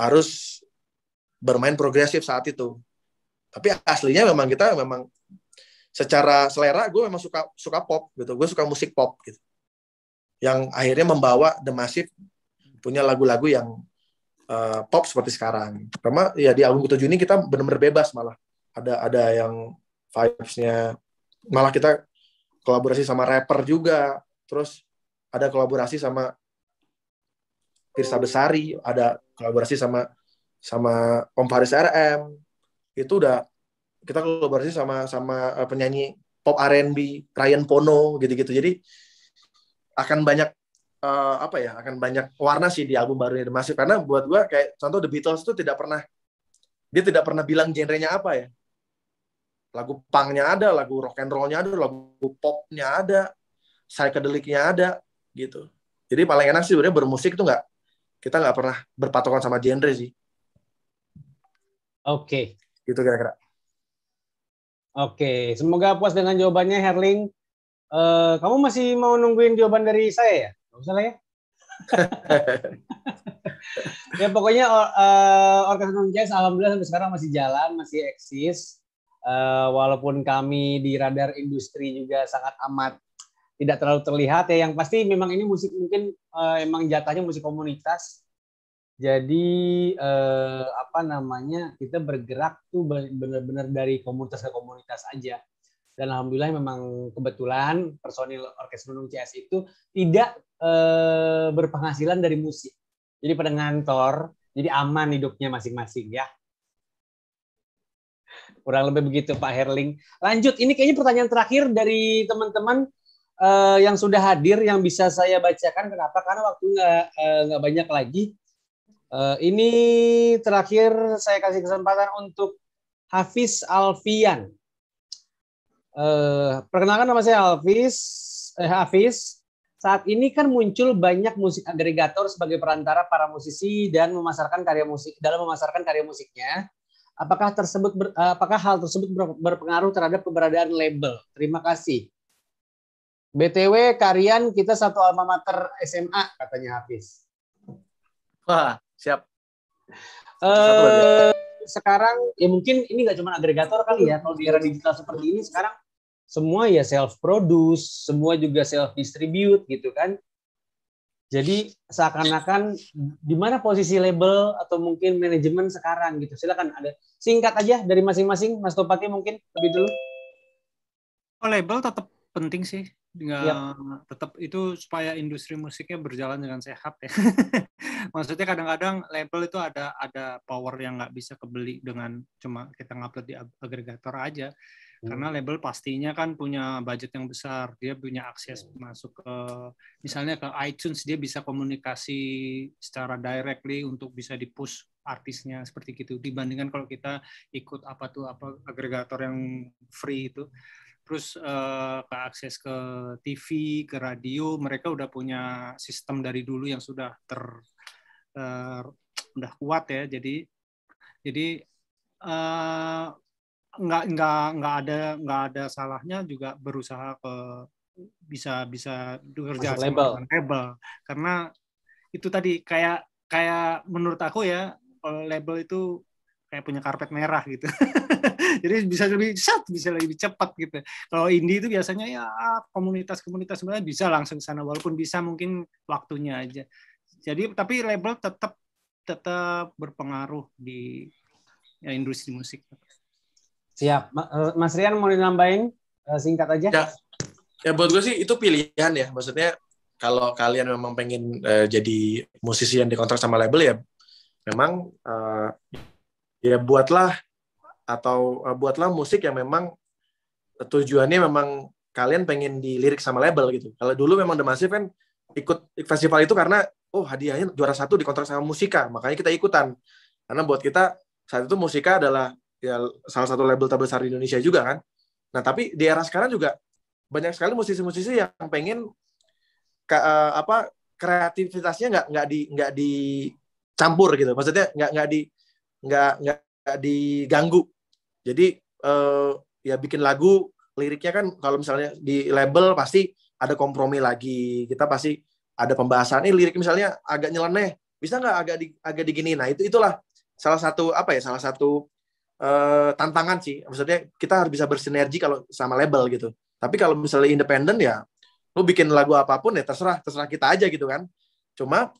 harus bermain progresif saat itu. Tapi aslinya memang kita memang secara selera gue memang suka suka pop gitu. Gue suka musik pop gitu yang akhirnya membawa The Massive punya lagu-lagu yang uh, pop seperti sekarang. Karena ya di album ke-7 ini kita benar-benar bebas malah ada ada yang vibes-nya malah kita kolaborasi sama rapper juga. Terus ada kolaborasi sama Tirsa Besari, ada kolaborasi sama sama Om Faris RM. Itu udah kita kolaborasi sama sama eh, penyanyi pop R&B Ryan Pono gitu-gitu. Jadi akan banyak uh, apa ya akan banyak warna sih di album barunya The Massive karena buat gue kayak contoh The Beatles tuh tidak pernah dia tidak pernah bilang genrenya apa ya lagu punknya ada lagu rock and rollnya ada lagu popnya ada psychedelicnya ada gitu jadi paling enak sih sebenarnya bermusik tuh nggak kita nggak pernah berpatokan sama genre sih oke okay. gitu kira-kira oke semoga puas dengan jawabannya Herling Uh, kamu masih mau nungguin jawaban dari saya ya? Gak usah lah ya. ya pokoknya uh, eh, Orkestra Jazz alhamdulillah sampai sekarang masih jalan, masih eksis. Uh, walaupun kami di radar industri juga sangat amat tidak terlalu terlihat ya yang pasti memang ini musik mungkin uh, emang jatahnya musik komunitas jadi eh, apa namanya kita bergerak tuh benar-benar dari komunitas ke komunitas aja dan alhamdulillah memang kebetulan personil orkes Gunung CS itu tidak eh, berpenghasilan dari musik. Jadi pada ngantor, jadi aman hidupnya masing-masing ya. Kurang lebih begitu Pak Herling. Lanjut, ini kayaknya pertanyaan terakhir dari teman-teman eh, yang sudah hadir yang bisa saya bacakan. Kenapa? Karena waktu nggak eh, nggak banyak lagi. Uh, ini terakhir saya kasih kesempatan untuk Hafiz Alfian. Uh, perkenalkan nama saya Alvis, eh, Hafiz. Saat ini kan muncul banyak musik agregator sebagai perantara para musisi dan memasarkan karya musik dalam memasarkan karya musiknya. Apakah tersebut ber, eh, apakah hal tersebut ber, berpengaruh terhadap keberadaan label? Terima kasih. BTW Karian kita satu alma mater SMA katanya Hafiz. Wah, siap. Uh, sekarang ya mungkin ini nggak cuma agregator kali ya kalau di era digital seperti ini sekarang semua ya self produce, semua juga self distribute gitu kan. Jadi seakan-akan di mana posisi label atau mungkin manajemen sekarang gitu. Silakan ada singkat aja dari masing-masing Mas Topati mungkin lebih dulu. Oh, label tetap penting sih. Enggak yep. Iya. tetap itu supaya industri musiknya berjalan dengan sehat ya. Maksudnya kadang-kadang label itu ada ada power yang nggak bisa kebeli dengan cuma kita ngupload di agregator aja karena hmm. label pastinya kan punya budget yang besar dia punya akses hmm. masuk ke misalnya ke iTunes dia bisa komunikasi secara directly untuk bisa di push artisnya seperti gitu dibandingkan kalau kita ikut apa tuh apa agregator yang free itu terus eh, ke akses ke TV ke radio mereka udah punya sistem dari dulu yang sudah ter, ter udah kuat ya jadi jadi uh, nggak nggak nggak ada nggak ada salahnya juga berusaha ke bisa bisa bekerja label. label karena itu tadi kayak kayak menurut aku ya label itu kayak punya karpet merah gitu jadi bisa lebih cepat bisa lebih cepat gitu kalau indie itu biasanya ya komunitas-komunitas sebenarnya bisa langsung sana walaupun bisa mungkin waktunya aja jadi tapi label tetap tetap berpengaruh di ya, industri musik Siap. Eh, Mas Rian mau nambahin eh, singkat aja? Ya, ya buat gue sih itu pilihan ya. Maksudnya kalau kalian memang pengen uh, jadi musisi yang dikontrak sama label ya memang uh, ya buatlah atau uh, buatlah musik yang memang tujuannya memang kalian pengen dilirik sama label gitu. Kalau dulu memang The Massive kan ikut festival itu karena oh hadiahnya juara satu dikontrak sama Musika, makanya kita ikutan. Karena buat kita saat itu Musika adalah ya salah satu label terbesar di Indonesia juga kan. Nah tapi di era sekarang juga banyak sekali musisi-musisi yang pengen ke, uh, apa kreativitasnya nggak nggak di nggak dicampur gitu. Maksudnya nggak nggak di nggak nggak diganggu. Jadi uh, ya bikin lagu liriknya kan kalau misalnya di label pasti ada kompromi lagi. Kita pasti ada pembahasan ini eh, lirik misalnya agak nyeleneh bisa nggak agak di, agak digini nah itu itulah salah satu apa ya salah satu uh, tantangan sih. Maksudnya kita harus bisa bersinergi kalau sama label gitu. Tapi kalau misalnya independen ya lu bikin lagu apapun ya terserah terserah kita aja gitu kan. Cuma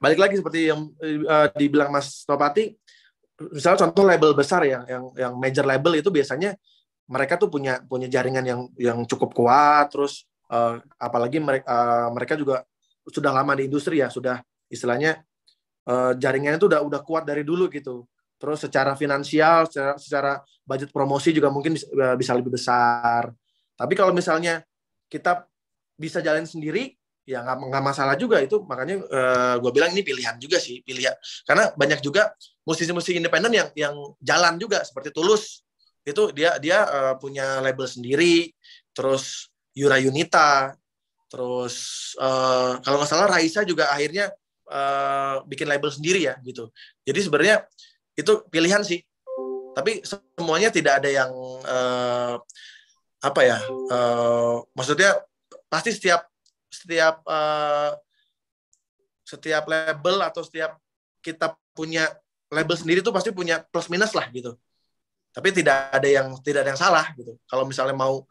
balik lagi seperti yang uh, dibilang Mas Topati misalnya contoh label besar ya yang yang major label itu biasanya mereka tuh punya punya jaringan yang yang cukup kuat terus uh, apalagi mereka uh, mereka juga sudah lama di industri ya sudah istilahnya uh, jaringannya itu udah udah kuat dari dulu gitu Terus secara finansial, secara, secara budget promosi juga mungkin bisa, eh, bisa lebih besar. Tapi kalau misalnya kita bisa jalan sendiri, ya nggak masalah juga itu. Makanya uh, eh, gue bilang ini pilihan juga sih, pilihan. Karena banyak juga musisi-musisi independen yang yang jalan juga seperti Tulus itu dia dia uh, punya label sendiri. Terus Yura Yunita, terus uh, kalau nggak salah Raisa juga akhirnya uh, bikin label sendiri ya gitu. Jadi sebenarnya itu pilihan sih tapi semuanya tidak ada yang uh, apa ya uh, maksudnya pasti setiap setiap uh, setiap label atau setiap kita punya label sendiri tuh pasti punya plus minus lah gitu tapi tidak ada yang tidak ada yang salah gitu kalau misalnya mau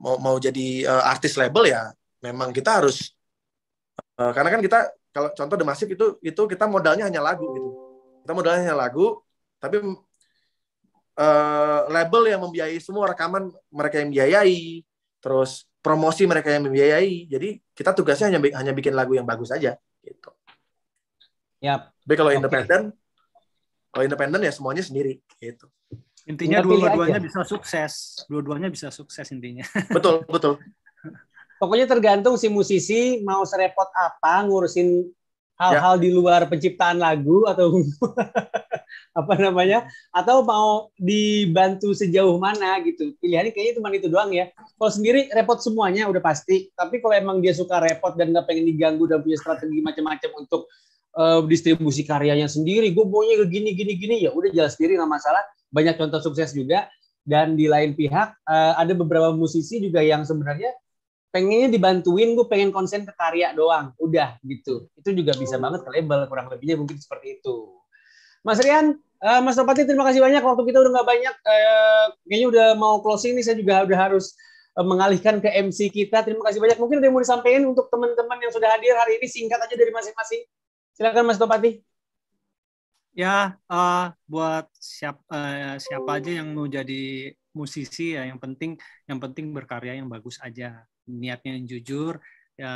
mau mau jadi uh, artis label ya memang kita harus uh, karena kan kita kalau contoh demasif Massive itu itu kita modalnya hanya lagu gitu kita modalnya lagu tapi uh, label yang membiayai semua rekaman mereka yang biayai terus promosi mereka yang membiayai jadi kita tugasnya hanya hanya bikin lagu yang bagus saja. gitu ya yep. tapi kalau okay. independen kalau independen ya semuanya sendiri gitu intinya dua-duanya bisa sukses dua-duanya bisa sukses intinya betul betul pokoknya tergantung si musisi mau serepot apa ngurusin hal-hal ya. di luar penciptaan lagu atau apa namanya atau mau dibantu sejauh mana gitu pilihannya kayaknya cuma itu doang ya kalau sendiri repot semuanya udah pasti tapi kalau emang dia suka repot dan nggak pengen diganggu dan punya strategi macam-macam untuk uh, distribusi karyanya sendiri gue maunya ke gini gini gini ya udah jelas sendiri nggak masalah banyak contoh sukses juga dan di lain pihak uh, ada beberapa musisi juga yang sebenarnya pengennya dibantuin gue pengen konsen ke karya doang udah gitu itu juga bisa oh. banget ke label kurang lebihnya mungkin seperti itu Mas Rian uh, Mas Topati terima kasih banyak waktu kita udah nggak banyak uh, kayaknya udah mau closing nih saya juga udah harus uh, mengalihkan ke MC kita terima kasih banyak mungkin ada yang mau disampaikan untuk teman-teman yang sudah hadir hari ini singkat aja dari masing-masing silakan Mas Topati ya uh, buat siap uh, siapa aja yang mau jadi musisi ya yang penting yang penting berkarya yang bagus aja niatnya yang jujur ya,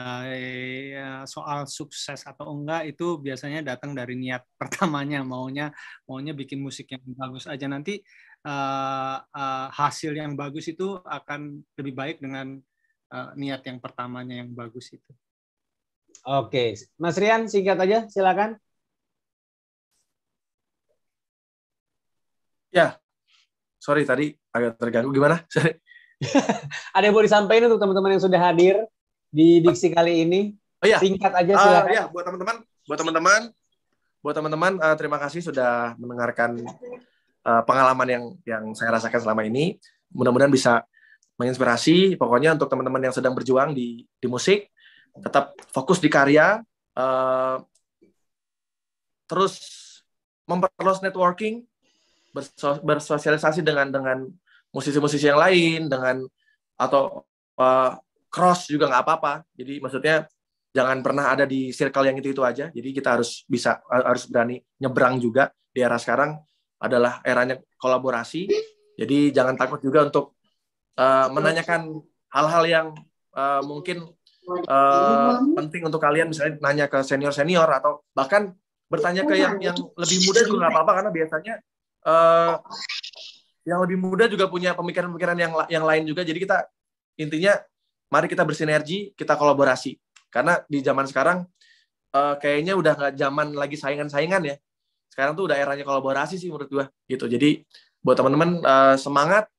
ya soal sukses atau enggak itu biasanya datang dari niat pertamanya maunya maunya bikin musik yang bagus aja nanti uh, uh, hasil yang bagus itu akan lebih baik dengan uh, niat yang pertamanya yang bagus itu. Oke, Mas Rian singkat aja silakan. Ya, sorry tadi agak terganggu gimana? Sorry. ada yang mau disampaikan untuk teman-teman yang sudah hadir di diksi kali ini? Oh iya. Singkat aja ah, silakan. Iya, buat teman-teman, buat teman-teman, buat teman-teman uh, terima kasih sudah mendengarkan uh, pengalaman yang yang saya rasakan selama ini. Mudah-mudahan bisa menginspirasi. Pokoknya untuk teman-teman yang sedang berjuang di di musik, tetap fokus di karya, uh, terus memperluas networking, bersosialisasi dengan dengan musisi-musisi yang lain dengan atau uh, cross juga nggak apa-apa. Jadi maksudnya jangan pernah ada di circle yang itu-itu aja. Jadi kita harus bisa harus berani nyebrang juga di era sekarang adalah eranya kolaborasi. Jadi jangan takut juga untuk uh, menanyakan hal-hal yang uh, mungkin uh, penting untuk kalian misalnya nanya ke senior-senior atau bahkan bertanya ke yang yang lebih muda juga nggak apa-apa karena biasanya uh, yang lebih muda juga punya pemikiran-pemikiran yang yang lain juga. Jadi kita intinya mari kita bersinergi, kita kolaborasi. Karena di zaman sekarang uh, kayaknya udah nggak zaman lagi saingan-saingan ya. Sekarang tuh udah eranya kolaborasi sih menurut gua gitu. Jadi buat teman-teman uh, semangat,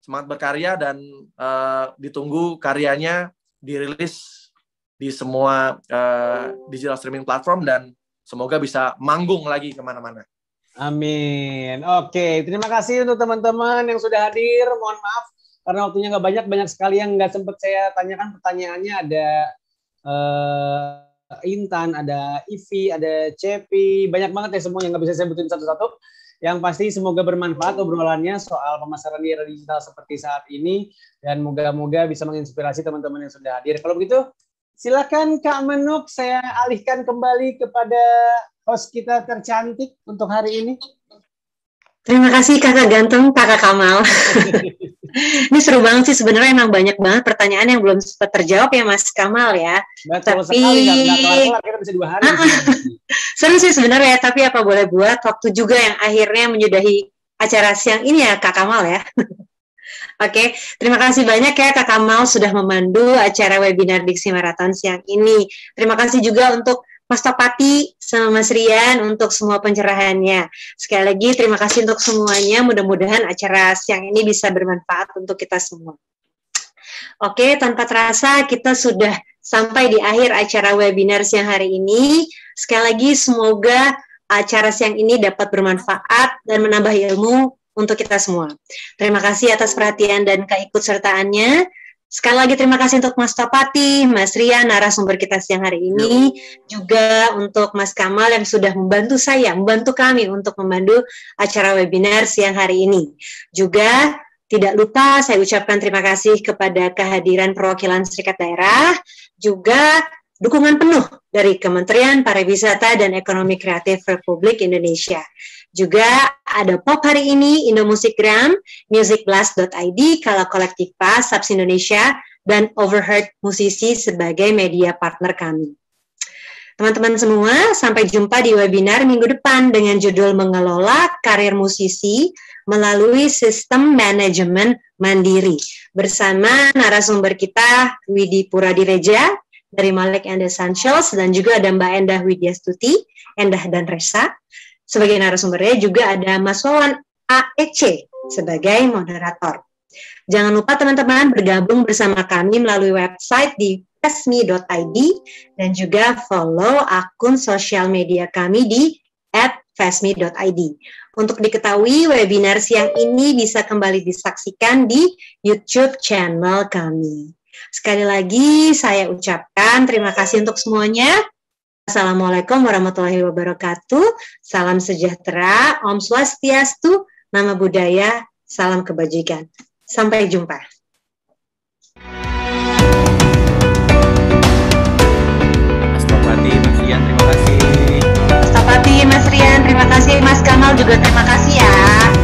semangat berkarya dan uh, ditunggu karyanya dirilis di semua uh, digital streaming platform dan semoga bisa manggung lagi kemana-mana. Amin. Oke, terima kasih untuk teman-teman yang sudah hadir. Mohon maaf karena waktunya nggak banyak, banyak sekali yang nggak sempat saya tanyakan pertanyaannya. Ada uh, Intan, ada Ivi, ada Cepi, banyak banget ya semua yang nggak bisa saya sebutin satu-satu. Yang pasti semoga bermanfaat obrolannya soal pemasaran di era digital seperti saat ini dan moga-moga bisa menginspirasi teman-teman yang sudah hadir. Kalau begitu, Silakan Kak Menuk, saya alihkan kembali kepada host kita tercantik untuk hari ini. Terima kasih kakak ganteng, kakak Kamal. ini seru banget sih sebenarnya emang banyak banget pertanyaan yang belum sempat terjawab ya Mas Kamal ya. Betul tapi ah, seru sih sebenarnya tapi apa boleh buat waktu juga yang akhirnya menyudahi acara siang ini ya Kak Kamal ya. Oke, okay. terima kasih banyak ya Kakak Mau sudah memandu acara webinar Diksi Marathon siang ini. Terima kasih juga untuk Mas Topati sama Mas Rian untuk semua pencerahannya. Sekali lagi terima kasih untuk semuanya. Mudah-mudahan acara siang ini bisa bermanfaat untuk kita semua. Oke, tanpa terasa kita sudah sampai di akhir acara webinar siang hari ini. Sekali lagi semoga acara siang ini dapat bermanfaat dan menambah ilmu untuk kita semua. Terima kasih atas perhatian dan keikutsertaannya. Sekali lagi terima kasih untuk Mas Topati, Mas Ria, narasumber kita siang hari ini. Juga untuk Mas Kamal yang sudah membantu saya, membantu kami untuk memandu acara webinar siang hari ini. Juga tidak lupa saya ucapkan terima kasih kepada kehadiran perwakilan serikat daerah, juga dukungan penuh dari Kementerian Pariwisata dan Ekonomi Kreatif Republik Indonesia. Juga ada pop hari ini, Indomusikgram, musicblast.id, Kala Kolektif Pas, Subs Indonesia, dan Overheard Musisi sebagai media partner kami. Teman-teman semua, sampai jumpa di webinar minggu depan dengan judul Mengelola Karir Musisi Melalui Sistem Manajemen Mandiri. Bersama narasumber kita, Widi Puradireja dari Malik and Essentials, dan juga ada Mbak Endah Widya Stuti, Endah dan Resa. Sebagai narasumbernya juga ada Mas Wawan AEC sebagai moderator. Jangan lupa teman-teman bergabung bersama kami melalui website di pesmi.id dan juga follow akun sosial media kami di @fesmi.id. Untuk diketahui webinar siang ini bisa kembali disaksikan di YouTube channel kami. Sekali lagi saya ucapkan terima kasih untuk semuanya. Assalamualaikum warahmatullahi wabarakatuh. Salam sejahtera, Om Swastiastu, nama budaya, salam kebajikan. Sampai jumpa. Mas Mas Rian, terima kasih. Mas Mas Rian, terima kasih. Mas Kamal juga terima kasih ya.